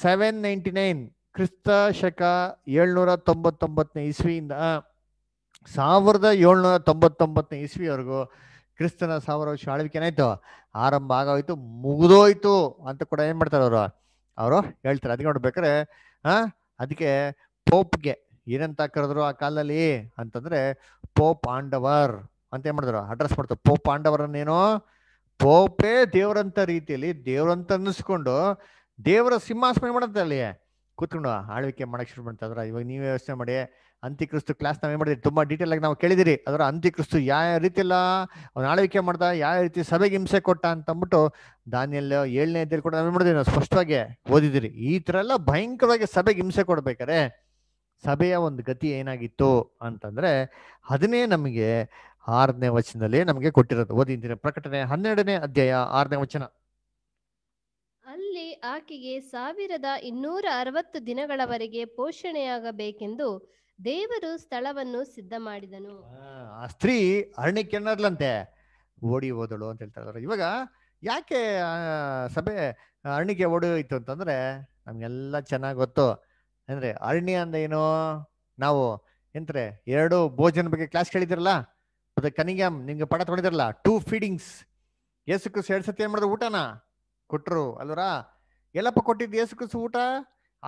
ಸೆವೆನ್ ನೈಂಟಿ ನೈನ್ ಕ್ರಿಸ್ತ ಶಕ ಏಳ್ನೂರ ತೊಂಬತ್ತೊಂಬತ್ತನೇ ಇಸ್ವಿಯಿಂದ ಸಾವಿರದ ಏಳ್ನೂರ ತೊಂಬತ್ತೊಂಬತ್ತನೇ ಇಸ್ವಿವರೆಗೂ ಕ್ರಿಸ್ತನ ಸಾವಿರ ವರ್ಷ ಆಳ್ವಿಕೆ ಏನಾಯ್ತು ಆರಂಭ ಆಗೋಯ್ತು ಮುಗಿದೋಯ್ತು ಅಂತ ಕೂಡ ಏನ್ ಮಾಡ್ತಾರೆ ಅವರು ಅವರು ಹೇಳ್ತಾರೆ ಅದಕ್ಕೆ ನೋಡ್ಬೇಕಾರೆ ಆ ಅದಕ್ಕೆ ಪೋಪ್ಗೆ ಏನಂತ ಕರೆದ್ರು ಆ ಕಾಲದಲ್ಲಿ ಅಂತಂದ್ರೆ ಪೋಪ್ ಆಂಡವರ್ ಅಂತ ಏನ್ ಮಾಡಿದ್ರು ಅಡ್ರೆಸ್ ಮಾಡ್ತಾರೆ ಪೋಪ್ ಆಂಡವರನ್ನೇನು ಪೋಪೇ ದೇವರಂತ ರೀತಿಯಲ್ಲಿ ದೇವರಂತ ಅನ್ನಿಸ್ಕೊಂಡು ದೇವರ ಸಿಂಹಾಸನ ಮಾಡುತ್ತೆ ಅಲ್ಲಿ ಕೂತ್ಕೊಂಡು ಆಳ್ವಿಕೆ ಮಾಡಕ್ಕೆ ಶುರು ಮಾಡ್ತಾ ಇವಾಗ ನೀವೇ ವ್ಯವಸ್ಥೆ ಮಾಡಿ ಅಂತ್ಯಕ್ರಿಸ್ತು ಕ್ಲಾಸ್ ಏನು ಮಾಡಿದ್ವಿ ತುಂಬಾ ಡೀಟೇಲ್ ಆಗಿ ನಾವು ಕೇಳಿದಿರಿ ಅದರ ಅಂತ್ಯಕ್ರಿಸ್ತು ಯಾವ ರೀತಿಲ್ಲ ಅವ್ನ ಆಳ್ವಿಕೆ ಮಾಡ್ದ ಯಾವ ರೀತಿ ಸಭೆಗೆ ಹಿಂಸೆ ಕೊಟ್ಟ ಅಂತ ಅಂದ್ಬಿಟ್ಟು ದಾನಿಯಲ್ಲಿ ಏಳನೇ ಇದ್ದಲ್ಲಿ ಕೂಡ ನಾವು ಮಾಡಿದ್ವಿ ನಾವು ಸ್ಪಷ್ಟವಾಗಿ ಓದಿದಿರಿ ಈ ಥರ ಎಲ್ಲ ಭಯಂಕರವಾಗಿ ಸಭೆಗೆ ಹಿಂಸೆ ಕೊಡ್ಬೇಕಾರೆ ಸಭೆಯ ಒಂದು ಗತಿ ಏನಾಗಿತ್ತು ಅಂತಂದ್ರೆ ಅದನ್ನೇ ನಮಗೆ ಆರನೇ ವಚನದಲ್ಲಿ ನಮಗೆ ಕೊಟ್ಟಿರೋದು ಓದಿದ್ದೀರಿ ಪ್ರಕಟಣೆ ಹನ್ನೆರಡನೇ ಅಧ್ಯಾಯ ಆರನೇ ವಚನ ಅಲ್ಲಿ ಆಕೆಗೆ ಸಾವಿರದ ಇನ್ನೂರ ಅರವತ್ತು ದಿನಗಳವರೆಗೆ ಪೋಷಣೆಯಾಗಬೇಕೆಂದು ದೇವರು ಸ್ಥಳವನ್ನು ಸಿದ್ಧ ಮಾಡಿದನು ಆ ಸ್ತ್ರೀ ಅರಣ್ಯಕ್ಕೆ ಅನ್ನರ್ಲಂತೆ ಓಡಿ ಹೋದಳು ಅಂತ ಹೇಳ್ತಾರೆ ಇವಾಗ ಯಾಕೆ ಸಭೆ ಅರಣ್ಯಕ್ಕೆ ಓಡೋಯ್ತು ಅಂತಂದ್ರೆ ನಮ್ಗೆಲ್ಲ ಚೆನ್ನಾಗಿ ಗೊತ್ತು ಅಂದ್ರೆ ಅರಣ್ಯ ಅಂದ ಏನು ನಾವು ಎಂತ್ರೆ ಎರಡು ಭೋಜನ ಬಗ್ಗೆ ಕ್ಲಾಸ್ ಕೇಳಿದಿರಲ್ಲ ಮತ್ತೆ ಕನಿಗ್ಯಾಮ್ ನಿಮ್ಗೆ ಪಡ ತೊಗೊಂಡಿದ್ರಲ್ಲ ಟೂ ಫೀಡಿಂಗ್ಸ್ ಏಸು ಕ್ರಿಸ್ ಎರಡ್ ಸತಿ ಏನ್ ಮಾಡಿದ್ರು ಊಟನಾ ಕೊಟ್ರು ಅಲ್ವರಾ ಎಲ್ಲಪ್ಪ ಕೊಟ್ಟಿದ್ದು ಏಸು ಕ್ರಿಸ್ ಊಟ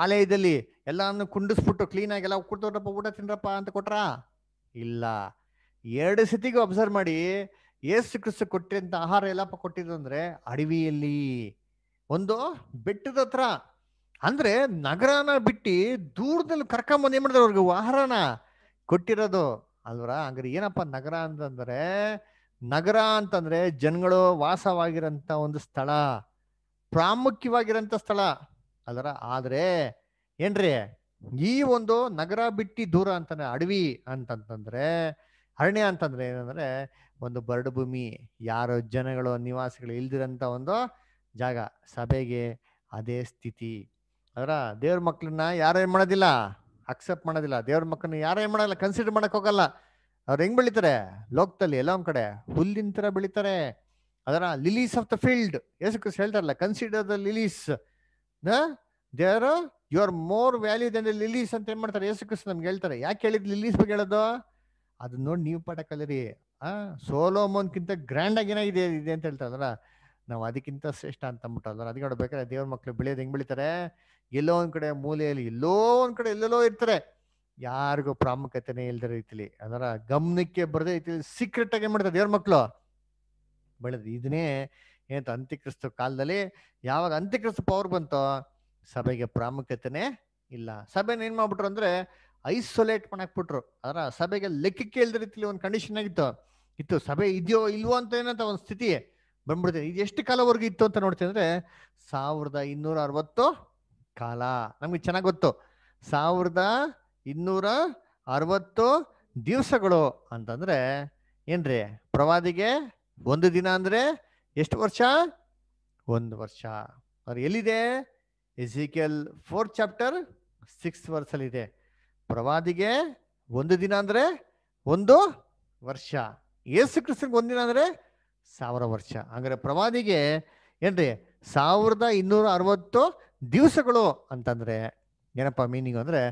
ಆಲಯದಲ್ಲಿ ಎಲ್ಲಾನು ಕುಂಡಿಸ್ಬಿಟ್ಟು ಆಗಿ ಎಲ್ಲ ಕೊಡ್ತಾರಪ್ಪ ಊಟ ತಿನ್ರಪ್ಪ ಅಂತ ಕೊಟ್ರ ಇಲ್ಲ ಎರಡು ಸತಿಗೂ ಅಬ್ಸರ್ವ್ ಮಾಡಿ ಏಸು ಕ್ರಿಸ್ತು ಕೊಟ್ಟಿದ್ದಂಥ ಆಹಾರ ಎಲ್ಲಪ್ಪ ಕೊಟ್ಟಿದ್ದು ಅಡವಿಯಲ್ಲಿ ಒಂದು ಬೆಟ್ಟದ ಹತ್ರ ಅಂದರೆ ನಗರನ ಬಿಟ್ಟು ದೂರದಲ್ಲಿ ಕರ್ಕೊಂಬಂದು ಏನ್ ಮಾಡಿದ್ರು ಅವ್ರಿಗೆ ಆಹಾರನ ಕೊಟ್ಟಿರೋದು ಅಲ್ವರ ಹಂಗಾರೆ ಏನಪ್ಪ ನಗರ ಅಂತಂದ್ರೆ ನಗರ ಅಂತಂದ್ರೆ ಜನಗಳು ವಾಸವಾಗಿರಂತ ಒಂದು ಸ್ಥಳ ಪ್ರಾಮುಖ್ಯವಾಗಿರಂತ ಸ್ಥಳ ಅದರ ಆದರೆ ಏನ್ರಿ ಈ ಒಂದು ನಗರ ಬಿಟ್ಟಿ ದೂರ ಅಂತಾನೆ ಅಡವಿ ಅಂತಂತಂದ್ರೆ ಅರಣ್ಯ ಅಂತಂದ್ರೆ ಏನಂದ್ರೆ ಒಂದು ಬರಡು ಭೂಮಿ ಯಾರು ಜನಗಳು ನಿವಾಸಿಗಳು ಇಲ್ದಿರಂತ ಒಂದು ಜಾಗ ಸಭೆಗೆ ಅದೇ ಸ್ಥಿತಿ ಅದರ ದೇವ್ರ ಮಕ್ಕಳನ್ನ ಯಾರೇನ್ ಮಾಡೋದಿಲ್ಲ ಅಕ್ಸೆಪ್ಟ್ ಮಾಡೋದಿಲ್ಲ ದೇವ್ರ ಮಕ್ಕಳನ್ನ ಯಾರೇನ್ ಮಾಡಲ್ಲ ಕನ್ಸಿಡರ್ ಮಾಡಕ್ ಹೋಗಲ್ಲ ಅವ್ರು ಹೆಂಗ್ ಬೆಳಿತಾರೆ ಲೋಕದಲ್ಲಿ ಎಲ್ಲ ಒಂದ್ ಕಡೆ ಹುಲ್ಲಿನ ತರ ಬೆಳಿತಾರೆ ಅದರ ಲಿಲೀಸ್ ಆಫ್ ದ ಫೀಲ್ಡ್ ಎಸ್ ಹೇಳ್ತಾರಲ್ಲ consider the lilies the there you are more value than the lilies ಅಂತ ಏನ್ ಮಾಡ್ತಾರೆ ಯೇಸು ಕ್ರಿಸ್ತ ನಮ್ಗೆ ಹೇಳ್ತಾರೆ ಯಾಕೆ ಹೇಳಿದ್ ಲಿಲೀಸ್ ಬಗ್ಗೆ ಹೇಳೋದು ಅದನ್ನ ನೋಡಿ ನೀವು ಪಾಠ ಕಲೀರಿ ಆ ಕಿಂತ ಗ್ರ್ಯಾಂಡ್ ಆಗಿ ಏನಾಗಿದೆ ಇದೆ ಅಂತ ಹೇಳ್ತಾರಲ್ಲ ನಾವು ಅದಕ್ಕಿಂತ ಶ್ರೇಷ್ಠ ಅಂತ ಅಂದ್ಬಿಟ್ಟಲ್ಲ ಅದಕ್ಕೆ ಬೇಕಾದ್ರೆ ದೇವ್ರ ಮಕ್ಕಳು ಬೆಳೆಯೋದು ಹೆಂಗ್ ಬೆಳಿತಾರೆ ಎಲ್ಲೋ ಒಂದ್ ಕಡೆ ಮೂಲೆಯಲ್ಲಿ ಎಲ್ಲೋ ಒಂದ್ ಕಡೆ ಎಲ್ಲೆಲ್ಲೋ ಇರ್ತಾರೆ ಯಾರಿಗೂ ಪ್ರಾಮುಖ್ಯತೆನೇ ಇಲ್ದ ರೀತಿಲಿ ಅದರ ಗಮನಕ್ಕೆ ಬರದೇ ರೀತಿಲಿ ಸೀಕ್ರೆಟ್ ಆಗಿ ಏನ್ ಮಾಡ್ತಾರೆ ದೇವ್ರ ಮಕ್ಕಳು ಬೆಳೆದ್ ಇದನ್ನೇ ಏನಂತ ಅಂತ್ಯಕ್ರಿಸ್ತ ಕಾಲದಲ್ಲಿ ಯಾವಾಗ ಅಂತ್ಯಕ್ರಿಸ್ತ ಪವರ್ ಬಂತೋ ಸಭೆಗೆ ಪ್ರಾಮುಖ್ಯತೆನೇ ಇಲ್ಲ ಸಭೆನ ಏನ್ ಮಾಡ್ಬಿಟ್ರು ಅಂದ್ರೆ ಐಸೋಲೇಟ್ ಮಾಡಾಕ್ಬಿಟ್ರು ಅದರ ಸಭೆಗೆ ಲೆಕ್ಕಕ್ಕೆ ಇಲ್ದ ರೀತಿಲಿ ಒಂದು ಕಂಡೀಷನ್ ಆಗಿತ್ತು ಇತ್ತು ಸಭೆ ಇದೆಯೋ ಇಲ್ವೋ ಅಂತ ಏನಂತ ಒಂದು ಸ್ಥಿತಿ ಬಂದ್ಬಿಡ್ತೀನಿ ಇದು ಎಷ್ಟು ಕಾಲವರೆಗೂ ಇತ್ತು ಅಂತ ನೋಡ್ತೀನಿ ಅಂದರೆ ಸಾವಿರದ ಇನ್ನೂರ ಅರವತ್ತು ಕಾಲ ನಮಗೆ ಚೆನ್ನಾಗಿ ಗೊತ್ತು ಸಾವಿರದ ಇನ್ನೂರ ಅರವತ್ತು ದಿವಸಗಳು ಅಂತಂದ್ರೆ ಏನ್ರಿ ಪ್ರವಾದಿಗೆ ಒಂದು ದಿನ ಅಂದ್ರೆ ಎಷ್ಟು ವರ್ಷ ಒಂದು ವರ್ಷ ಅವ್ರು ಎಲ್ಲಿದೆ ಎಜಿಕಲ್ ಫೋರ್ ಚಾಪ್ಟರ್ ಸಿಕ್ಸ್ ಇದೆ ಪ್ರವಾದಿಗೆ ಒಂದು ದಿನ ಅಂದರೆ ಒಂದು ವರ್ಷ ಏಸು ಒಂದು ಒಂದಿನ ಅಂದರೆ ಸಾವಿರ ವರ್ಷ ಅಂದರೆ ಪ್ರವಾದಿಗೆ ಏನ್ರಿ ಸಾವಿರದ ಇನ್ನೂರ ಅರವತ್ತು ದಿವಸಗಳು ಅಂತಂದರೆ ಏನಪ್ಪ ಮೀನಿಂಗ್ ಅಂದರೆ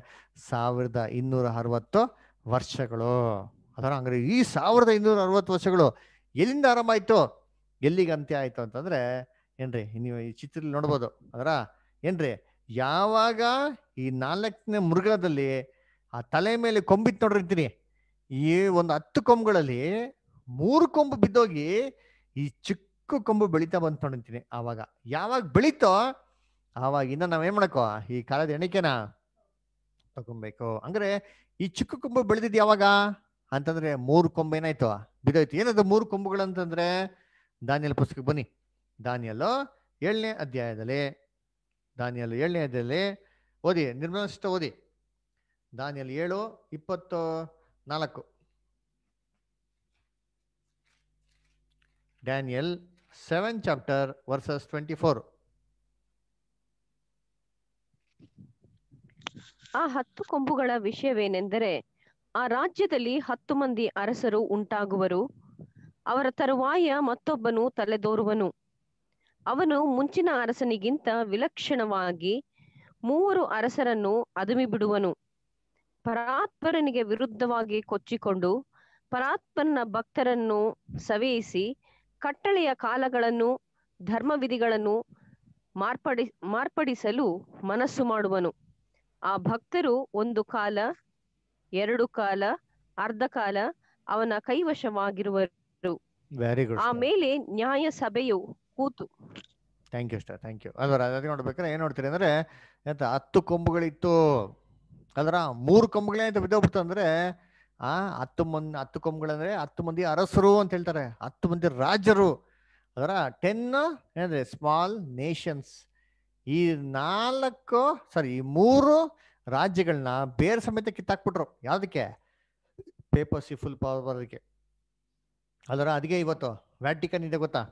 ಸಾವಿರದ ಇನ್ನೂರ ಅರವತ್ತು ವರ್ಷಗಳು ಅದರ ಹಂಗಾರೆ ಈ ಸಾವಿರದ ಇನ್ನೂರ ಅರವತ್ತು ವರ್ಷಗಳು ಎಲ್ಲಿಂದ ಆರಂಭ ಆಯಿತು ಎಲ್ಲಿಗೆ ಅಂತ್ಯ ಆಯಿತು ಅಂತಂದರೆ ಏನ್ರಿ ನೀವು ಈ ಚಿತ್ರದಲ್ಲಿ ನೋಡ್ಬೋದು ಅದರ ಏನ್ರಿ ಯಾವಾಗ ಈ ನಾಲ್ಕನೇ ಮೃಗದಲ್ಲಿ ಆ ತಲೆ ಮೇಲೆ ಕೊಂಬಿತ್ ನೋಡಿರ್ತೀನಿ ಈ ಒಂದು ಹತ್ತು ಕೊಂಬುಗಳಲ್ಲಿ ಮೂರು ಕೊಂಬು ಬಿದ್ದೋಗಿ ಈ ಚಿಕ್ಕ ಕೊಂಬು ಬೆಳೀತಾ ಬಂತು ನೋಡಿರ್ತೀನಿ ಆವಾಗ ಯಾವಾಗ ಬೆಳೀತೋ ಆವಾಗ ಇನ್ನ ನಾವೇನ್ ಮಾಡಕೋ ಈ ಕಾಲದ ಎಣಿಕೆನ ತಗೊಬೇಕು ಅಂದ್ರೆ ಈ ಚಿಕ್ಕ ಕೊಂಬು ಬೆಳೆದಿದ್ ಯಾವಾಗ ಅಂತಂದ್ರೆ ಮೂರು ಕೊಂಬು ಏನಾಯ್ತು ಬಿದ್ದೋಯ್ತು ಏನದು ಮೂರು ಕೊಂಬುಗಳಂತಂದ್ರೆ ದಾನಿಯಲ್ ಪುಸ್ತಕಕ್ಕೆ ಬನ್ನಿ ದಾನಿಯಲ್ಲು ಏಳನೇ ಅಧ್ಯಾಯದಲ್ಲಿ ದಾನಿಯಲ್ಲು ಏಳನೇ ಅಧ್ಯಾಯದಲ್ಲಿ ಓದಿ ನಿರ್ಮಲನಿಸ್ತ ಓದಿ ದಾನಿಯಲ್ಲಿ ಏಳು ಇಪ್ಪತ್ತು ನಾಲ್ಕು Daniel seven chapter verses twenty four ಆ ಹತ್ತು ಕೊಂಬುಗಳ ವಿಷಯವೇನೆಂದರೆ ಆ ರಾಜ್ಯದಲ್ಲಿ ಹತ್ತು ಮಂದಿ ಅರಸರು ಉಂಟಾಗುವರು ಅವರ ತರುವಾಯ ಮತ್ತೊಬ್ಬನು ತಲೆದೋರುವನು ಅವನು ಮುಂಚಿನ ಅರಸನಿಗಿಂತ ವಿಲಕ್ಷಣವಾಗಿ ಮೂವರು ಅರಸರನ್ನು ಅದುಮಿ ಬಿಡುವನು ಪರಾತ್ಪರನಿಗೆ ವಿರುದ್ಧವಾಗಿ ಕೊಚ್ಚಿಕೊಂಡು ಪರಾತ್ಮನ ಭಕ್ತರನ್ನು ಸವೆಯಿಸಿ ಕಟ್ಟಳೆಯ ಕಾಲಗಳನ್ನು ಧರ್ಮವಿಧಿಗಳನ್ನು ಮಾರ್ಪಡಿ ಮಾರ್ಪಡಿಸಲು ಮನಸ್ಸು ಮಾಡುವನು ಆ ಭಕ್ತರು ಒಂದು ಕಾಲ ಎರಡು ಕಾಲ ಅರ್ಧ ಕಾಲ ಅವನ ಕೈವಶವಾಗಿರುವರು ವೆರಿ ಗುಡ್ ಆಮೇಲೆ ನ್ಯಾಯ ಸಭೆಯು ಕೂತು thank you star thank you ಅದರ ಅದಕ್ಕೆ ನೋಡ್ಬೇಕಾದ್ರೆ ಏನ್ ನೋಡ್ತೀರಿ ಅಂದ್ರೆ ಎಂತ ಹತ್ತು ಕೊಂಬುಗಳಿತ್ತು ಅದರ ಮೂರು ಕೊಂಬುಗಳೇ ಅಂತ ಬಿದ್ದೋಗ್ಬಿಡ್ತು ಅಂದ್ರೆ ಆ ಹತ್ತು ಮಂದಿ ಹತ್ತು ಕೊಂಬುಗಳಂದ್ರೆ ಹತ್ತು ಮಂದಿ ಅರಸರು ಅಂತ ಹೇಳ್ತಾರೆ ಹತ್ತು ಮಂದಿ ರಾಜರು ಅದರ ಟೆನ್ ಏನಂದ್ರೆ ಸ್ಮಾಲ್ ನೇಷನ್ಸ್ ಈ ನಾಲ್ಕು ಸಾರಿ ಈ ಮೂರು ರಾಜ್ಯಗಳನ್ನ ಬೇರೆ ಸಮೇತ ಕಿತ್ತಾಕ್ಬಿಟ್ರು ಯಾವ್ದಕ್ಕೆ ಪೇಪರ್ಸಿ ಫುಲ್ ಪವರ್ ಬರೋದಕ್ಕೆ ಅದರ ಅದಕ್ಕೆ ಇವತ್ತು ವ್ಯಾಟಿಕನ್ ಇದೆ ಗೊತ್ತಾ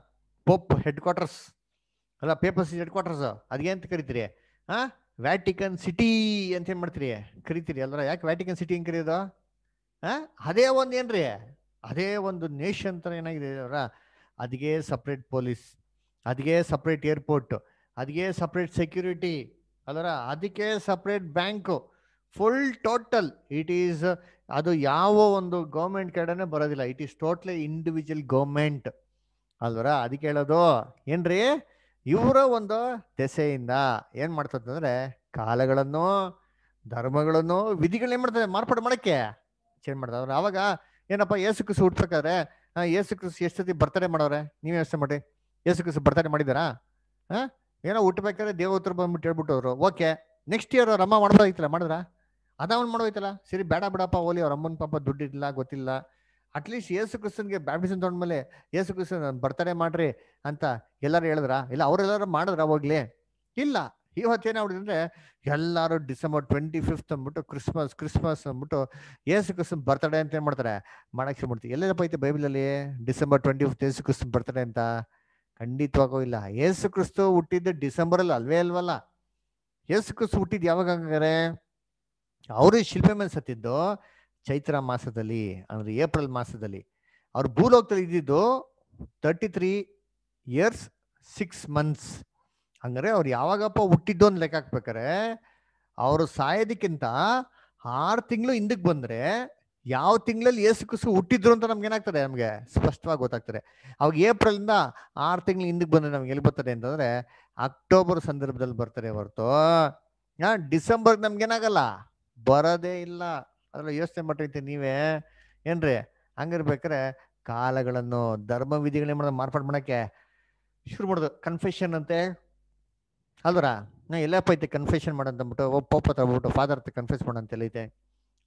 ಪೋಪ್ ಹೆಡ್ ಕ್ವಾರ್ಟರ್ಸ್ ಅಲ್ಲ ಪೇಪರ್ಸ್ ಹೆಡ್ ಕ್ವಾರ್ಟರ್ಸ್ ಅದಿಗೆ ಅಂತ ಕರಿತೀರಿ ಹಾಂ ವ್ಯಾಟಿಕನ್ ಸಿಟಿ ಅಂತ ಏನು ಮಾಡ್ತೀರಿ ಕರಿತೀರಿ ಅಲ್ಲರ ಯಾಕೆ ವ್ಯಾಟಿಕನ್ ಸಿಟಿ ಅಂತ ಕರೆಯೋದು ಹಾಂ ಅದೇ ಒಂದು ಏನ್ರಿ ಅದೇ ಒಂದು ನೇಷನ್ ಥರ ಏನಾಗಿದೆ ಅವರ ಅದಕ್ಕೆ ಸಪ್ರೇಟ್ ಪೊಲೀಸ್ ಅದಕ್ಕೆ ಸಪ್ರೇಟ್ ಏರ್ಪೋರ್ಟ್ ಅದಕ್ಕೆ ಸಪ್ರೇಟ್ ಸೆಕ್ಯೂರಿಟಿ ಅಲ್ಲರ ಅದಕ್ಕೆ separate bank full total it is ಅದು ಯಾವ ಒಂದು ಗೌರ್ಮೆಂಟ್ ಕಡೆನೆ ಬರೋದಿಲ್ಲ it is totally individual government ಅಲ್ವರ ಅದಕ್ಕೆ ಹೇಳೋದು ಏನ್ರಿ ಇವರ ಒಂದು ದೆಸೆಯಿಂದ ಏನು ಮಾಡ್ತದಂದ್ರೆ ಕಾಲಗಳನ್ನು ಧರ್ಮಗಳನ್ನು ವಿಧಿಗಳನ್ನ ಏನು ಮಾಡ್ತದೆ ಮಾರ್ಪಾಡು ಮಾಡೋಕ್ಕೆ ಚೇಂಜ್ ಮಾಡ್ತಾರೆ ಅವಾಗ ಏನಪ್ಪ ಏಸು ಕ್ರಿಸ್ತು ಹುಟ್ಬೇಕಾದ್ರೆ ಯೇಸು ಕ್ರಿಸ್ತು ಎಷ್ಟು ಸತಿ ಬರ್ತಾರೆ ಮಾಡೋರೆ ನೀವು ಯೋಚನೆ ಮಾಡಿ ಏಸು ಕ್ರಿಸ್ತು ಬರ್ತಾರೆ ಮಾಡಿದಾರಾ ಹಾಂ ಏನೋ ಹುಟ್ಟಬೇಕಾದ್ರೆ ಉತ್ತರ ಬಂದ್ಬಿಟ್ಟು ಹೇಳ್ಬಿಟ್ಟು ಅವರು ಓಕೆ ನೆಕ್ಸ್ಟ್ ಇಯರ್ ರಮ್ಮ ಮಾಡ್ಬೋದಾಗಿತ್ತಲ್ಲ ಮಾಡಿದ್ರಾ ಅದ ಅವ್ನು ಮಾಡೋಯ್ತಲ್ಲ ಸರಿ ಬೇಡ ಬಿಡಪ್ಪ ಓಲಿ ಅವ್ರ ಅಮ್ಮನ ಪಾಪ ದುಡ್ಡಿಲ್ಲ ಗೊತ್ತಿಲ್ಲ ಅಟ್ಲೀಸ್ಟ್ ಯೇಸು ಕ್ರಿಸ್ತನ್ಗೆ ಬ್ಯಾಪ್ಟಿಸನ್ ತೊಗೊಂಡ್ಮೇಲೆ ಯೇಸು ಕ್ರಿಸ್ತನ್ ಬರ್ತಡೇ ಮಾಡ್ರಿ ಅಂತ ಎಲ್ಲರೂ ಹೇಳಿದ್ರ ಇಲ್ಲ ಅವರೆಲ್ಲರೂ ಮಾಡಿದ್ರ ಅವಾಗ್ಲೇ ಇಲ್ಲ ಇವತ್ತೇನು ಅಂದರೆ ಎಲ್ಲರೂ ಡಿಸೆಂಬರ್ ಟ್ವೆಂಟಿ ಫಿಫ್ತ್ ಅಂದ್ಬಿಟ್ಟು ಕ್ರಿಸ್ಮಸ್ ಕ್ರಿಸ್ಮಸ್ ಅಂದ್ಬಿಟ್ಟು ಯೇಸು ಕ್ರಿಸ್ತನ್ ಬರ್ತಡೇ ಅಂತ ಏನು ಮಾಡ್ತಾರೆ ಮಾಡಕ್ಕೆ ಮಾಡ್ತೀವಿ ಎಲ್ಲೆಲ್ಲಪ್ಪ ಐತೆ ಬೈಬಲಲ್ಲಿ ಡಿಸೆಂಬರ್ ಟ್ವೆಂಟಿ ಫಿಫ್ತ್ ಯೇಸು ಕ್ರಿಸ್ತನ್ ಬರ್ತಡೇ ಅಂತ ಖಂಡಿತವಾಗೋ ಇಲ್ಲ ಯೇಸು ಕ್ರಿಸ್ತು ಹುಟ್ಟಿದ್ದು ಡಿಸೆಂಬರಲ್ಲಿ ಅಲ್ವೇ ಅಲ್ವಲ್ಲ ಯೇಸು ಕ್ರಿಸ್ತು ಹುಟ್ಟಿದ್ದು ಯಾವಾಗ ಹಂಗಾರೆ ಅವರು ಶಿಲ್ಪೆ ಮೇಲೆ ಸತ್ತಿದ್ದು ಚೈತ್ರ ಮಾಸದಲ್ಲಿ ಅಂದ್ರೆ ಏಪ್ರಿಲ್ ಮಾಸದಲ್ಲಿ ಅವ್ರು ಭೂಲೋಕದಲ್ಲಿ ಇದ್ದಿದ್ದು thirty three years six months ಹಂಗಾರೆ ಅವ್ರು ಯಾವಾಗಪ್ಪ ಹುಟ್ಟಿದ್ದು ಅಂತ ಲೆಕ್ಕ ಹಾಕ್ಬೇಕಾರೆ ಅವರು ಸಾಯೋದಕ್ಕಿಂತ ಆರು ತಿಂಗಳು ಹಿಂದಕ್ಕೆ ಬಂದರೆ ಯಾವ ತಿಂಗಳಲ್ಲಿ ಏಸು ಕುಸು ಹುಟ್ಟಿದ್ರು ಅಂತ ನಮ್ಗೆ ಏನಾಗ್ತದೆ ನಮಗೆ ಸ್ಪಷ್ಟವಾಗಿ ಗೊತ್ತಾಗ್ತದೆ ಅವಾಗ ಏಪ್ರಿಲಿಂದ ಆರು ತಿಂಗಳು ಹಿಂದಕ್ಕೆ ಬಂದರೆ ನಮ್ಗೆ ಎಲ್ಲಿ ಬರ್ತದೆ ಅಂತಂದರೆ ಅಕ್ಟೋಬರ್ ಸಂದರ್ಭದಲ್ಲಿ ಬರ್ತಾರೆ ಹೊರತು ಡಿಸೆಂಬರ್ಗೆ ಏನಾಗಲ್ಲ ಬರೋದೇ ಇಲ್ಲ ಅದರಲ್ಲಿ ಯೋಚನೆ ಮಾಡಿರ್ತೀವಿ ನೀವೇ ಏನ್ರಿ ಹಂಗಿರ್ಬೇಕಾರೆ ಕಾಲಗಳನ್ನು ಧರ್ಮ ವಿಧಿಗಳನ್ನ ಮಾಡೋದು ಮಾರ್ಪಾಡು ಮಾಡೋಕ್ಕೆ ಶುರು ಮಾಡೋದು ಕನ್ಫೆಷನ್ ಅಂತೆ ಅಲ್ದರ ನಾ ಎಲ್ಲಪ್ಪ ಐತೆ ಕನ್ಫೆಷನ್ ಮಾಡಂತಂದ್ಬಿಟ್ಟು ಒಬ್ಬ ಪೋಪ ತಗೊಂಡ್ಬಿಟ್ಟು ಫಾದರ್ ಹತ್ರ ಕನ್ಫ್ಯೂಸ್ ಹೇಳೈತೆ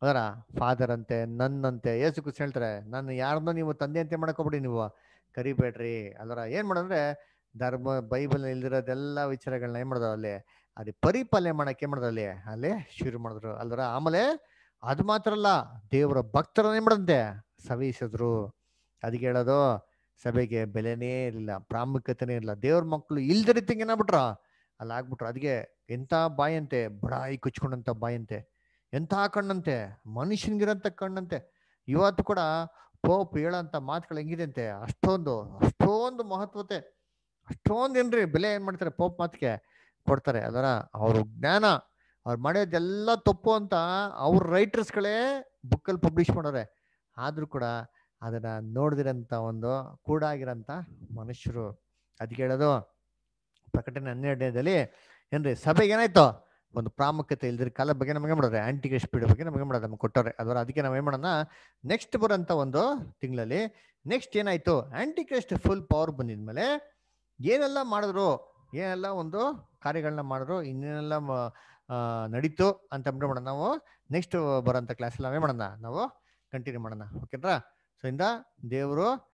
ಅದರ ಫಾದರ್ ಅಂತೆ ನನ್ನಂತೆ ಏಸು ಕುಸ್ ಹೇಳ್ತಾರೆ ನನ್ನ ಯಾರನ್ನೋ ನೀವು ತಂದೆ ಅಂತೆ ಮಾಡ್ಕೊಬಿಡಿ ನೀವು ಕರಿಬೇಡ್ರಿ ಅದರ ಏನು ಮಾಡೋದಂದ್ರೆ ಧರ್ಮ ಬೈಬಲ್ ಇಲ್ದಿರೋದೆಲ್ಲ ವಿಚಾರಗಳನ್ನ ಏನು ಮಾಡೋದು ಅಲ್ಲಿ ಅದೇ ಪರಿಪಾಲನೆ ಮಾಡಕ್ಕೆ ಏನ್ ಮಾಡಿದ್ರು ಅಲ್ಲಿ ಶುರು ಮಾಡಿದ್ರು ಅಲ್ದ್ರ ಆಮೇಲೆ ಅದು ಮಾತ್ರ ಅಲ್ಲ ದೇವರ ಭಕ್ತರನ್ನ ಏನ್ ಮಾಡಂತೆ ಸವಿಸಿದ್ರು ಅದಕ್ಕೆ ಹೇಳೋದು ಸಭೆಗೆ ಬೆಲೆನೇ ಇರಲಿಲ್ಲ ಪ್ರಾಮುಖ್ಯತೆನೇ ಇಲ್ಲ ದೇವ್ರ ಮಕ್ಕಳು ಇಲ್ದ ರೀತಿ ಏನಾಗ್ಬಿಟ್ರ ಅಲ್ಲಿ ಆಗ್ಬಿಟ್ರು ಅದಕ್ಕೆ ಎಂಥ ಬಾಯಂತೆ ಬಡಾಯಿ ಕುಚ್ಕೊಂಡಂತ ಬಾಯಂತೆ ಎಂಥ ಕಣ್ಣಂತೆ ಮನುಷ್ಯನ್ಗಿರಂತ ಕಣ್ಣಂತೆ ಇವತ್ತು ಕೂಡ ಪೋಪ್ ಹೇಳಂತ ಮಾತುಗಳು ಹೆಂಗಿದೆ ಅಂತೆ ಅಷ್ಟೊಂದು ಅಷ್ಟೊಂದು ಮಹತ್ವತೆ ಅಷ್ಟೊಂದು ಏನ್ರಿ ಬೆಲೆ ಏನ್ ಮಾಡ್ತಾರೆ ಪೋಪ್ ಮಾತಿಗೆ ಕೊಡ್ತಾರೆ ಅದರ ಅವ್ರ ಜ್ಞಾನ ಅವ್ರು ಮಾಡೋದೆಲ್ಲ ತಪ್ಪು ಅಂತ ಅವ್ರ ರೈಟರ್ಸ್ಗಳೇ ಬುಕ್ಕಲ್ಲಿ ಪಬ್ಲಿಷ್ ಮಾಡೋರೆ ಆದರೂ ಕೂಡ ಅದನ್ನು ನೋಡಿದಿರಂತ ಒಂದು ಕೂಡ ಆಗಿರೋಂಥ ಮನುಷ್ಯರು ಅದಕ್ಕೆ ಹೇಳೋದು ಪ್ರಕಟಣೆ ಹನ್ನೆರಡನೇದಲ್ಲಿ ಏನ್ರಿ ಸಭೆಗೆ ಏನಾಯ್ತು ಒಂದು ಪ್ರಾಮುಖ್ಯತೆ ಇಲ್ದಿರ ಕಾಲ ಬಗ್ಗೆ ನಮಗೆ ಮಾಡೋರೆ ಆಂಟಿಗೆ ಸ್ಪೀಡ್ ಬಗ್ಗೆ ನಮಗೆ ಮಾಡೋದು ನಮ್ಗೆ ಕೊಟ್ಟವ್ರೆ ಅದರ ಅದಕ್ಕೆ ನಾವು ಏನು ಮಾಡೋಣ ನೆಕ್ಸ್ಟ್ ಬರೋಂಥ ಒಂದು ತಿಂಗಳಲ್ಲಿ ನೆಕ್ಸ್ಟ್ ಏನಾಯಿತು ಆಂಟಿಕ್ರೆಸ್ಟ್ ಫುಲ್ ಪವರ್ ಬಂದಿದ್ಮೇಲೆ ಏನೆಲ್ಲ ಮಾಡಿದ್ರು ಏನೆಲ್ಲ ಒಂದು ಕಾರ್ಯಗಳನ್ನ ಮಾಡಿದ್ರು ಇನ್ನೇನೆಲ್ಲ ನಡೀತು ಅಂತ ಅಂದ್ಬಿಟ್ಟು ಮಾಡೋಣ ನಾವು ನೆಕ್ಸ್ಟ್ ಬರೋಂಥ ಕ್ಲಾಸ್ ನಾವೇ ಮಾಡೋಣ ನಾವು ಕಂಟಿನ್ಯೂ ಮಾಡೋಣ ಓಕೆನಾ ಸೊ ಇಂದ ದೇವರು